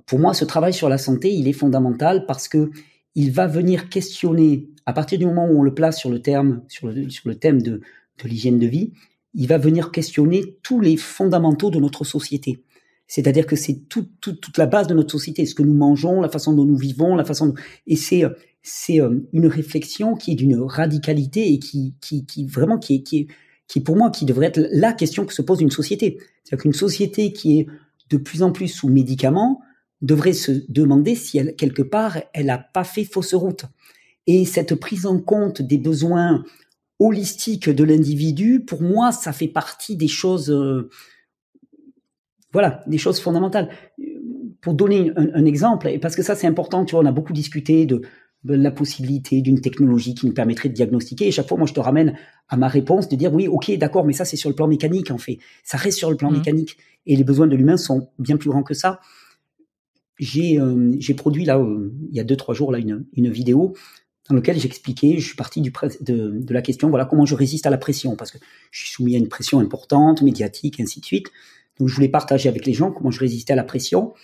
pour moi, ce travail sur la santé, il est fondamental parce que il va venir questionner, à partir du moment où on le place sur le, terme, sur le, sur le thème de, de l'hygiène de vie, il va venir questionner tous les fondamentaux de notre société. C'est-à-dire que c'est tout, toute toute la base de notre société, ce que nous mangeons, la façon dont nous vivons, la façon dont... Et c'est euh, c'est euh, une réflexion qui est d'une radicalité et qui, qui, qui vraiment qui est, qui est qui pour moi qui devrait être la question que se pose une société. C'est-à-dire qu'une société qui est de plus en plus sous médicaments devrait se demander si elle quelque part elle n'a pas fait fausse route. Et cette prise en compte des besoins holistiques de l'individu, pour moi, ça fait partie des choses euh, voilà, des choses fondamentales. Pour donner un, exemple, et parce que ça c'est important, tu vois, on a beaucoup discuté de, la possibilité d'une technologie qui nous permettrait de diagnostiquer. Et chaque fois, moi, je te ramène à ma réponse de dire oui, ok, d'accord, mais ça c'est sur le plan mécanique en fait. Ça reste sur le plan mmh. mécanique et les besoins de l'humain sont bien plus grands que ça. J'ai euh, produit là euh, il y a deux trois jours là une, vidéo dans laquelle j'expliquais, je suis parti de, de, la question, voilà comment je résiste à la pression, parce que je suis soumis à une pression importante, médiatique, ainsi de suite. Donc je voulais partager avec les gens comment je résistais à la pression.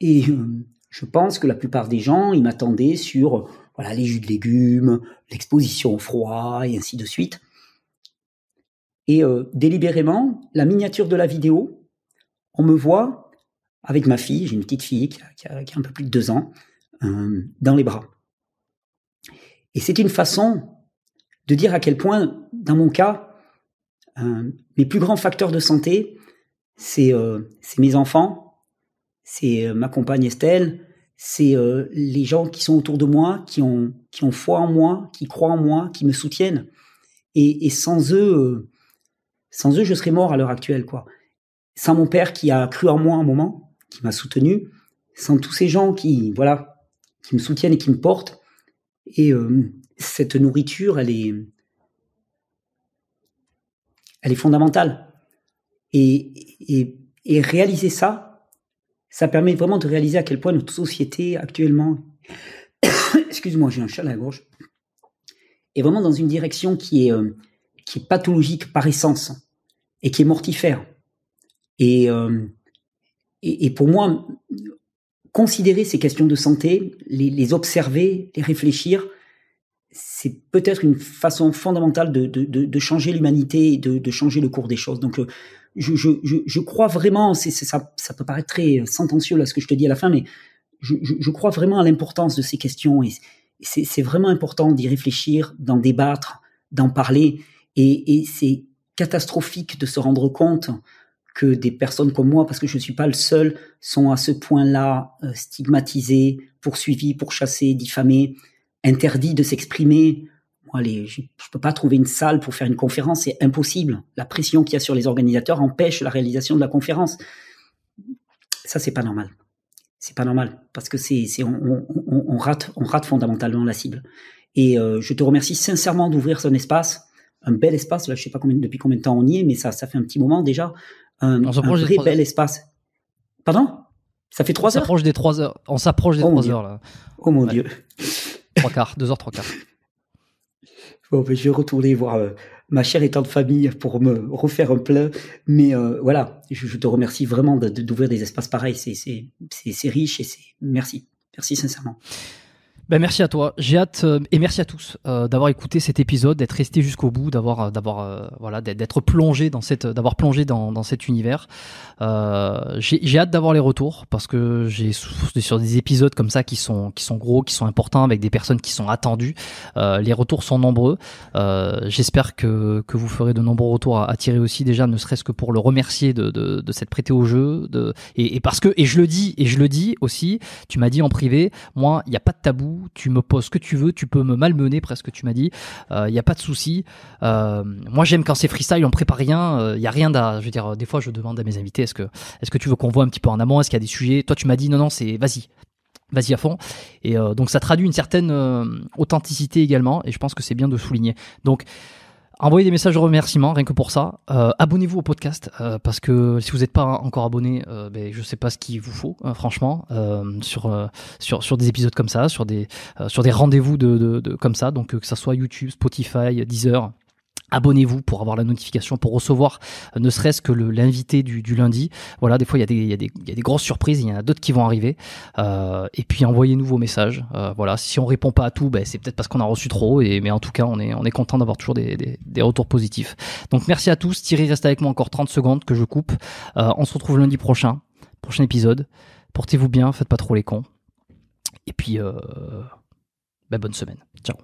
Et euh, je pense que la plupart des gens, ils m'attendaient sur voilà, les jus de légumes, l'exposition au froid, et ainsi de suite. Et euh, délibérément, la miniature de la vidéo, on me voit avec ma fille, j'ai une petite fille qui a, un peu plus de deux ans, euh, dans les bras. Et c'est une façon de dire à quel point, dans mon cas, mes plus grands facteurs de santé, c'est euh, mes enfants, c'est euh, ma compagne Estelle, c'est euh, les gens qui sont autour de moi, qui ont, qui ont foi en moi, qui croient en moi, qui me soutiennent. Et, sans eux, sans eux, je serais mort à l'heure actuelle, quoi. Sans mon père qui a cru en moi un moment, qui m'a soutenu, sans tous ces gens qui, voilà, qui me soutiennent et qui me portent. Et cette nourriture, elle est, elle est fondamentale. Et, et, réaliser ça, ça permet vraiment de réaliser à quel point notre société actuellement, *coughs* excuse-moi, j'ai un chat à la est vraiment dans une direction qui est, euh, qui est pathologique par essence et qui est mortifère. Et, euh, et, pour moi, considérer ces questions de santé, les observer, les réfléchir, c'est peut-être une façon fondamentale de, de, de, de changer l'humanité et de, changer le cours des choses. Donc, euh, je, je, je crois vraiment, c'est, ça, ça peut paraître très euh, sentencieux là ce que je te dis à la fin, mais je, je crois vraiment à l'importance de ces questions et c'est, vraiment important d'y réfléchir, d'en débattre, d'en parler. Et, et c'est catastrophique de se rendre compte que des personnes comme moi, parce que je ne suis pas le seul, sont à ce point-là euh, stigmatisées, poursuivies, pourchassées, diffamées interdit de s'exprimer. Allez, je ne peux pas trouver une salle pour faire une conférence, c'est impossible. La pression qu'il y a sur les organisateurs empêche la réalisation de la conférence. Ça, c'est pas normal. C'est pas normal parce que c'est on, rate on rate fondamentalement la cible. Et euh, je te remercie sincèrement d'ouvrir son espace, un bel espace. Là, je sais pas depuis combien de temps on y est, mais ça ça fait un petit moment déjà. Un, un vrai bel espace. Pardon Ça fait trois on Des trois heures. On s'approche des trois heures Oh mon dieu. Oh trois quarts, deux heures trois quarts. *laughs* Bon, ben, je vais retourner voir euh, ma chère étant de famille pour me refaire un plein. Mais euh, voilà, je, te remercie vraiment d'ouvrir de, des espaces pareils. C'est riche et c'est merci. Merci sincèrement. Ben merci à toi. J'ai hâte euh, et merci à tous euh, d'avoir écouté cet épisode, d'être resté jusqu'au bout, d'avoir euh, d'avoir euh, voilà d'être plongé dans cette d'avoir plongé dans, dans cet univers. j'ai hâte d'avoir les retours parce que j'ai sur des épisodes comme ça qui sont qui sont gros, qui sont importants avec des personnes qui sont attendues. les retours sont nombreux. J'espère que que vous ferez de nombreux retours à, à tirer aussi déjà, ne serait-ce que pour le remercier de de, de s'être prêté au jeu. De, et, et parce que et je le dis et je le dis aussi. Tu m'as dit en privé, moi il n'y a pas de tabou tu me poses ce que tu veux, tu peux me malmener presque, tu m'as dit, il euh, n'y a pas de souci. Euh, moi j'aime quand c'est freestyle, on prépare rien, il euh, y a rien Je veux dire, des fois je demande à mes invités, est-ce que, est-ce que tu veux qu'on voit un petit peu en amont, est-ce qu'il y a des sujets Toi tu m'as dit, non, non, c'est vas-y, vas-y à fond. Et donc ça traduit une certaine authenticité également, et je pense que c'est bien de souligner. Donc... Envoyez des messages de remerciement, rien que pour ça. Euh, abonnez-vous au podcast, euh, parce que si vous n'êtes pas encore abonné, euh, ben, je ne sais pas ce qu'il vous faut, hein, franchement, euh, sur, sur, sur des épisodes comme ça, sur des, sur des rendez-vous de, de, de, comme ça, donc que ça soit YouTube, Spotify, Deezer, Abonnez-vous pour avoir la notification, pour recevoir euh, ne serait-ce que l'invité du, lundi. Voilà, des fois il y, a des, grosses surprises, il y en a d'autres qui vont arriver. Euh, et puis envoyez-nous vos messages. Euh, voilà, si on répond pas à tout, ben, c'est peut-être parce qu'on a reçu trop. mais en tout cas, on est, content d'avoir toujours des, retours positifs. Donc merci à tous. Thierry reste avec moi encore 30 secondes que je coupe. on se retrouve lundi prochain, prochain épisode. Portez-vous bien, faites pas trop les cons. Et puis ben, bonne semaine. Ciao.